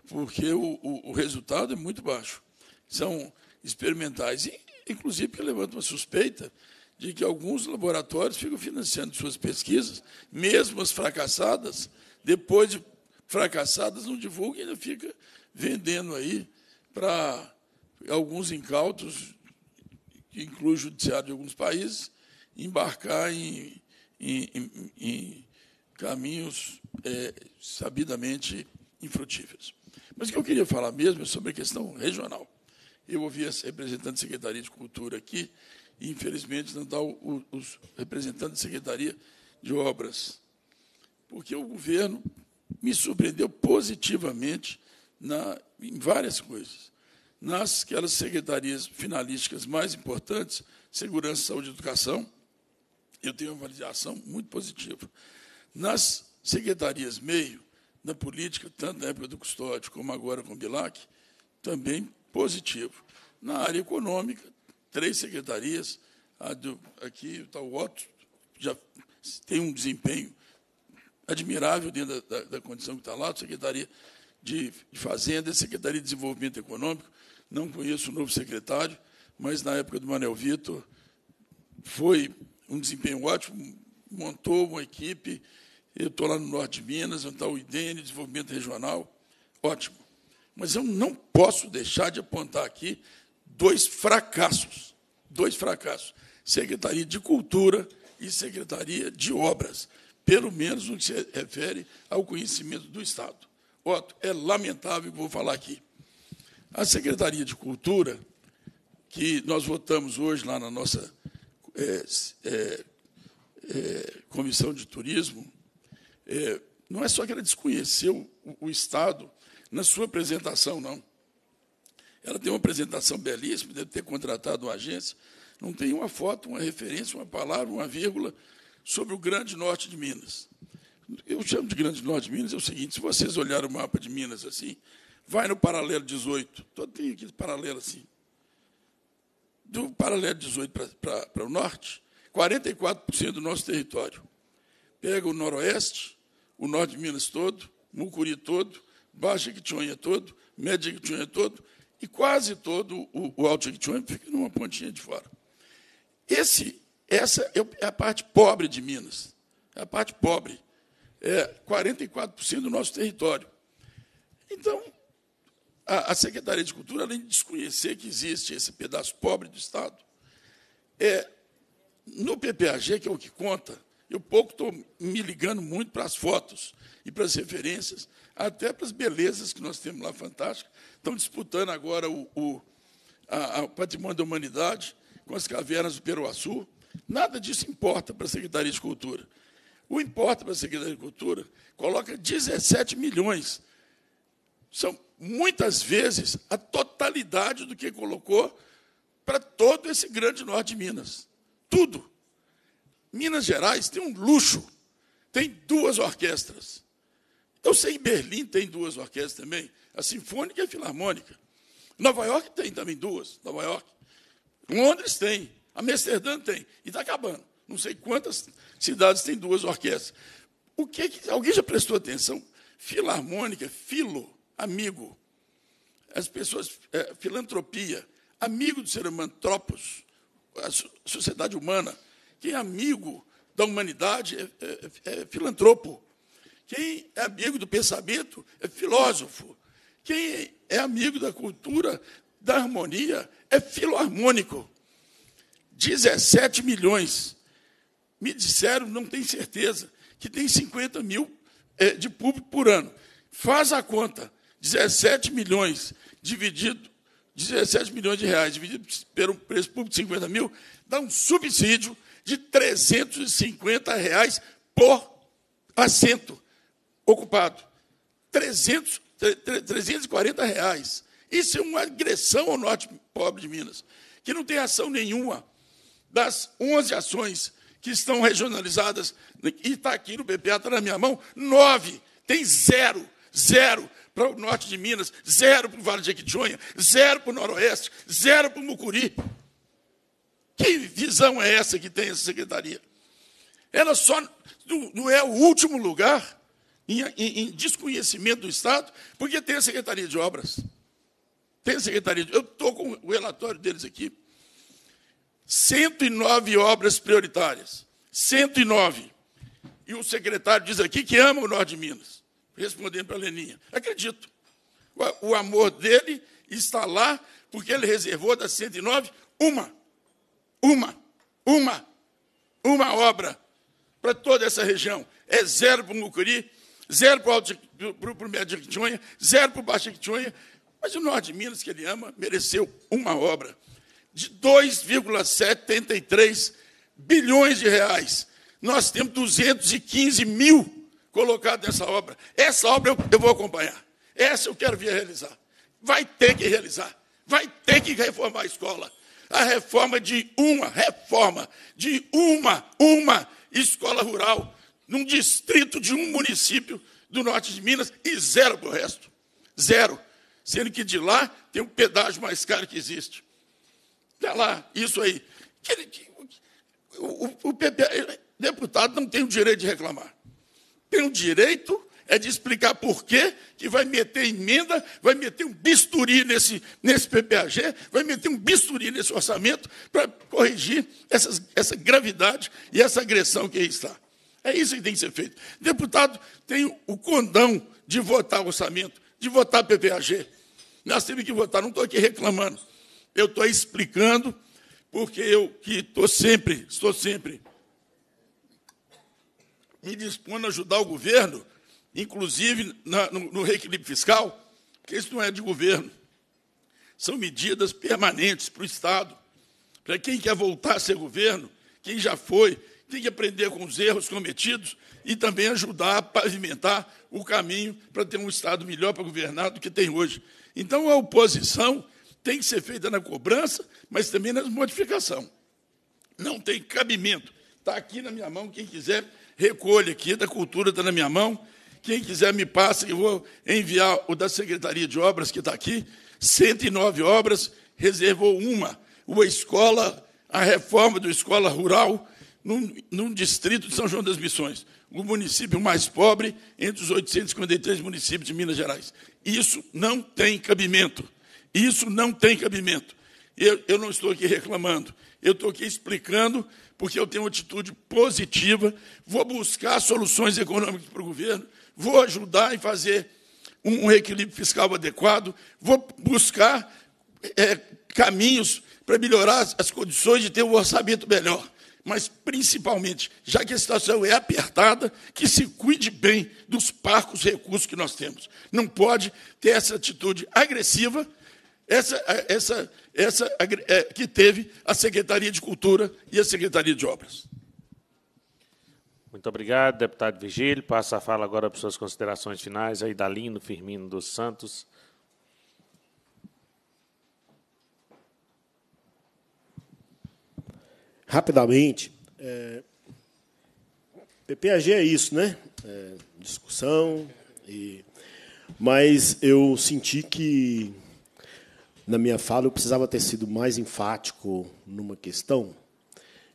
porque o, o resultado é muito baixo. São experimentais, e, inclusive que levanta uma suspeita de que alguns laboratórios ficam financiando suas pesquisas, mesmo as fracassadas, depois de fracassadas não divulgam e ainda fica vendendo aí para alguns incautos, que inclui o judiciário de alguns países, embarcar em, em, em, em caminhos é, sabidamente infrutíferos. Mas o que eu queria falar mesmo é sobre a questão regional. Eu ouvi as representantes da Secretaria de Cultura aqui, e infelizmente não está os representantes da Secretaria de Obras, porque o governo me surpreendeu positivamente na em várias coisas. Nas aquelas secretarias finalísticas mais importantes, segurança, saúde e educação, eu tenho uma avaliação muito positiva. Nas secretarias meio, na política, tanto na época do Custódio como agora com o Bilac, também positivo. Na área econômica, três secretarias, do, aqui o tal Otto já tem um desempenho admirável dentro da, da, da condição que está lá, a Secretaria de Fazenda e Secretaria de Desenvolvimento Econômico. Não conheço o novo secretário, mas na época do Manuel Vitor foi um desempenho ótimo, montou uma equipe. Eu estou lá no norte de Minas, onde está o IDN, Desenvolvimento Regional, ótimo. Mas eu não posso deixar de apontar aqui dois fracassos, dois fracassos. Secretaria de Cultura e Secretaria de Obras, pelo menos no que se refere ao conhecimento do Estado. Otto, é lamentável, vou falar aqui. A Secretaria de Cultura, que nós votamos hoje lá na nossa é, é, é, Comissão de Turismo, é, não é só que ela desconheceu o, o Estado na sua apresentação, não. Ela tem uma apresentação belíssima, deve ter contratado uma agência, não tem uma foto, uma referência, uma palavra, uma vírgula sobre o Grande Norte de Minas. Eu chamo de Grande Norte de Minas é o seguinte: se vocês olharem o mapa de Minas assim, vai no paralelo 18, todo aqui paralelo assim. Do paralelo 18 para o norte, 44% do nosso território. Pega o noroeste, o norte de Minas todo, Mucuri todo, Baixa Quitionha todo, Média Quitionha todo, e quase todo o, o Alto Quitionha fica numa pontinha de fora. Esse, essa é, é a parte pobre de Minas, é a parte pobre é, 44% do nosso território. Então, a, a, Secretaria de Cultura, além de desconhecer que existe esse pedaço pobre do Estado, é, no PPAG, que é o que conta, eu pouco estou me ligando muito para as fotos e para as referências, até para as belezas que nós temos lá fantásticas. Estão disputando agora o, o a, a patrimônio da humanidade com as cavernas do Peruaçu. Nada disso importa para a Secretaria de Cultura. O importa para a Secretaria de Agricultura coloca 17 milhões. São muitas vezes a totalidade do que colocou para todo esse grande norte de Minas. Tudo. Minas Gerais tem um luxo. Tem duas orquestras. Eu sei em Berlim tem duas orquestras também, a Sinfônica e a Filarmônica. Nova York tem também duas, Nova York. Londres tem, Amsterdã tem, e está acabando. Não sei quantas cidades têm duas orquestras. O que, é que alguém já prestou atenção? Filarmônica, filo, amigo. As pessoas, é, filantropia, amigo do ser humano, tropos, a sociedade humana. Quem é amigo da humanidade é, é, é, é filantropo. Quem é amigo do pensamento é filósofo. Quem é amigo da cultura, da harmonia, é filarmônico. 17 milhões me disseram, não tem certeza, que tem 50 mil é, de público por ano. Faz a conta, 17 milhões dividido, 17 milhões de reais dividido pelo preço público de 50 mil, dá um subsídio de 350 reais por assento ocupado. 300, 340 reais. Isso é uma agressão ao norte pobre de Minas, que não tem ação nenhuma das 11 ações que estão regionalizadas, e está aqui no BPA, está na minha mão, nove, tem zero, zero para o norte de Minas, zero para o Vale de Equitonha, zero para o Noroeste, zero para o Mucuri. Que visão é essa que tem essa secretaria? Ela só não é o último lugar em, em, em desconhecimento do Estado, porque tem a Secretaria de Obras. Tem a Secretaria de Eu estou com o relatório deles aqui. 109 obras prioritárias. 109. E o secretário diz aqui que ama o norte de Minas, respondendo para a Leninha. Acredito. O amor dele está lá porque ele reservou das 109 uma, uma, uma, uma obra para toda essa região. É zero para o Mucuri, zero para o, Alto, para o Médio Jequitinhonha, zero para o Baixo Jequitinhonha. Mas o norte de Minas, que ele ama, mereceu uma obra de 2,73 bilhões de reais. Nós temos 215 mil colocados nessa obra. Essa obra eu, vou acompanhar. Essa eu quero vir realizar. Vai ter que realizar. Vai ter que reformar a escola. A reforma de uma, reforma de uma, uma escola rural num distrito de um município do norte de Minas e zero para o resto. Zero. Sendo que de lá tem um pedágio mais caro que existe. Está lá, isso aí. Que, que, o, o, o PP, deputado não tem o direito de reclamar. Tem o direito é de explicar por quê que vai meter emenda, vai meter um bisturi nesse, nesse PPAG, vai meter um bisturi nesse orçamento para corrigir essas, essa gravidade e essa agressão que aí está. É isso que tem que ser feito. Deputado tem o condão de votar orçamento, de votar PPAG. Nós temos que votar, não estou aqui reclamando. Eu estou explicando, porque eu que estou sempre, estou sempre me dispondo a ajudar o governo, inclusive na, no, no reequilíbrio fiscal, que isso não é de governo. São medidas permanentes para o Estado. Para quem quer voltar a ser governo, quem já foi, tem que aprender com os erros cometidos e também ajudar a pavimentar o caminho para ter um Estado melhor para governar do que tem hoje. Então, a oposição tem que ser feita na cobrança, mas também na modificação. Não tem cabimento. Está aqui na minha mão, quem quiser, recolha aqui, da cultura está na minha mão. Quem quiser me passa, eu vou enviar o da Secretaria de Obras que está aqui. 109 obras, reservou uma. Uma escola, a reforma da escola rural, num, num distrito de São João das Missões o município mais pobre entre os 853 municípios de Minas Gerais. Isso não tem cabimento. Isso não tem cabimento. Eu, eu não estou aqui reclamando, eu estou aqui explicando porque eu tenho uma atitude positiva, vou buscar soluções econômicas para o governo, vou ajudar em fazer um, equilíbrio fiscal adequado, vou buscar é, caminhos para melhorar as condições de ter um orçamento melhor. Mas, principalmente, já que a situação é apertada, que se cuide bem dos parcos recursos que nós temos. Não pode ter essa atitude agressiva essa, essa, essa é, que teve a Secretaria de Cultura e a Secretaria de Obras. Muito obrigado, deputado Virgílio. Passa a fala agora para suas considerações finais. Aí, Dalino Firmino dos Santos. Rapidamente, é, PPAG é isso, né? É, discussão. E, mas eu senti que na minha fala, eu precisava ter sido mais enfático numa questão.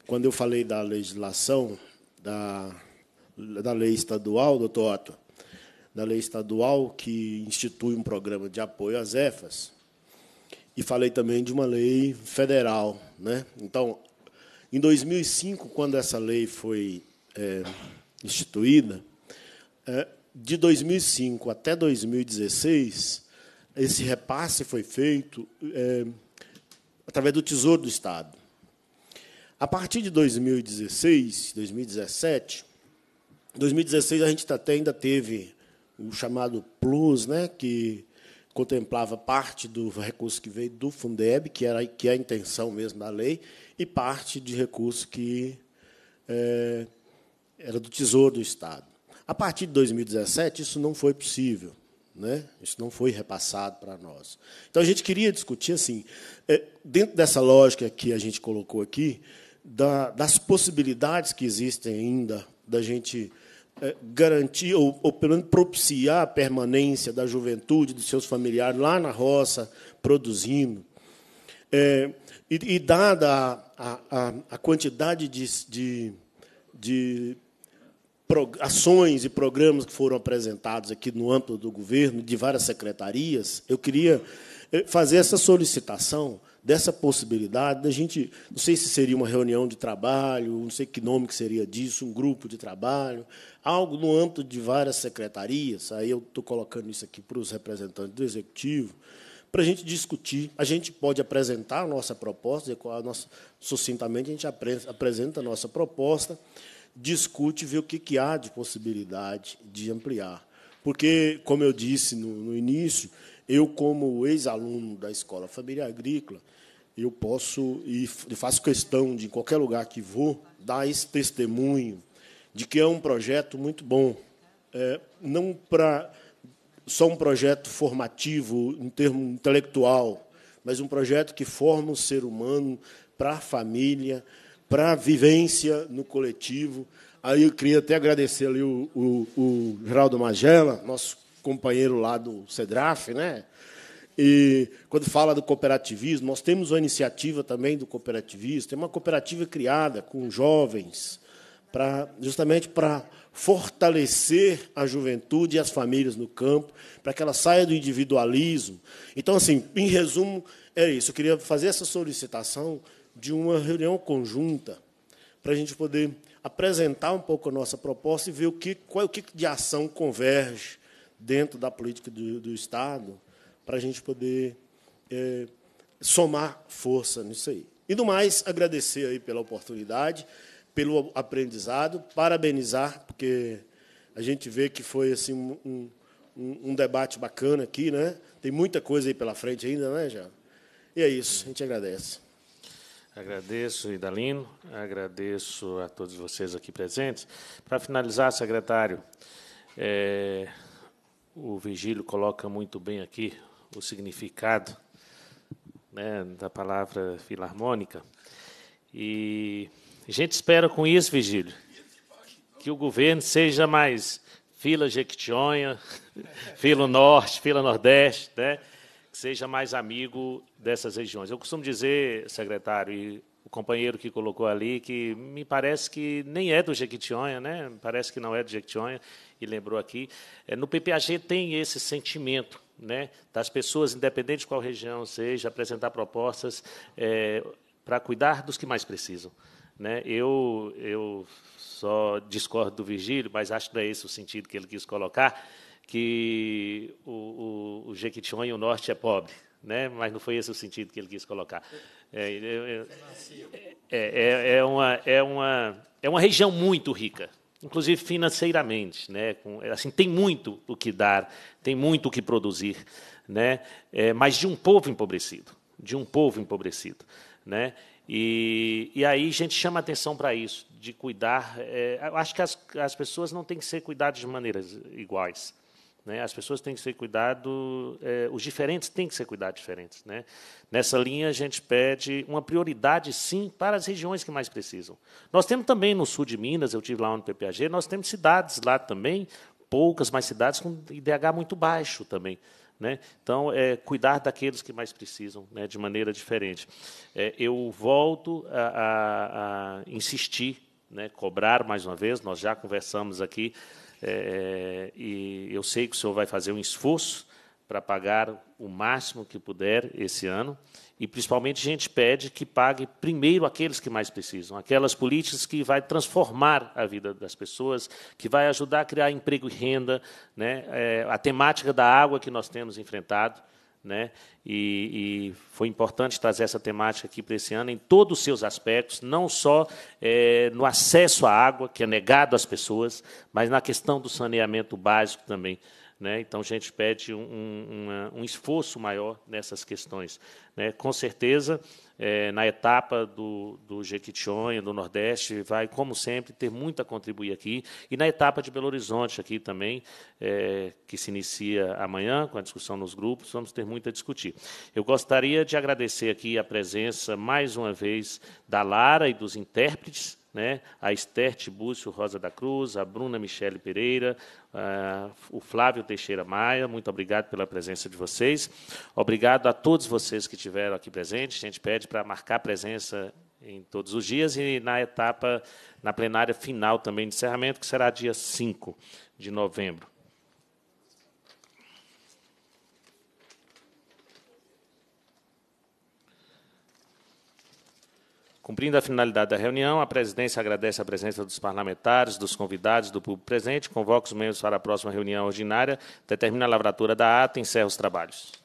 Quando eu falei da legislação, da, da lei estadual, doutor Otto, da lei estadual que institui um programa de apoio às EFAS, e falei também de uma lei federal. Né? Então, em 2005, quando essa lei foi é, instituída, é, de 2005 até 2016, esse repasse foi feito é, através do Tesouro do Estado. A partir de 2016, 2017, 2016 a gente tá até ainda teve o chamado Plus, né, que contemplava parte do recurso que veio do Fundeb, que era que é a intenção mesmo da lei, e parte de recurso que é, era do Tesouro do Estado. A partir de 2017 isso não foi possível. Né? Isso não foi repassado para nós. Então a gente queria discutir assim, é, dentro dessa lógica que a gente colocou aqui, das possibilidades que existem ainda da gente é, garantir ou, ou, pelo menos propiciar a permanência da juventude dos seus familiares lá na roça produzindo é, e, e, dada a, a, a quantidade de, de, de ações e programas que foram apresentados aqui no âmbito do governo, de várias secretarias, eu queria eh, fazer essa solicitação dessa possibilidade da gente, não sei se seria uma reunião de trabalho, não sei que nome que seria disso, um grupo de trabalho, algo no âmbito de várias secretarias, aí eu estou colocando isso aqui para os representantes do Executivo, para a gente discutir. A gente pode apresentar a nossa proposta, a nossa, sucintamente a gente apresenta a nossa proposta, discute, vê o que, que há de possibilidade de ampliar. Porque, como eu disse no, no início, eu, como ex-aluno da Escola Família Agrícola, eu posso e faço questão de, em qualquer lugar que vou, dar esse testemunho de que é um projeto muito bom. É, não para só um projeto formativo, em termo intelectual, mas um projeto que forma o ser humano para a família, para a vivência no coletivo. Aí eu queria até agradecer ali o, o, o Geraldo Magela, nosso companheiro lá do CEDRAF, né? E quando fala do cooperativismo, nós temos uma iniciativa também do cooperativismo, tem é uma cooperativa criada com jovens, para justamente para fortalecer a juventude e as famílias no campo, para que ela saia do individualismo. Então, assim, em resumo, é isso. Eu queria fazer essa solicitação de uma reunião conjunta para a gente poder apresentar um pouco a nossa proposta e ver o que, qual é o que de ação converge dentro da política do, do Estado para a gente poder é, somar força nisso aí. E do mais, agradecer aí pela oportunidade, pelo aprendizado, parabenizar, porque a gente vê que foi assim um, um, um debate bacana aqui, né? Tem muita coisa aí pela frente ainda, né, já. E é isso, a gente agradece. Agradeço, Idalino, agradeço a todos vocês aqui presentes. Para finalizar, secretário, é, o Vigílio coloca muito bem aqui o significado né, da palavra filarmônica. E a gente espera com isso, Vigílio, que o governo seja mais fila Jequitinhonha, fila Norte, fila Nordeste, né? seja mais amigo dessas regiões. Eu costumo dizer, secretário, e o companheiro que colocou ali, que me parece que nem é do Jequitinhonha, né? parece que não é do Jequitinhonha, e lembrou aqui. É, no PPAG tem esse sentimento né, das pessoas, independente de qual região seja, apresentar propostas é, para cuidar dos que mais precisam. Né? Eu, eu só discordo do Virgílio, mas acho que não é esse o sentido que ele quis colocar que o, o, o Jequitinhonha, o norte, é pobre. Né? Mas não foi esse o sentido que ele quis colocar. É é é, é, é, é, uma, é, uma, é uma região muito rica, inclusive financeiramente. Né? Com, assim, tem muito o que dar, tem muito o que produzir, né? É, mas de um povo empobrecido. De um povo empobrecido. Né? E, e aí a gente chama atenção para isso, de cuidar. É, acho que as, as pessoas não têm que ser cuidadas de maneiras iguais. Né? As pessoas têm que ser cuidado, é, os diferentes têm que ser cuidados diferentes. Né? Nessa linha, a gente pede uma prioridade, sim, para as regiões que mais precisam. Nós temos também no sul de Minas, eu tive lá no PPAG, nós temos cidades lá também, poucas, mas cidades com IDH muito baixo também. Né? Então, é, cuidar daqueles que mais precisam, né, de maneira diferente. É, eu volto a, a, a insistir, né, cobrar mais uma vez, nós já conversamos aqui é, é, e eu sei que o senhor vai fazer um esforço para pagar o máximo que puder esse ano. E, principalmente, a gente pede que pague primeiro aqueles que mais precisam, aquelas políticas que vai transformar a vida das pessoas, que vai ajudar a criar emprego e renda, né? É, a temática da água que nós temos enfrentado, né? E, e, foi importante trazer essa temática aqui para esse ano em todos os seus aspectos, não só é, no acesso à água, que é negado às pessoas, mas na questão do saneamento básico também. Né? Então, a gente pede um, um, um, esforço maior nessas questões. Né? Com certeza, é, na etapa do, do Jequitinhonha, do Nordeste, vai, como sempre, ter muito a contribuir aqui. E na etapa de Belo Horizonte, aqui também, é, que se inicia amanhã, com a discussão nos grupos, vamos ter muito a discutir. Eu gostaria de agradecer aqui a presença, mais uma vez, da Lara e dos intérpretes né? a Esther Tibúcio Rosa da Cruz, a Bruna Michele Pereira, o Flávio Teixeira Maia, muito obrigado pela presença de vocês. Obrigado a todos vocês que estiveram aqui presentes. A gente pede para marcar presença em todos os dias e na etapa, na plenária final também de encerramento, que será dia 5 de novembro. Cumprindo a finalidade da reunião, a presidência agradece a presença dos parlamentares, dos convidados, do público presente, convoca os membros para a próxima reunião ordinária, determina a lavratura da ata e encerra os trabalhos.